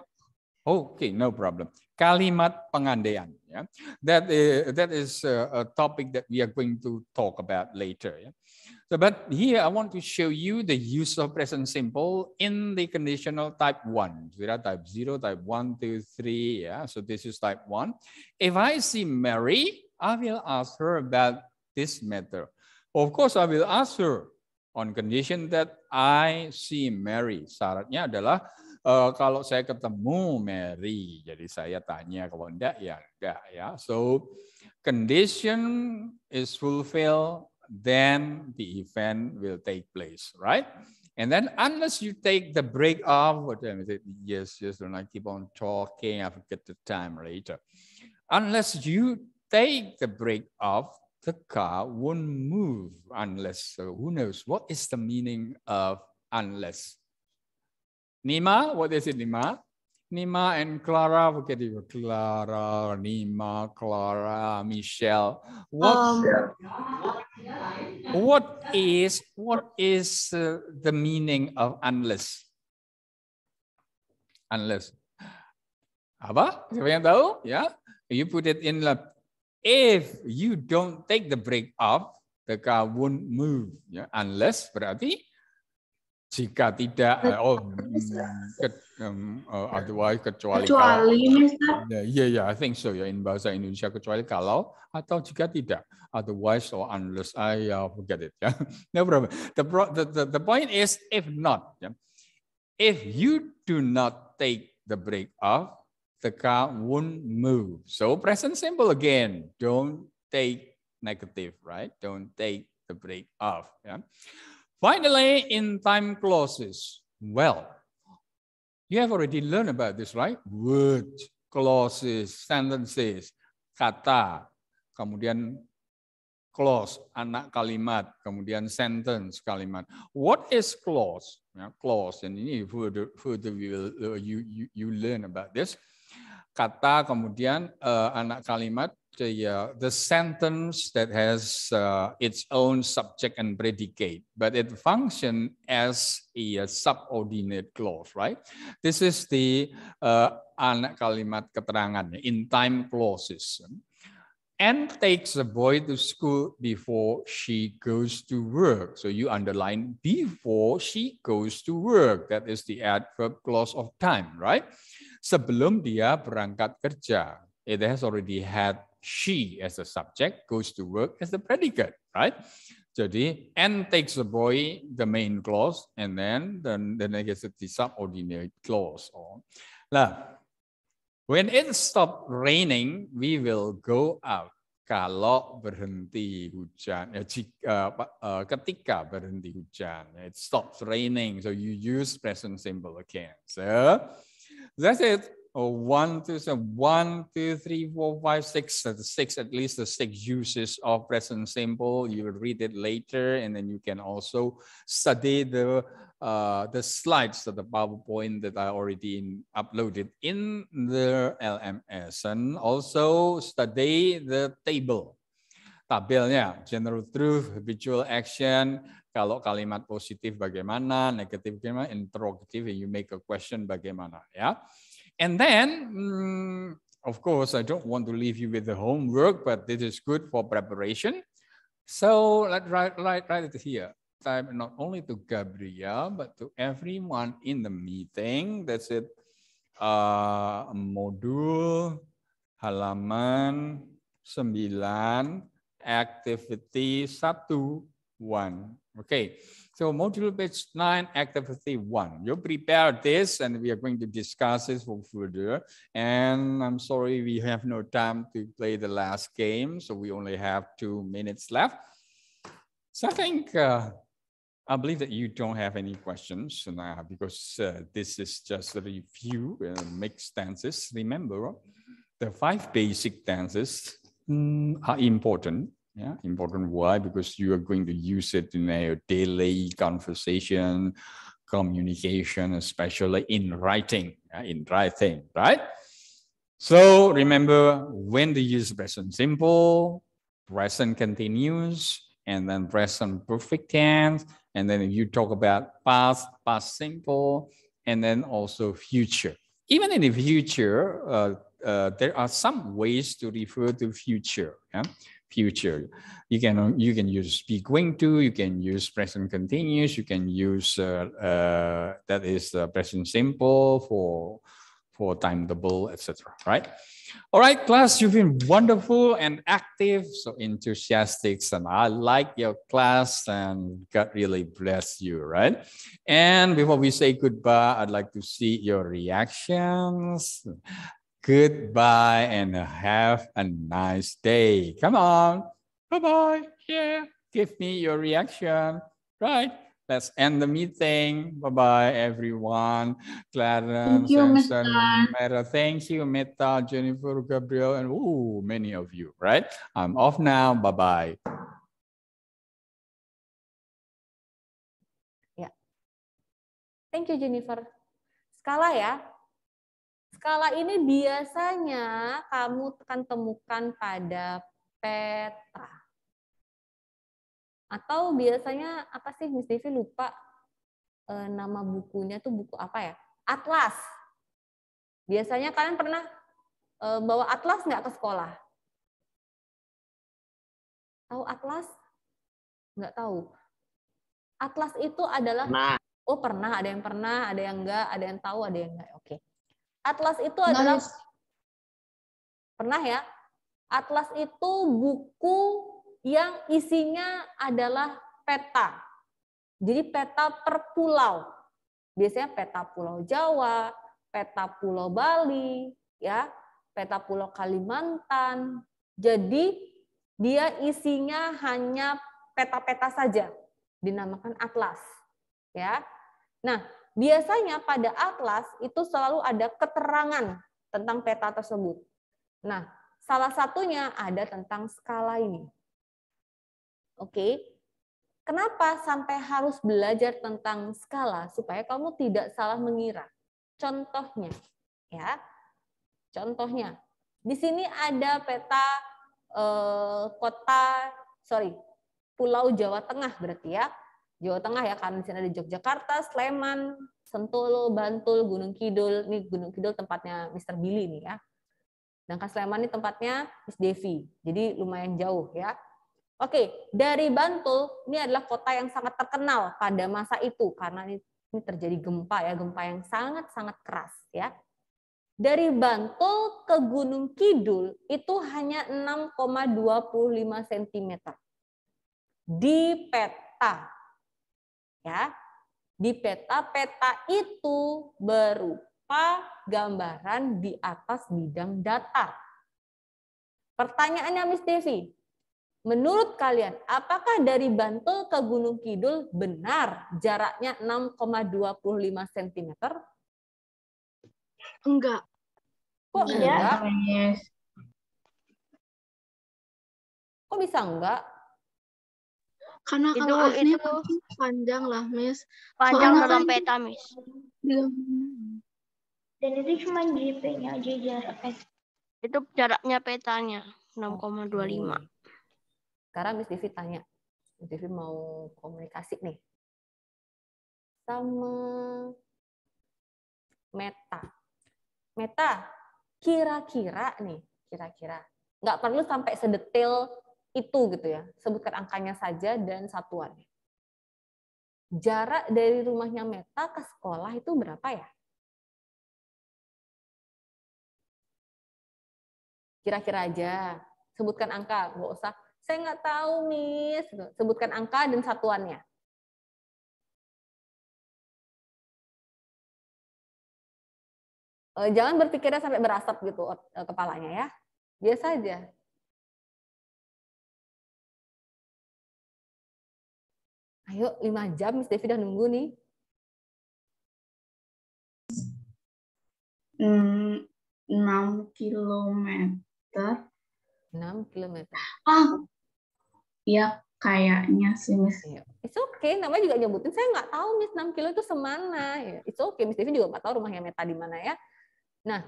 Okay, no problem. Kalimat pengandaian. Yeah, that is uh, that is a, uh, a topic that we are going to talk about later. Yeah? So, but here I want to show you the use of present simple in the conditional type one. So there type zero, type one, two, three. Yeah, so this is type one. If I see Mary, I will ask her about this matter. Of course, I will ask her on condition that I see Mary. Syaratnya adalah uh, kalau saya ketemu Mary, jadi saya tanya kalau enggak ya enggak ya. So condition is fulfilled then the event will take place, right? And then unless you take the break off, what time is Yes, yes, and I keep on talking, I forget the time later. Unless you take the break off, the car won't move unless, so who knows, what is the meaning of unless? Nima, what is it, Nima? Nima and Clara, forget your Clara, Nima, Clara, Michelle. What, um, what is what is uh, the meaning of unless? Unless. Apa? Siapa yang tahu? Ya. Yeah. You put it in love. If you don't take the break up, the car won't move. Yeah. Unless berarti jika tidak, eh, oh, hmm, ke, um, uh, otherwise kecuali. Kecuali, Mister. Iya, yeah, ya, I think so ya yeah, in bahasa Indonesia kecuali kalau atau jika tidak, otherwise or unless I uh, forget it ya. Yeah. No problem. The, the, the the point is if not, yeah. if you do not take the break off, the car won't move. So present simple again. Don't take negative, right? Don't take the break off. Yeah. Finally, in time clauses. Well, you have already learned about this, right? Word clauses, sentences, kata, kemudian clause, anak kalimat, kemudian sentence, kalimat. What is clause? Yeah, clause, dan ini further, further uh, you, you, you learn about this. Kata, kemudian uh, anak kalimat, the, uh, the sentence that has uh, its own subject and predicate, but it functions as a, a, subordinate clause, right? This is the uh, anak kalimat keterangan in time clauses. Anne takes the boy to school before she goes to work. So you underline before she goes to work. That is the adverb clause of time, right? Sebelum dia berangkat kerja. It has already had she as a subject goes to work as the predicate, right? Jadi and takes the boy, the main clause and then the, the negativity subordinate clause. Oh. Nah, when it stop raining, we will go out. Kalau berhenti hujan, ya, eh, jika, eh, uh, eh, ketika berhenti hujan, it stops raining. So you use present simple again. So that's it. oh, one, two, seven, one, two, three, four, five, six, the six, at least the six uses of present simple. You will read it later, and then you can also study the uh, the slides of the PowerPoint that I already in, uploaded in the LMS, and also study the table. Tabelnya, general truth, habitual action, kalau kalimat positif bagaimana, negatif bagaimana, interrogative, you make a question bagaimana ya. And then, mm, of course, I don't want to leave you with the homework, but this is good for preparation. So let's write, write, write it here. Type not only to Gabriel, but to everyone in the meeting. That's it. Uh, modul halaman sembilan, activity 1 1. Okay. So module page 9, activity 1. You prepare this and we are going to discuss this for further. And I'm sorry, we have no time to play the last game. So we only have two minutes left. So I think, uh, I believe that you don't have any questions now because uh, this is just a review uh, mixed dances. Remember, the five basic dances mm, are important yeah important why because you are going to use it in a daily conversation communication especially in writing in writing right so remember when to use present simple present continuous and then present perfect tense and then you talk about past past simple and then also future even in the future uh, uh, there are some ways to refer to future yeah? future. You can you can use speak wing to, you can use present continuous, you can use uh, uh, that is uh, present simple for for time double, etc. Right? All right, class, you've been wonderful and active, so enthusiastic, and I like your class, and God really bless you, right? And before we say goodbye, I'd like to see your reactions. goodbye and have a nice day. Come on. Bye bye. Yeah. Give me your reaction. Right. Let's end the meeting. Bye bye, everyone. Clarence, thank you, Meta. Thank you, Meta, Jennifer, Gabriel, and ooh, many of you, right? I'm off now. Bye bye. Yeah. Thank you, Jennifer. Skala ya, Skala ini biasanya kamu akan temukan pada peta. Atau biasanya apa sih Miss Devi lupa e, nama bukunya tuh buku apa ya? Atlas. Biasanya kalian pernah e, bawa atlas nggak ke sekolah? Tahu atlas? Nggak tahu. Atlas itu adalah nah. oh pernah, ada yang pernah, ada yang enggak, ada yang tahu, ada yang enggak. Oke. Okay. Atlas itu adalah pernah ya? Atlas itu buku yang isinya adalah peta. Jadi peta per pulau. Biasanya peta Pulau Jawa, peta Pulau Bali, ya, peta Pulau Kalimantan. Jadi dia isinya hanya peta-peta saja, dinamakan atlas. Ya. Nah, biasanya pada atlas itu selalu ada keterangan tentang peta tersebut. Nah, salah satunya ada tentang skala ini. Oke. Kenapa sampai harus belajar tentang skala supaya kamu tidak salah mengira? Contohnya, ya. Contohnya, di sini ada peta eh, kota, sorry, Pulau Jawa Tengah berarti ya Jawa Tengah ya karena di sini ada Yogyakarta, Sleman, Sentul, Bantul, Gunung Kidul. Ini Gunung Kidul tempatnya Mr. Billy nih ya. Sedangkan nah, Sleman ini tempatnya Miss Devi. Jadi lumayan jauh ya. Oke, dari Bantul ini adalah kota yang sangat terkenal pada masa itu karena ini, ini terjadi gempa ya, gempa yang sangat-sangat keras ya. Dari Bantul ke Gunung Kidul itu hanya 6,25 cm. Di peta ya. Di peta-peta itu berupa gambaran di atas bidang datar. Pertanyaannya Miss Devi, menurut kalian apakah dari Bantul ke Gunung Kidul benar jaraknya 6,25 cm? Enggak. Kok iya, enggak? enggak? Kok bisa enggak? Karena itu, kalau akne itu panjang lah, Miss. Panjang Soalnya dalam peta, tamis Dan itu cuma JP-nya aja jarak eh, Itu jaraknya petanya 6,25. Sekarang Miss Divi tanya. Miss Divi mau komunikasi nih. Sama Meta. Meta, kira-kira nih, kira-kira. Nggak perlu sampai sedetail itu gitu ya. Sebutkan angkanya saja dan satuannya. Jarak dari rumahnya Meta ke sekolah itu berapa ya? Kira-kira aja. Sebutkan angka, nggak usah. Saya nggak tahu, Miss. Sebutkan angka dan satuannya. Eh, jangan berpikirnya sampai berasap gitu eh, kepalanya ya. Biasa aja, Ayo, lima jam Miss Devi udah nunggu nih. Hmm, 6 kilometer. Enam kilometer. Ah, ya kayaknya sih Miss. Iya. It's okay, namanya juga nyebutin. Saya nggak tahu Miss 6 kilo itu semana. Iya, it's okay, Miss Devi juga nggak tahu rumahnya Meta di mana ya. Nah,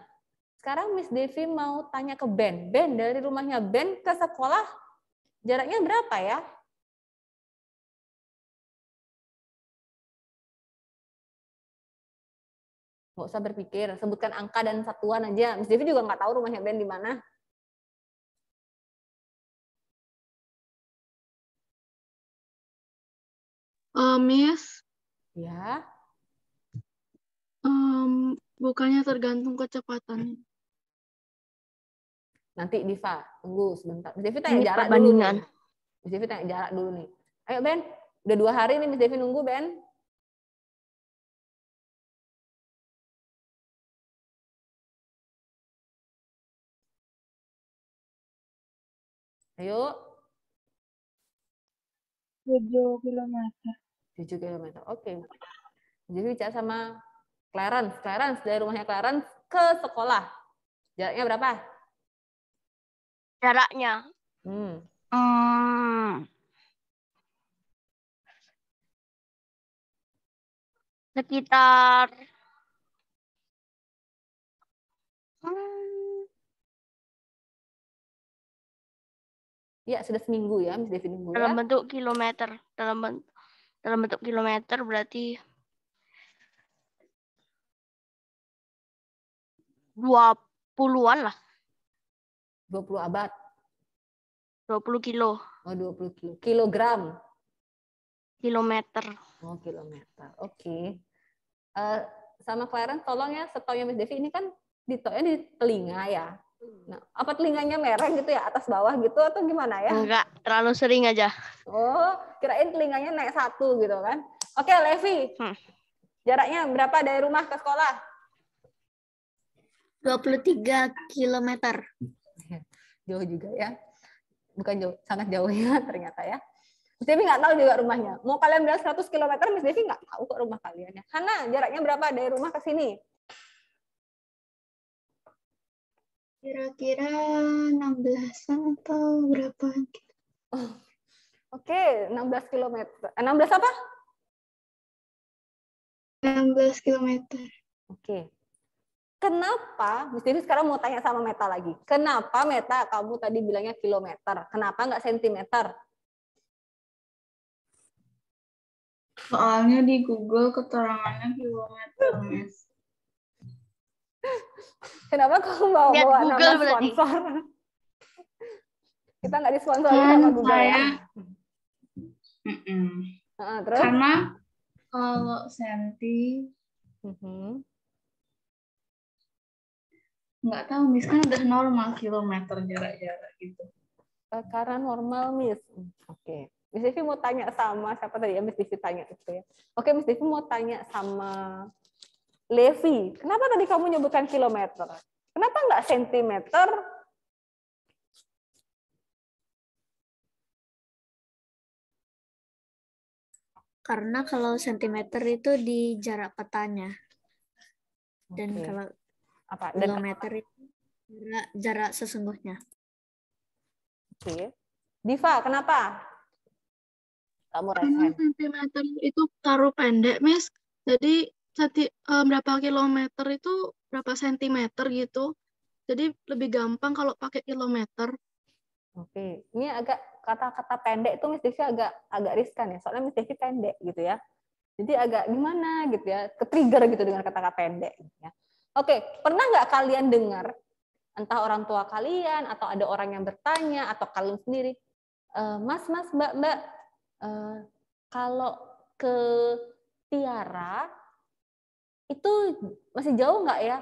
sekarang Miss Devi mau tanya ke Ben. Ben, dari rumahnya Ben ke sekolah jaraknya berapa ya? nggak usah berpikir sebutkan angka dan satuan aja Miss Devi juga nggak tahu rumahnya ben di mana uh, Miss ya um, bukannya tergantung kecepatan nanti Diva tunggu sebentar Miss Devi tanya jarak dulu nih Miss Devi tanya jarak dulu nih ayo Ben udah dua hari nih Miss Devi nunggu Ben Ayo. 7 kilometer. 7 kilometer. Oke. Okay. Jadi bicara sama Clarence. Clarence dari rumahnya Clarence ke sekolah. Jaraknya berapa? Jaraknya. Hmm. Hmm. Sekitar hmm, Ya, sudah seminggu ya, Miss Devi Nunggu. Ya. Dalam bentuk kilometer, dalam bentuk, dalam bentuk kilometer berarti 20-an lah. 20 abad. 20 kilo. Oh, 20 kilo. Kilogram. Kilometer. Oh, kilometer. Oke. Okay. Uh, eh, sama Clarence, tolong ya, setau ya, Miss Devi ini kan ditonya di telinga ya. Nah, apa telinganya merah gitu ya atas bawah gitu atau gimana ya? Enggak, terlalu sering aja. Oh, kirain telinganya naik satu gitu kan? Oke, Levi. Hmm. Jaraknya berapa dari rumah ke sekolah? 23 km. Jauh juga ya. Bukan jauh, sangat jauh ya ternyata ya. Mas Devi nggak tahu juga rumahnya. Mau kalian bilang 100 km, Mas Devi nggak tahu kok rumah kalian. Ya. Hana, jaraknya berapa dari rumah ke sini? Kira-kira 16-an atau berapa? Oh, Oke, okay, 16 km. 16 apa? 16 km. Oke. Okay. Kenapa, Miss sekarang mau tanya sama Meta lagi. Kenapa Meta kamu tadi bilangnya kilometer? Kenapa nggak sentimeter? Soalnya di Google keterangannya kilometer, Miss. Kenapa kamu bawa bawa Google nama sponsor? Kita nggak disponsori sponsor kan sama Google saya, ya. Mm -mm. Uh, terus? Karena kalau senti mm -hmm. nggak tahu miss kan udah normal kilometer jarak-jarak gitu. Eh, karena normal miss. Oke. Okay. Miss Devi mau tanya sama siapa tadi ya Miss Devi tanya itu ya. Oke Miss Devi mau tanya sama Levi. Kenapa tadi kamu nyebutkan kilometer? Kenapa nggak sentimeter? Karena kalau sentimeter itu di jarak petanya. Dan okay. kalau apa? Dan kilometer apa? itu jarak, jarak sesungguhnya. Oke. Okay. Diva, kenapa? Kamu Karena sentimeter itu taruh pendek, Miss. Jadi seti, uh, berapa kilometer itu berapa sentimeter gitu. Jadi lebih gampang kalau pakai kilometer. Oke, ini agak kata-kata pendek itu Miss Devi agak agak riskan ya, soalnya Miss Devi pendek gitu ya. Jadi agak gimana gitu ya, ketrigger gitu dengan kata-kata pendek. Gitu ya. Oke, pernah nggak kalian dengar entah orang tua kalian atau ada orang yang bertanya atau kalian sendiri, e, Mas, Mas, Mbak, Mbak, e, kalau ke Tiara itu masih jauh nggak ya?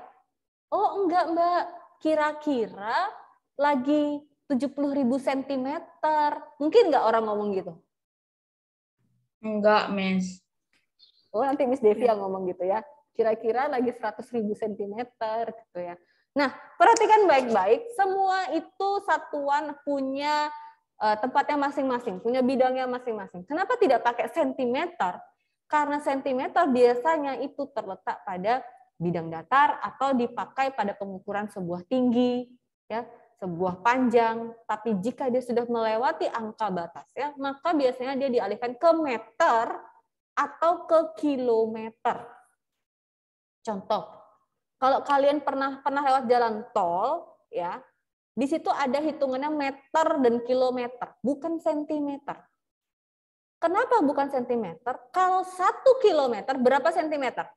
Oh enggak Mbak, kira-kira lagi 70 ribu sentimeter. Mungkin nggak orang ngomong gitu? Enggak, Miss. Oh, nanti Miss Devi yang ngomong gitu ya. Kira-kira lagi 100 ribu sentimeter gitu ya. Nah, perhatikan baik-baik. Semua itu satuan punya eh, tempatnya masing-masing, punya bidangnya masing-masing. Kenapa tidak pakai sentimeter? karena sentimeter biasanya itu terletak pada bidang datar atau dipakai pada pengukuran sebuah tinggi, ya, sebuah panjang. Tapi jika dia sudah melewati angka batas ya maka biasanya dia dialihkan ke meter atau ke kilometer. Contoh, kalau kalian pernah pernah lewat jalan tol, ya, di situ ada hitungannya meter dan kilometer, bukan sentimeter. Kenapa bukan sentimeter? Kalau satu kilometer berapa sentimeter?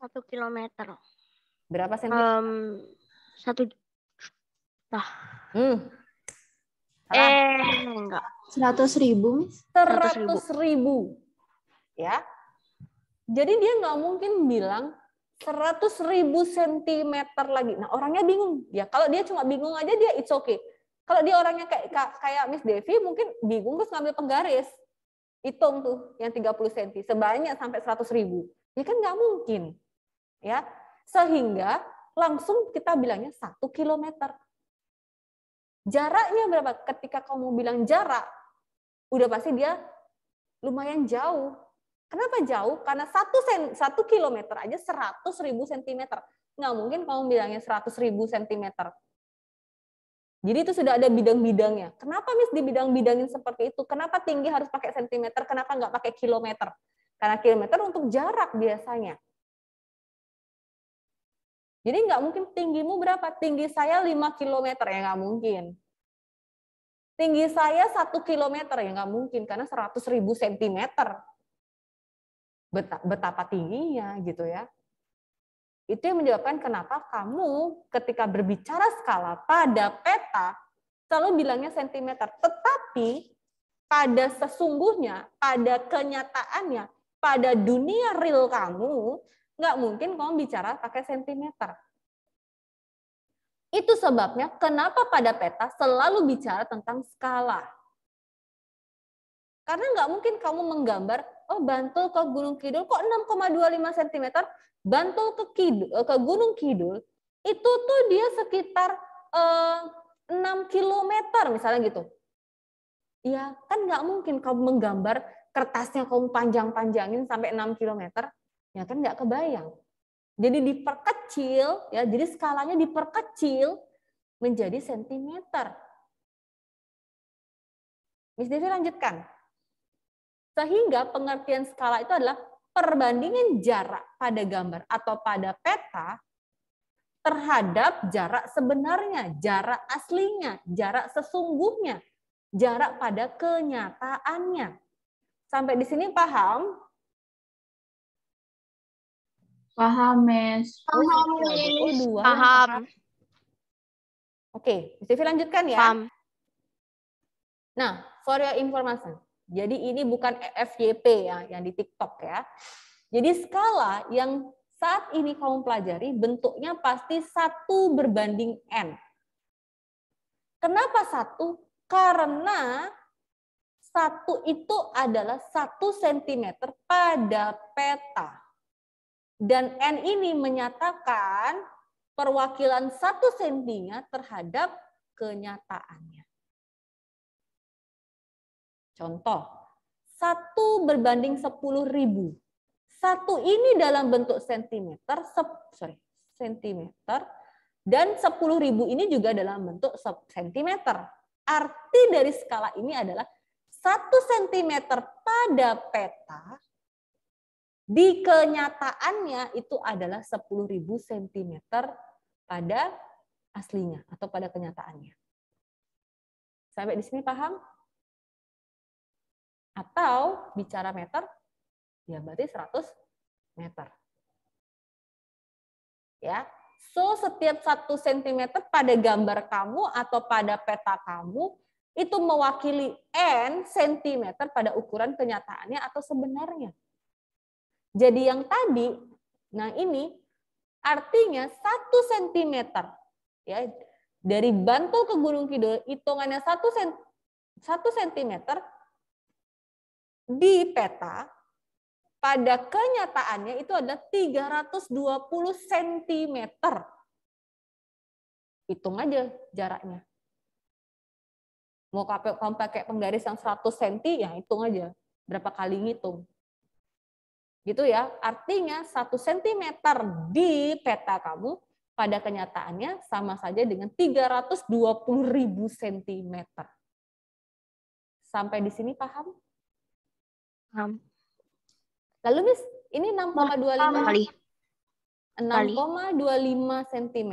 Satu kilometer. Berapa sentimeter? Um, satu Nah. Hmm. Eh, enggak. Seratus ribu, Seratus Seratus ribu. Ya. Jadi dia nggak mungkin bilang seratus ribu sentimeter lagi. Nah, orangnya bingung. Ya, kalau dia cuma bingung aja, dia it's okay kalau dia orangnya kayak kayak Miss Devi mungkin bingung terus ngambil penggaris. Hitung tuh yang 30 cm sebanyak sampai 100 ribu. Ya kan nggak mungkin. ya Sehingga langsung kita bilangnya satu kilometer. Jaraknya berapa? Ketika kamu bilang jarak, udah pasti dia lumayan jauh. Kenapa jauh? Karena satu, sen, satu kilometer aja 100 ribu sentimeter. Nggak mungkin kamu bilangnya 100 ribu sentimeter. Jadi itu sudah ada bidang-bidangnya. Kenapa Miss di bidang-bidangin seperti itu? Kenapa tinggi harus pakai sentimeter? Kenapa nggak pakai kilometer? Karena kilometer untuk jarak biasanya. Jadi nggak mungkin tinggimu berapa? Tinggi saya 5 kilometer ya nggak mungkin. Tinggi saya 1 kilometer ya nggak mungkin karena 100 ribu sentimeter. Betapa tingginya gitu ya. Itu yang menyebabkan kenapa kamu ketika berbicara skala pada peta selalu bilangnya sentimeter. Tetapi pada sesungguhnya, pada kenyataannya, pada dunia real kamu, nggak mungkin kamu bicara pakai sentimeter. Itu sebabnya kenapa pada peta selalu bicara tentang skala. Karena nggak mungkin kamu menggambar oh Bantul ke Gunung Kidul kok 6,25 cm, Bantul ke Kidul eh, ke Gunung Kidul itu tuh dia sekitar eh, 6 km misalnya gitu. Ya kan nggak mungkin kamu menggambar kertasnya kamu panjang-panjangin sampai 6 km, ya kan nggak kebayang. Jadi diperkecil, ya jadi skalanya diperkecil menjadi sentimeter. Miss Devi lanjutkan. Sehingga pengertian skala itu adalah perbandingan jarak pada gambar atau pada peta terhadap jarak sebenarnya, jarak aslinya, jarak sesungguhnya, jarak pada kenyataannya. Sampai di sini paham? Paham, Mes. Paham, Mes. Paham. Oke, Sivi lanjutkan ya. Paham. Nah, for your information, jadi ini bukan e FYP ya yang di TikTok ya. Jadi skala yang saat ini kamu pelajari bentuknya pasti satu berbanding n. Kenapa satu? Karena satu itu adalah satu sentimeter pada peta. Dan n ini menyatakan perwakilan satu sentinya terhadap kenyataannya. Contoh, satu berbanding sepuluh ribu. Satu ini dalam bentuk sentimeter, sep, sorry, sentimeter, dan sepuluh ribu ini juga dalam bentuk sentimeter. Arti dari skala ini adalah satu sentimeter pada peta di kenyataannya itu adalah sepuluh ribu sentimeter pada aslinya atau pada kenyataannya. Sampai di sini paham? Atau bicara meter, ya berarti 100 meter. Ya, So, setiap satu cm pada gambar kamu atau pada peta kamu, itu mewakili N cm pada ukuran kenyataannya atau sebenarnya. Jadi yang tadi, nah ini artinya satu cm ya dari Bantul ke Gunung Kidul hitungannya satu cm di peta pada kenyataannya itu ada 320 cm. Hitung aja jaraknya. Mau kamu pakai penggaris yang 100 cm, ya hitung aja. Berapa kali ngitung. Gitu ya, artinya 1 cm di peta kamu pada kenyataannya sama saja dengan 320 cm. Sampai di sini paham? 6. Lalu Miss, ini 6,25 kali. 6,25 cm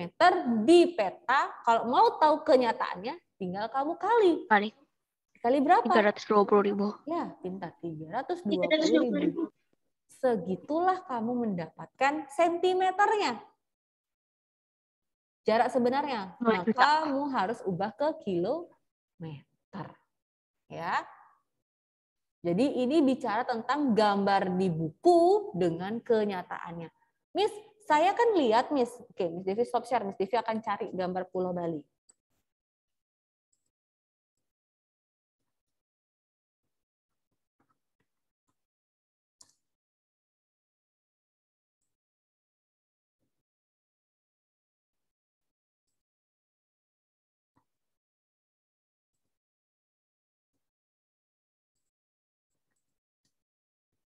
di peta. Kalau mau tahu kenyataannya, tinggal kamu kali. Kali. Kali berapa? 320 ribu. Ya, pintar. 320, 320 ribu. Segitulah kamu mendapatkan sentimeternya. Jarak sebenarnya. Nah, Maka kamu harus ubah ke kilometer. Ya. Jadi ini bicara tentang gambar di buku dengan kenyataannya. Miss, saya kan lihat Miss, oke Miss Devi stop share, Miss Devi akan cari gambar Pulau Bali.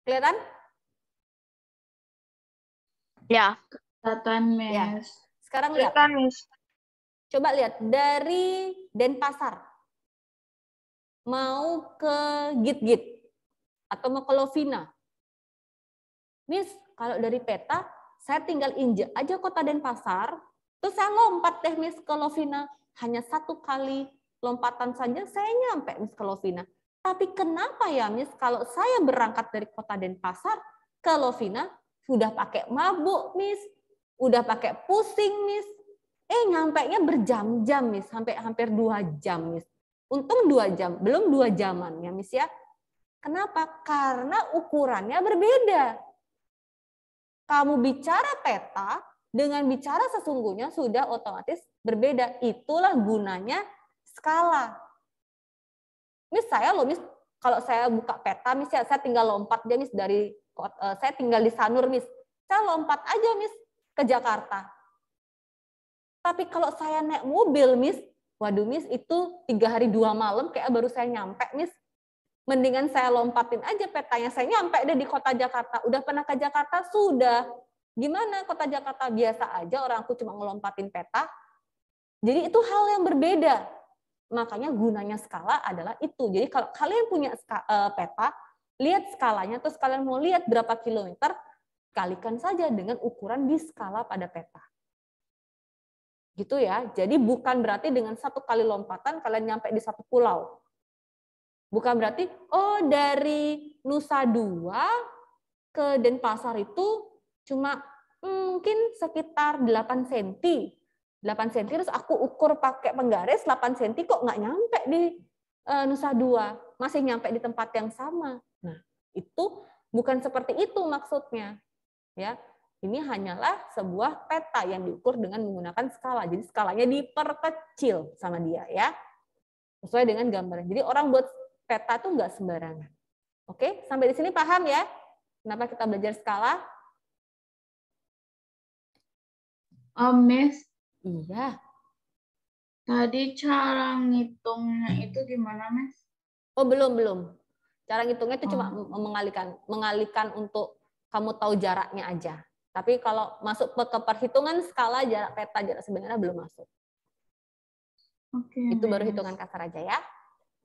Kelihatan? Ya. Kelihatan, ya. Miss. Ya. Sekarang lihat. Kelihatan, Miss. Coba lihat dari Denpasar mau ke Git-Git atau mau ke Lovina. Miss, kalau dari peta saya tinggal injek aja kota Denpasar, terus saya lompat deh Miss ke Lovina. Hanya satu kali lompatan saja saya nyampe Miss ke Lovina. Tapi kenapa ya, Miss, kalau saya berangkat dari kota Denpasar ke Lovina, sudah pakai mabuk, Miss, udah pakai pusing, Miss, eh nyampainya berjam-jam, Miss, sampai hampir dua jam, Miss. Untung dua jam, belum dua jaman ya, Miss ya. Kenapa? Karena ukurannya berbeda. Kamu bicara peta dengan bicara sesungguhnya sudah otomatis berbeda. Itulah gunanya skala Miss saya loh Miss kalau saya buka peta Miss ya, saya tinggal lompat dia Miss dari uh, saya tinggal di Sanur Miss. Saya lompat aja Miss ke Jakarta. Tapi kalau saya naik mobil Miss, waduh Miss itu tiga hari dua malam kayak baru saya nyampe Miss. Mendingan saya lompatin aja petanya. Saya nyampe deh di kota Jakarta. Udah pernah ke Jakarta? Sudah. Gimana kota Jakarta biasa aja orang aku cuma ngelompatin peta. Jadi itu hal yang berbeda Makanya gunanya skala adalah itu. Jadi kalau kalian punya e, peta, lihat skalanya, terus kalian mau lihat berapa kilometer, kalikan saja dengan ukuran di skala pada peta. Gitu ya. Jadi bukan berarti dengan satu kali lompatan kalian nyampe di satu pulau. Bukan berarti, oh dari Nusa Dua ke Denpasar itu cuma hmm, mungkin sekitar 8 cm 8 cm terus aku ukur pakai penggaris 8 cm kok nggak nyampe di eh, Nusa Dua, masih nyampe di tempat yang sama. Nah, itu bukan seperti itu maksudnya. Ya, ini hanyalah sebuah peta yang diukur dengan menggunakan skala. Jadi skalanya diperkecil sama dia ya. Sesuai dengan gambaran. Jadi orang buat peta tuh nggak sembarangan. Oke, sampai di sini paham ya? Kenapa kita belajar skala? Um, Miss, Iya. Tadi cara ngitungnya itu gimana, Mas? Oh, belum, belum. Cara ngitungnya itu oh. cuma mengalihkan mengalihkan untuk kamu tahu jaraknya aja. Tapi kalau masuk ke perhitungan skala jarak peta jarak sebenarnya belum masuk. Oke. Okay, itu baru hitungan kasar aja ya.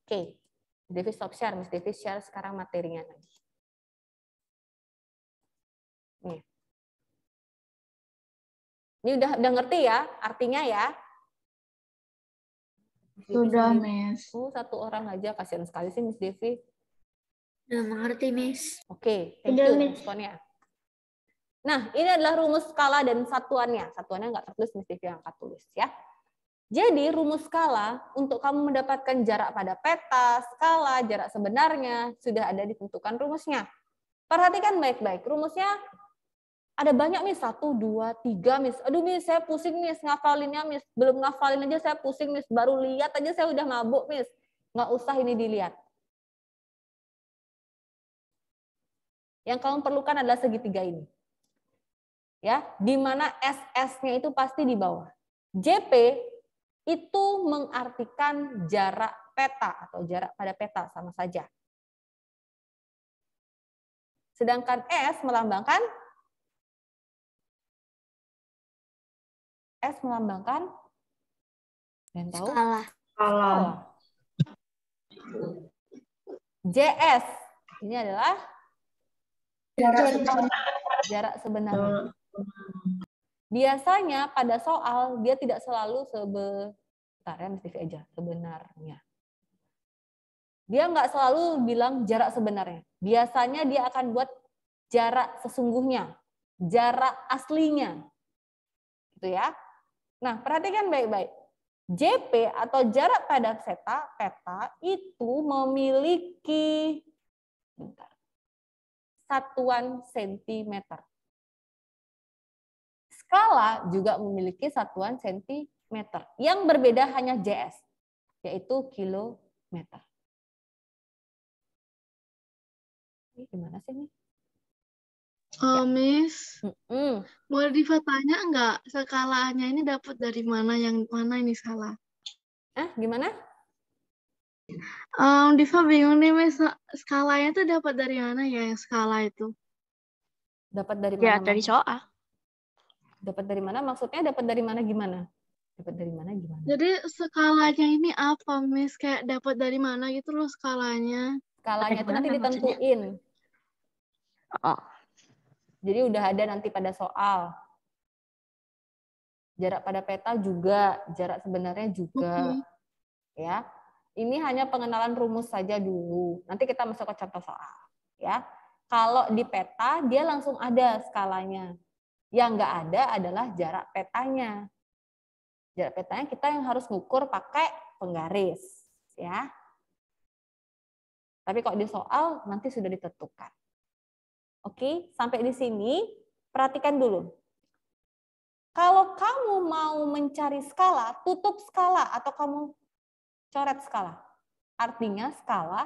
Oke. Okay. Devi stop share, Miss Devi share sekarang materinya lagi. Nih. Ini udah udah ngerti ya artinya ya? Sudah, Miss. Oh, satu orang aja kasihan sekali sih Miss Devi. Sudah mengerti, Miss. Oke, okay, thank you responnya. Nah, ini adalah rumus skala dan satuannya. Satuannya nggak tertulis, Miss Devi yang akan tulis ya. Jadi rumus skala untuk kamu mendapatkan jarak pada peta, skala, jarak sebenarnya sudah ada ditentukan rumusnya. Perhatikan baik-baik. Rumusnya ada banyak mis satu dua tiga mis aduh mis saya pusing mis ngafalinnya mis belum ngafalin aja saya pusing mis baru lihat aja saya udah mabuk mis nggak usah ini dilihat yang kamu perlukan adalah segitiga ini ya di mana SS-nya itu pasti di bawah JP itu mengartikan jarak peta atau jarak pada peta sama saja sedangkan S melambangkan S eh, melambangkan dan tahu? Skala. JS ini adalah jarak sebenarnya. Jarak sebenarnya. Hmm. Biasanya pada soal dia tidak selalu sebentar ya mesti aja sebenarnya. Dia nggak selalu bilang jarak sebenarnya. Biasanya dia akan buat jarak sesungguhnya, jarak aslinya. Gitu ya. Nah, perhatikan baik-baik. JP atau jarak padat peta, peta itu memiliki satuan sentimeter. Skala juga memiliki satuan sentimeter. Yang berbeda hanya JS, yaitu kilometer. Ini gimana sih ini? Ya. Oh, ya. Miss, mm -hmm. boleh Diva tanya nggak skalanya ini dapat dari mana yang mana ini salah? Eh, gimana? Um, Diva bingung nih, Miss. Skalanya itu dapat dari mana ya yang skala itu? Dapat dari ya, mana? Ya, dari soal. Dapat dari mana? Maksudnya dapat dari mana gimana? Dapat dari mana gimana? Jadi skalanya ini apa, Miss? Kayak dapat dari mana gitu loh skalanya? Skalanya itu nanti ditentuin. Oh, jadi udah ada nanti pada soal. Jarak pada peta juga, jarak sebenarnya juga. Okay. Ya. Ini hanya pengenalan rumus saja dulu. Nanti kita masuk ke contoh soal, ya. Kalau di peta dia langsung ada skalanya. Yang nggak ada adalah jarak petanya. Jarak petanya kita yang harus ngukur pakai penggaris, ya. Tapi kalau di soal nanti sudah ditentukan. Oke, sampai di sini perhatikan dulu. Kalau kamu mau mencari skala, tutup skala atau kamu coret skala. Artinya skala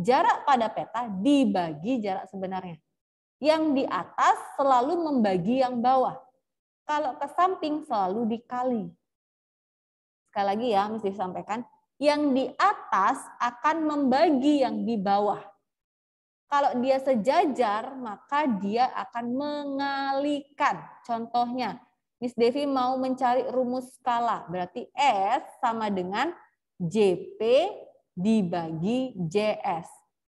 jarak pada peta dibagi jarak sebenarnya. Yang di atas selalu membagi yang bawah. Kalau ke samping selalu dikali. Sekali lagi ya, mesti disampaikan. Yang di atas akan membagi yang di bawah. Kalau dia sejajar, maka dia akan mengalikan. Contohnya, Miss Devi mau mencari rumus skala. Berarti S sama dengan JP dibagi JS.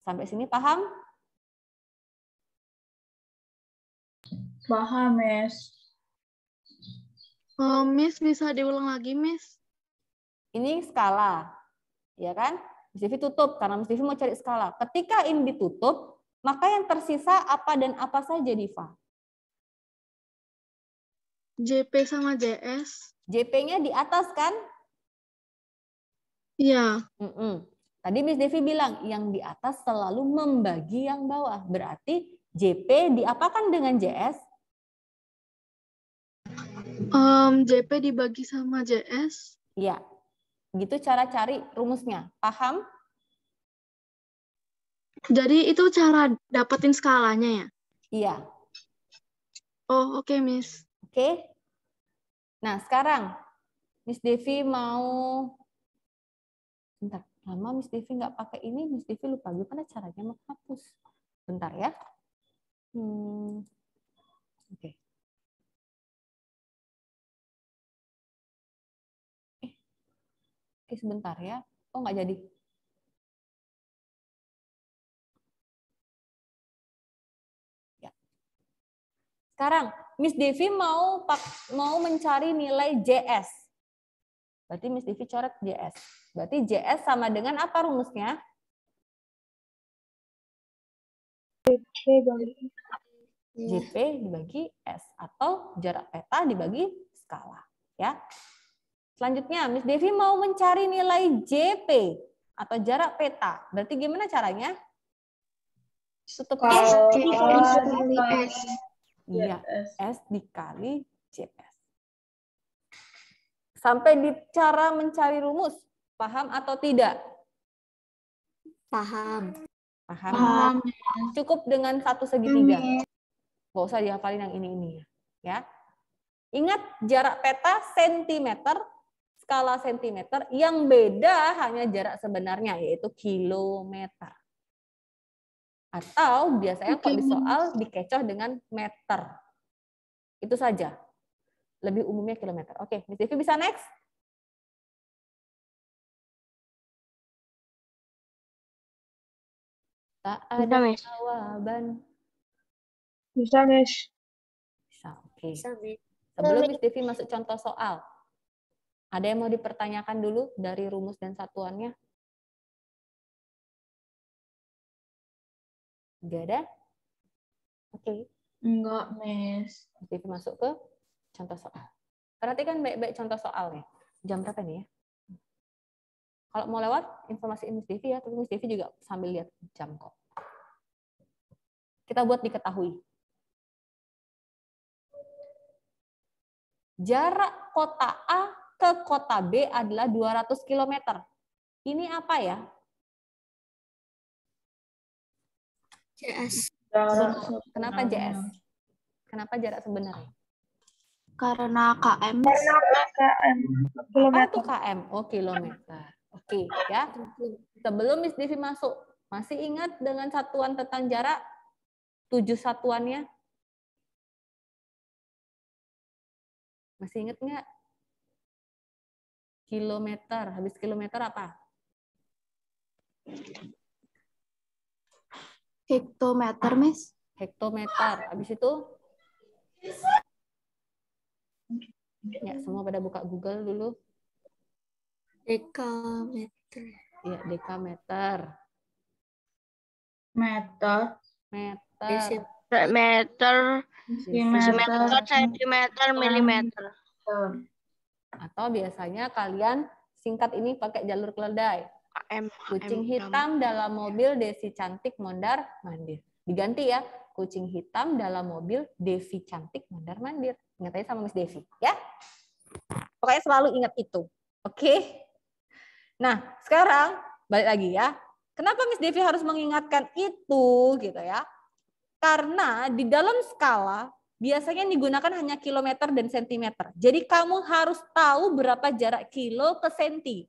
Sampai sini paham? Paham, Miss. Oh, miss, bisa diulang lagi, Miss? Ini skala, ya kan? Mas tutup karena Mas Devi mau cari skala. Ketika ini ditutup, maka yang tersisa apa dan apa saja, Diva? JP sama JS. JP-nya di atas kan? Iya. Mm -mm. Tadi Miss Devi bilang yang di atas selalu membagi yang bawah. Berarti JP diapakan dengan JS? Um, JP dibagi sama JS. Iya. Gitu cara cari rumusnya. Paham? Jadi itu cara dapetin skalanya ya? Iya. Oh, oke, okay, Miss. Oke. Okay. Nah, sekarang Miss Devi mau bentar. Lama Miss Devi nggak pakai ini, Miss Devi lupa gimana caranya menghapus. Bentar ya. Hmm. oke eh, sebentar ya oh nggak jadi ya. sekarang Miss Devi mau mau mencari nilai JS berarti Miss Devi coret JS berarti JS sama dengan apa rumusnya JP dibagi S atau jarak peta dibagi skala ya Selanjutnya, Miss Devi mau mencari nilai JP atau jarak peta. Berarti gimana caranya? Tutup S dikali iya, S. ya S dikali JS. Sampai di cara mencari rumus, paham atau tidak? Paham. Paham. paham. Cukup dengan satu segitiga. Gak usah dihafalin yang ini-ini ya. ya. Ingat jarak peta sentimeter skala sentimeter yang beda hanya jarak sebenarnya yaitu kilometer. Atau biasanya kalau di soal dikecoh dengan meter. Itu saja. Lebih umumnya kilometer. Oke, Miss Devi bisa next? Tak ada Bisa, jawaban. Bisa, Miss. Bisa, oke. Okay. Sebelum Miss Devi masuk contoh soal, ada yang mau dipertanyakan dulu dari rumus dan satuannya? Enggak ada? Oke. Okay. Enggak, Miss. Jadi masuk ke contoh soal. Perhatikan baik-baik contoh soalnya. Jam berapa nih ya? Kalau mau lewat, informasi Miss Devi ya. Tapi Miss Devi juga sambil lihat jam kok. Kita buat diketahui. Jarak kota A ke kota B adalah 200 km. Ini apa ya? JS. Kenapa JS? Kenapa jarak sebenarnya? Karena KM. Karena KM. Apa oh, itu KM? Oh, kilometer. Oke, okay, ya. Sebelum Miss Divi masuk, masih ingat dengan satuan tentang jarak? Tujuh satuannya? Masih ingat nggak? Kilometer. Habis kilometer apa? Hektometer, Miss. Hektometer. Habis itu? Ya, semua pada buka Google dulu. Dekameter. Ya, dekameter. Meter. Meter. Meter. Meter. Sentimeter, milimeter. Atau biasanya kalian singkat ini pakai jalur keledai. AM, kucing AM, hitam AM. dalam mobil Desi cantik mondar mandir. Diganti ya, kucing hitam dalam mobil Devi cantik mondar mandir. Ingat aja sama Miss Devi, ya. Pokoknya selalu ingat itu. Oke. Okay? Nah, sekarang balik lagi ya. Kenapa Miss Devi harus mengingatkan itu gitu ya? Karena di dalam skala biasanya digunakan hanya kilometer dan sentimeter. Jadi kamu harus tahu berapa jarak kilo ke senti.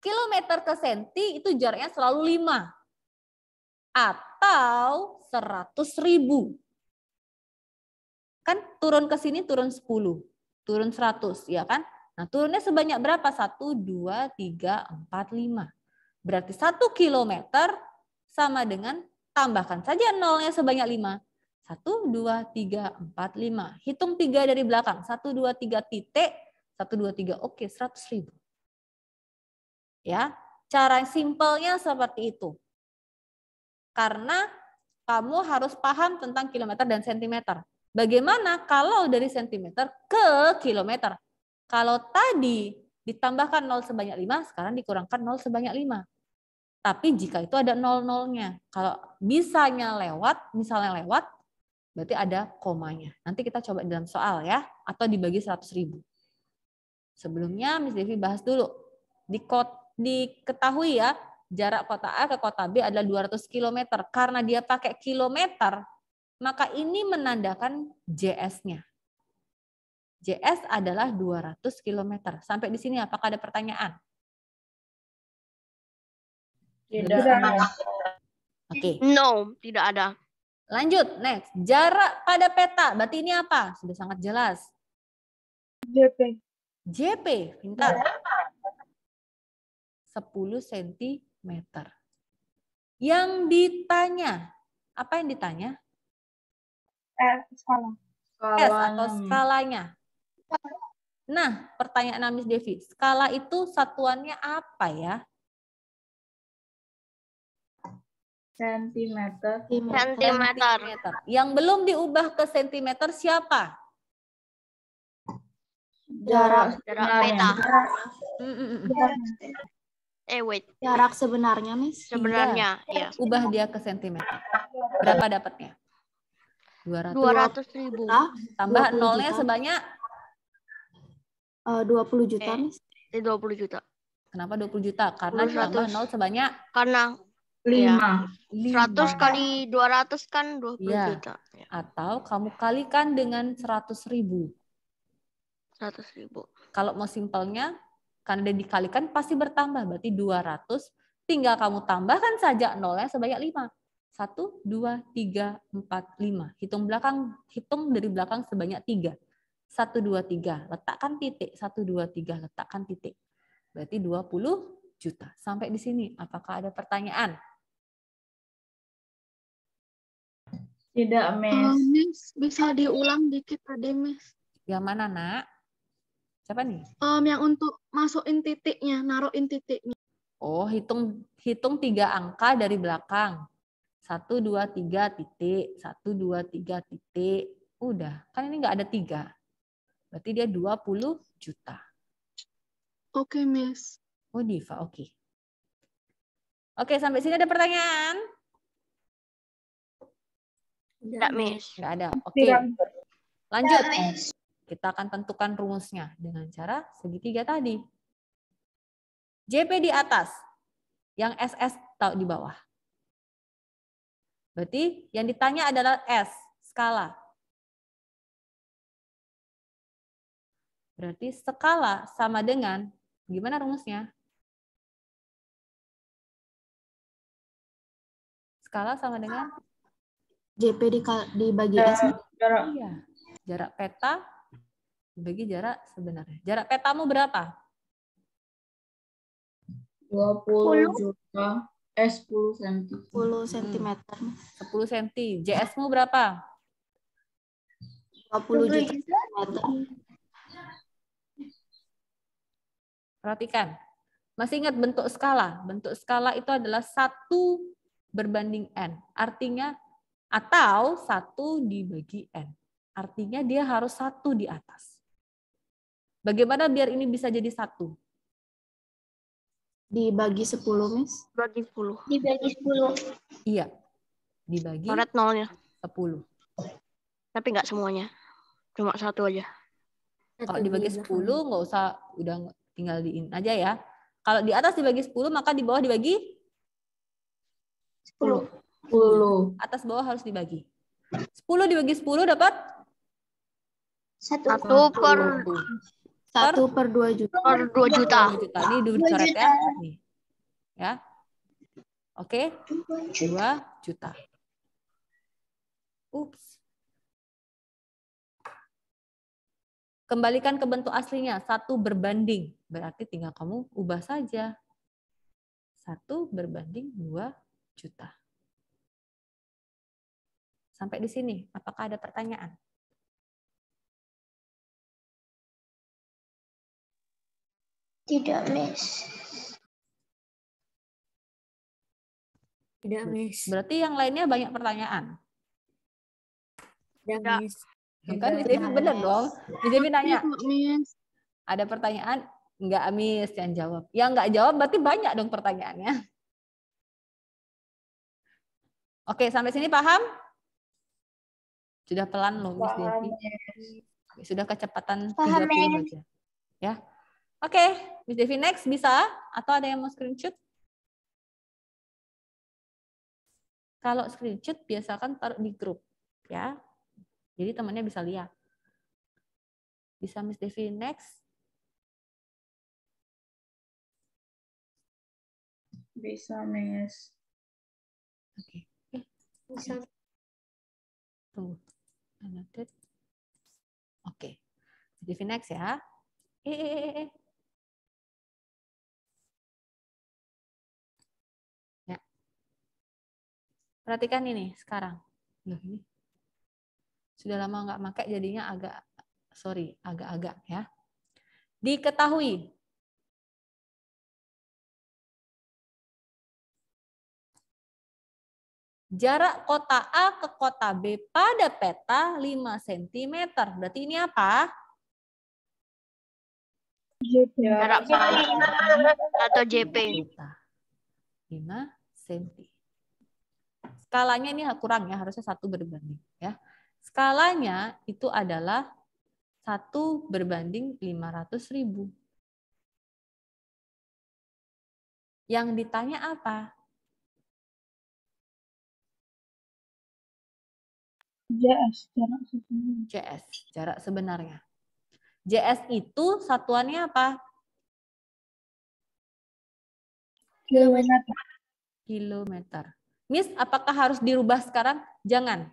Kilometer ke senti itu jaraknya selalu 5 atau 100 ribu. Kan turun ke sini turun 10, turun 100 ya kan? Nah turunnya sebanyak berapa? 1, 2, 3, 4, 5. Berarti 1 kilometer sama dengan tambahkan saja nolnya sebanyak 5 1, 2, 3, 4, 5. Hitung 3 dari belakang. 1, 2, 3 titik. 1, 2, 3. Oke, 100 ribu. Ya, cara simpelnya seperti itu. Karena kamu harus paham tentang kilometer dan sentimeter. Bagaimana kalau dari sentimeter ke kilometer? Kalau tadi ditambahkan 0 sebanyak 5, sekarang dikurangkan 0 sebanyak 5. Tapi jika itu ada 0-0-nya, kalau misalnya lewat, misalnya lewat, Berarti ada komanya. Nanti kita coba dalam soal ya, atau dibagi 100 ribu. Sebelumnya Miss Devi bahas dulu. Di diketahui ya, jarak kota A ke kota B adalah 200 km. Karena dia pakai kilometer, maka ini menandakan JS-nya. JS adalah 200 km. Sampai di sini apakah ada pertanyaan? Tidak. Oke. Okay. No, tidak ada. Lanjut, next. Jarak pada peta, berarti ini apa? Sudah sangat jelas. JP. JP, pintar. 10 cm. Yang ditanya, apa yang ditanya? Eh, skala. S atau skalanya. Nah, pertanyaan Amis Devi, skala itu satuannya apa ya? Sentimeter. Sentimeter. Yang belum diubah ke sentimeter siapa? Jarak sebenarnya. Jarak. Eh wait. Jarak sebenarnya, Miss. Sebenarnya, ya. Ubah dia ke sentimeter. Berapa dapatnya? 200 ribu. Tambah nolnya sebanyak? Eh, uh, 20 juta, eh, Miss. Eh, 20 juta. Kenapa 20 juta? Karena 200. tambah nol sebanyak? Karena Iya. lima seratus kali dua ratus kan dua puluh iya. ya. juta atau kamu kalikan dengan seratus ribu seratus ribu kalau mau simpelnya karena dikalikan pasti bertambah berarti dua ratus tinggal kamu tambahkan saja nolnya sebanyak lima satu dua tiga empat lima hitung belakang hitung dari belakang sebanyak tiga satu dua tiga letakkan titik satu dua tiga letakkan titik berarti dua puluh juta sampai di sini apakah ada pertanyaan Tidak, Miss. Uh, eh, miss, bisa diulang dikit tadi, Miss. Yang mana, Nak? Siapa nih? Um, yang untuk masukin titiknya, naruhin titiknya. Oh, hitung hitung tiga angka dari belakang. Satu, dua, tiga, titik. Satu, dua, tiga, titik. Udah, kan ini nggak ada tiga. Berarti dia 20 juta. Oke, okay, Miss. Oh, Diva, oke. Okay. Oke, sampai sini ada pertanyaan? Enggak, Enggak ada. Oke. Okay. Lanjut. Kita akan tentukan rumusnya dengan cara segitiga tadi. JP di atas, yang SS tahu di bawah. Berarti yang ditanya adalah S, skala. Berarti skala sama dengan, gimana rumusnya? Skala sama dengan JP dibagi jarak, eh, S jarak. Iya. jarak peta dibagi jarak sebenarnya. Jarak petamu berapa? 20 juta eh 10 cm. 10 cm. 10 cm. JS-mu berapa? 20 juta meter. Perhatikan. Masih ingat bentuk skala? Bentuk skala itu adalah satu berbanding n. Artinya atau satu dibagi n. Artinya dia harus satu di atas. Bagaimana biar ini bisa jadi satu? Dibagi sepuluh Miss. Bagi 10. Dibagi sepuluh Iya. Dibagi. Coret nolnya. 10. Tapi nggak semuanya. Cuma satu aja. Kalau dibagi sepuluh nggak usah udah tinggal diin aja ya. Kalau di atas dibagi sepuluh maka di bawah dibagi sepuluh 10. Atas bawah harus dibagi. 10 dibagi 10 dapat? 1 per 1 per 2 juta. Per 2 juta. juta. Ini dulu dicoret ya. Nih. Ya. Oke. Okay. 2 juta. Ups. Kembalikan ke bentuk aslinya. Satu berbanding. Berarti tinggal kamu ubah saja. Satu berbanding 2 juta. Sampai di sini, apakah ada pertanyaan? Tidak, Miss. Tidak, Miss. Berarti yang lainnya banyak pertanyaan. Tidak, Miss. Kan Miss Devi benar dong. Miss Devi nanya. Ada pertanyaan? Enggak, Miss yang jawab. Yang enggak jawab berarti banyak dong pertanyaannya. Oke, sampai sini paham? Sudah pelan loh, Miss Devi. Sudah kecepatan Paham, 30 aja. Ya. Oke, okay. Miss Devi next bisa atau ada yang mau screenshot? Kalau screenshot biasakan taruh di grup ya. Jadi temannya bisa lihat. Bisa Miss Devi next? Bisa, Miss. Oke. Eh, okay. Bisa. Tunggu. Oke. Okay. Jadi next ya. Eh, eh, eh, eh. Ya. Perhatikan ini sekarang. Loh, ini sudah lama nggak pakai jadinya agak sorry agak-agak ya diketahui Jarak kota A ke kota B pada peta 5 cm. Berarti ini apa? Jarak paling atau JP. 5 cm. Skalanya ini kurang ya, harusnya satu berbanding ya. Skalanya itu adalah satu berbanding lima ratus ribu. Yang ditanya apa? JS jarak sebenarnya. JS jarak sebenarnya. JS itu satuannya apa? Kilometer. Kilometer. Miss, apakah harus dirubah sekarang? Jangan.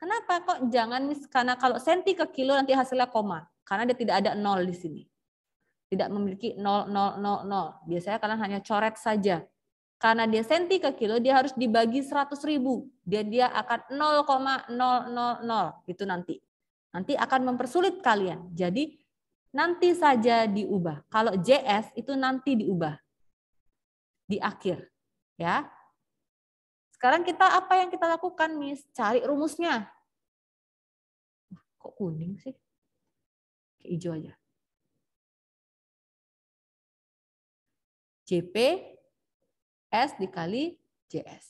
Kenapa kok jangan Miss? Karena kalau senti ke kilo nanti hasilnya koma. Karena dia tidak ada nol di sini. Tidak memiliki nol, nol, nol, nol. Biasanya kalian hanya coret saja karena dia senti ke kilo dia harus dibagi seratus ribu dia dia akan 0,000 gitu nanti nanti akan mempersulit kalian jadi nanti saja diubah kalau JS itu nanti diubah di akhir ya sekarang kita apa yang kita lakukan Miss cari rumusnya kok kuning sih ke hijau aja JP S dikali JS.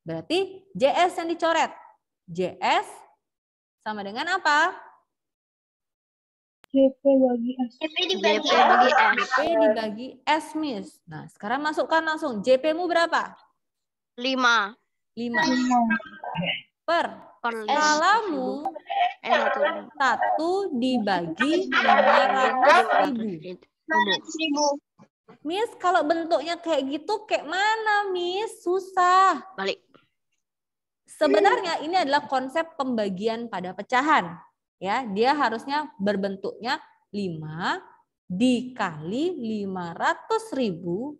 Berarti JS yang dicoret. JS sama dengan apa? JP bagi S. JP dibagi, S. JP dibagi S, Miss. Nah, sekarang masukkan langsung. JP-mu berapa? 5. 5. Per? Per eh, satu dibagi lima ratus ribu. Miss, kalau bentuknya kayak gitu, kayak mana, Miss? Susah. Balik. Sebenarnya ini adalah konsep pembagian pada pecahan. Ya, dia harusnya berbentuknya 5 dikali 500 ribu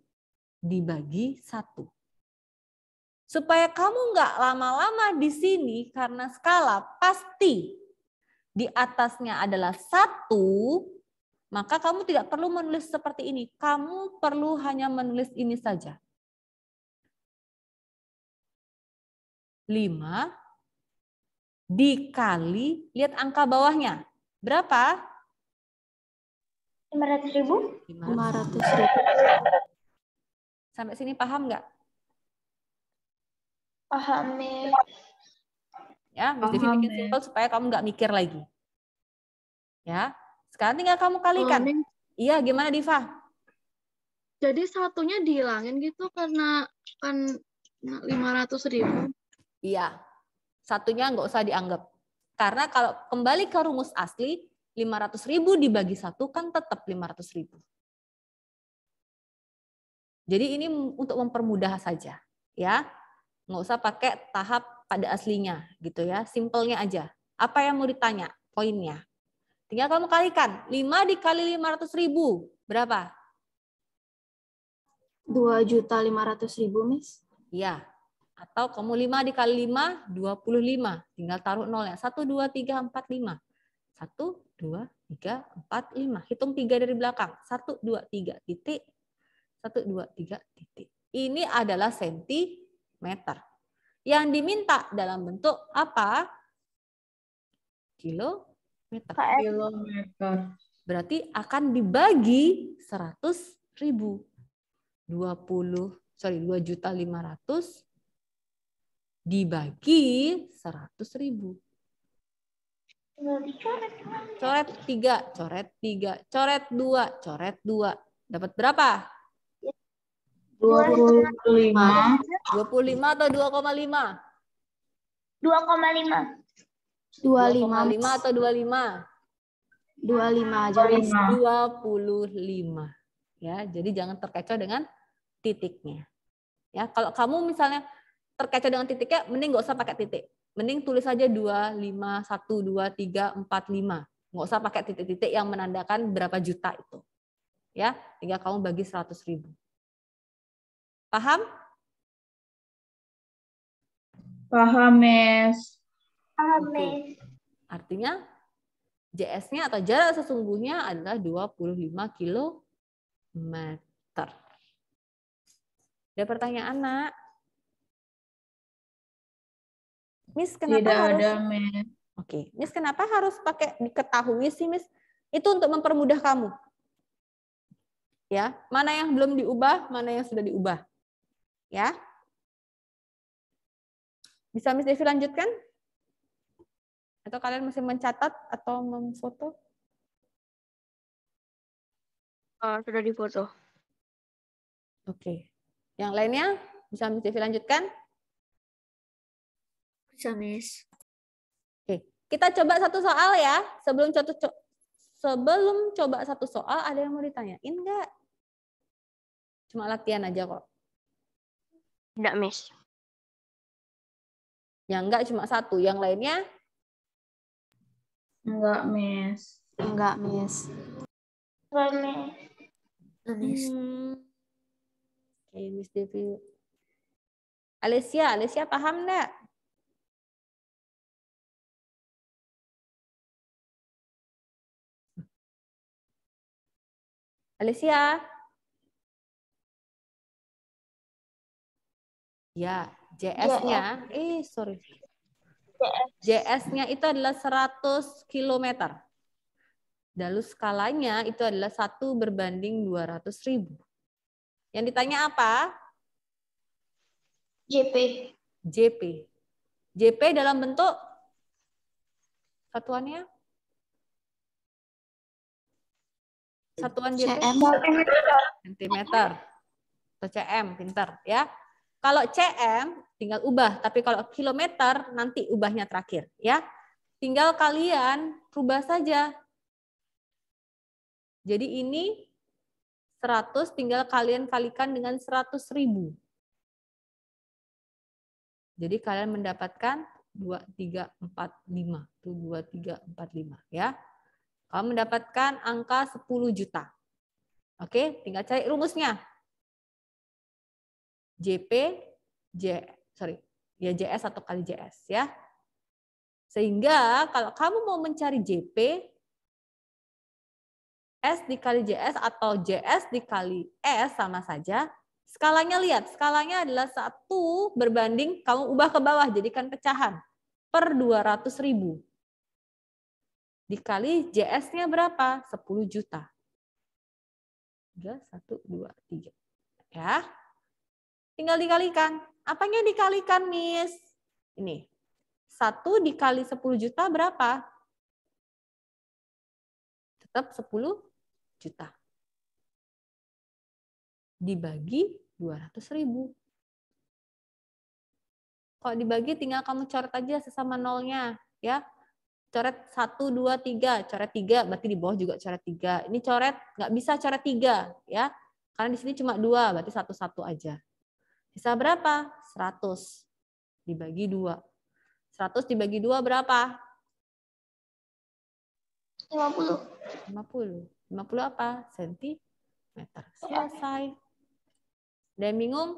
dibagi satu. Supaya kamu nggak lama-lama di sini karena skala pasti di atasnya adalah satu, maka kamu tidak perlu menulis seperti ini. Kamu perlu hanya menulis ini saja. 5 dikali, lihat angka bawahnya. Berapa? 500 ribu. 500 ribu. Sampai sini paham nggak? Paham, Ya, Miss Devi bikin simpel supaya kamu nggak mikir lagi. Ya, sekarang tinggal kamu oh, kalikan. Oh, iya, gimana Diva? Jadi satunya dihilangin gitu karena kan 500 nah, ribu. Iya, satunya nggak usah dianggap. Karena kalau kembali ke rumus asli, 500 ribu dibagi satu kan tetap 500 ribu. Jadi ini untuk mempermudah saja, ya. Nggak usah pakai tahap pada aslinya, gitu ya. Simpelnya aja. Apa yang mau ditanya? Poinnya. Tinggal kamu kalikan. 5 dikali 500 ribu. Berapa? 2 juta 500 ribu, Miss. Iya. Atau kamu 5 dikali 5, 25. Tinggal taruh ya. 1, 2, 3, 4, 5. 1, 2, 3, 4, 5. Hitung 3 dari belakang. 1, 2, 3, titik. 1, 2, 3, titik. Ini adalah sentimeter. Yang diminta dalam bentuk apa? Kilo, meter. kilometer. Berarti akan dibagi 100 ribu. 20, sorry, 2 juta 500 dibagi 100 ribu. Coret 3, coret 3, coret 2, coret 2. Dapat berapa? 25. 25 atau 2,5? 2,5. 25. 25 atau 25? 25 aja. 25. Ya, jadi jangan terkecoh dengan titiknya. Ya, kalau kamu misalnya terkecoh dengan titiknya, mending nggak usah pakai titik. Mending tulis aja 2, 5, 1, 2, 3, 4, 5. Nggak usah pakai titik-titik yang menandakan berapa juta itu. Ya, tinggal kamu bagi 100 ribu. Paham? Paham, Miss. Amin. Artinya JS-nya atau jarak sesungguhnya adalah 25 km. Ada pertanyaan, Nak? Miss, kenapa Tidak harus... ada, Miss. Oke, Miss, kenapa harus pakai diketahui sih, Miss? Itu untuk mempermudah kamu. Ya, mana yang belum diubah, mana yang sudah diubah. Ya. Bisa Miss Devi lanjutkan? Atau kalian masih mencatat atau memfoto? Uh, sudah difoto. Oke. Okay. Yang lainnya bisa Miss Devi lanjutkan? Bisa, Miss. Oke, okay. kita coba satu soal ya. Sebelum satu co sebelum coba satu soal ada yang mau ditanyain enggak? Cuma latihan aja kok. Enggak, Miss. Yang enggak cuma satu, yang lainnya Enggak, Miss. Enggak, Miss. Enggak, Miss. Enggak, Miss. Hmm. Oke, okay, Miss Devi. Alessia, Alessia paham enggak? Alessia? Ya, ya JS-nya. Eh, oh. sorry. JS-nya itu adalah 100 km. Lalu skalanya itu adalah satu berbanding 200 ribu. Yang ditanya apa? JP. JP. JP dalam bentuk satuannya? Satuan JP? cm. Cm. Atau CM, pinter. Ya. Kalau CM tinggal ubah, tapi kalau kilometer nanti ubahnya terakhir ya. Tinggal kalian rubah saja. Jadi ini 100 tinggal kalian kalikan dengan seratus ribu. Jadi kalian mendapatkan dua tiga empat lima Tuh ya. Kalau mendapatkan angka 10 juta. Oke, tinggal cari rumusnya. JP, J, sorry, ya JS atau kali JS ya. Sehingga kalau kamu mau mencari JP, S dikali JS atau JS dikali S sama saja. Skalanya lihat, skalanya adalah satu berbanding kamu ubah ke bawah, jadikan pecahan per 200 ribu. Dikali JS-nya berapa? 10 juta. 3, 1, 2, 3. Ya, tinggal dikalikan. Apanya dikalikan, Miss? Ini. 1 dikali 10 juta berapa? Tetap 10 juta. Dibagi 200 ribu. Kalau dibagi tinggal kamu coret aja sesama nolnya. ya Coret 1, 2, 3. Coret 3, berarti di bawah juga coret 3. Ini coret, nggak bisa coret 3. Ya. Karena di sini cuma 2, berarti 1, 1 aja. Bisa berapa? 100 dibagi 2. 100 dibagi 2 berapa? 50. 50. 50 apa? Sentimeter. Iya. Selesai. Ada yang bingung?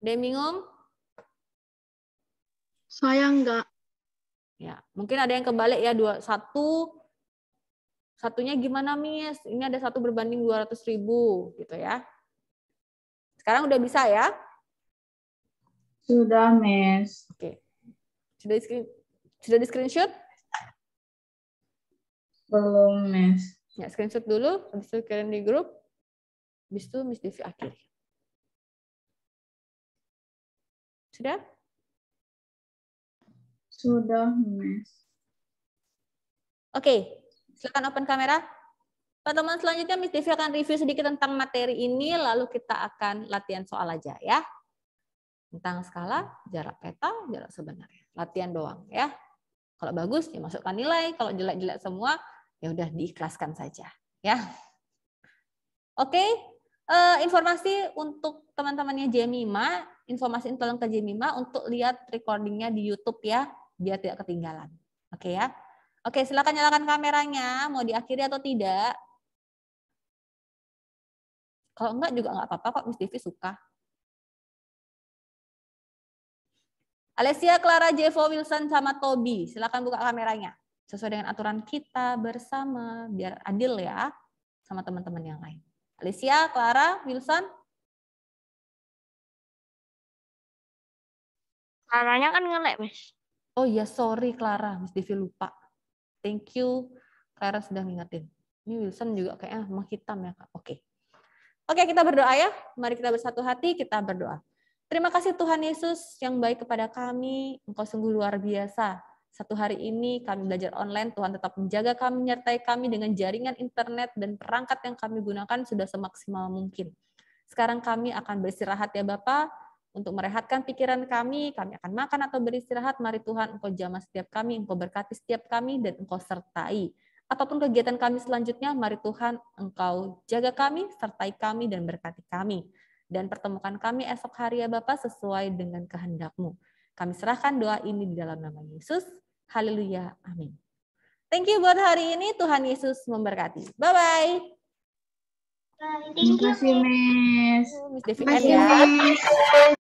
Ada yang bingung? Saya enggak. Ya, mungkin ada yang kebalik ya dua satu Satunya gimana, Miss? Ini ada satu berbanding ratus ribu, gitu ya. Sekarang udah bisa ya? Sudah, Miss. Oke. Sudah di, screen, sudah di screenshot? Belum, Miss. Ya, screenshot dulu, habis itu kirim di grup. Habis itu Miss Devi akhir. Sudah? Sudah, Miss. Oke, okay. Silakan open kamera. teman selanjutnya Miss Devi akan review sedikit tentang materi ini, lalu kita akan latihan soal aja ya. Tentang skala, jarak peta, jarak sebenarnya. Latihan doang ya. Kalau bagus ya masukkan nilai, kalau jelek-jelek semua ya udah diikhlaskan saja ya. Oke, okay. Eh, informasi untuk teman-temannya Jemima, informasi tolong ke Jemima untuk lihat recordingnya di YouTube ya, biar tidak ketinggalan. Oke okay ya. Oke, silakan nyalakan kameranya. Mau diakhiri atau tidak? Kalau enggak juga enggak apa-apa kok, Miss Devi suka. Alessia, Clara, Jevo, Wilson, sama Toby. Silakan buka kameranya. Sesuai dengan aturan kita bersama, biar adil ya sama teman-teman yang lain. Alessia, Clara, Wilson. Claranya kan ngelek, Miss. Oh iya, sorry Clara. Miss Devi lupa. Thank you, Clara sudah ngingetin. Ini Wilson juga kayaknya menghitam ya, Kak. Oke. Oke, kita berdoa ya. Mari kita bersatu hati, kita berdoa. Terima kasih Tuhan Yesus yang baik kepada kami. Engkau sungguh luar biasa. Satu hari ini kami belajar online, Tuhan tetap menjaga kami, menyertai kami dengan jaringan internet dan perangkat yang kami gunakan sudah semaksimal mungkin. Sekarang kami akan beristirahat ya Bapak untuk merehatkan pikiran kami, kami akan makan atau beristirahat. Mari Tuhan, Engkau jamah setiap kami, Engkau berkati setiap kami, dan Engkau sertai. Apapun kegiatan kami selanjutnya, mari Tuhan, Engkau jaga kami, sertai kami, dan berkati kami. Dan pertemukan kami esok hari ya Bapak sesuai dengan kehendakmu. Kami serahkan doa ini di dalam nama Yesus. Haleluya. Amin. Thank you buat hari ini. Tuhan Yesus memberkati. Bye-bye. Thank you, Miss. Miss Devin ya.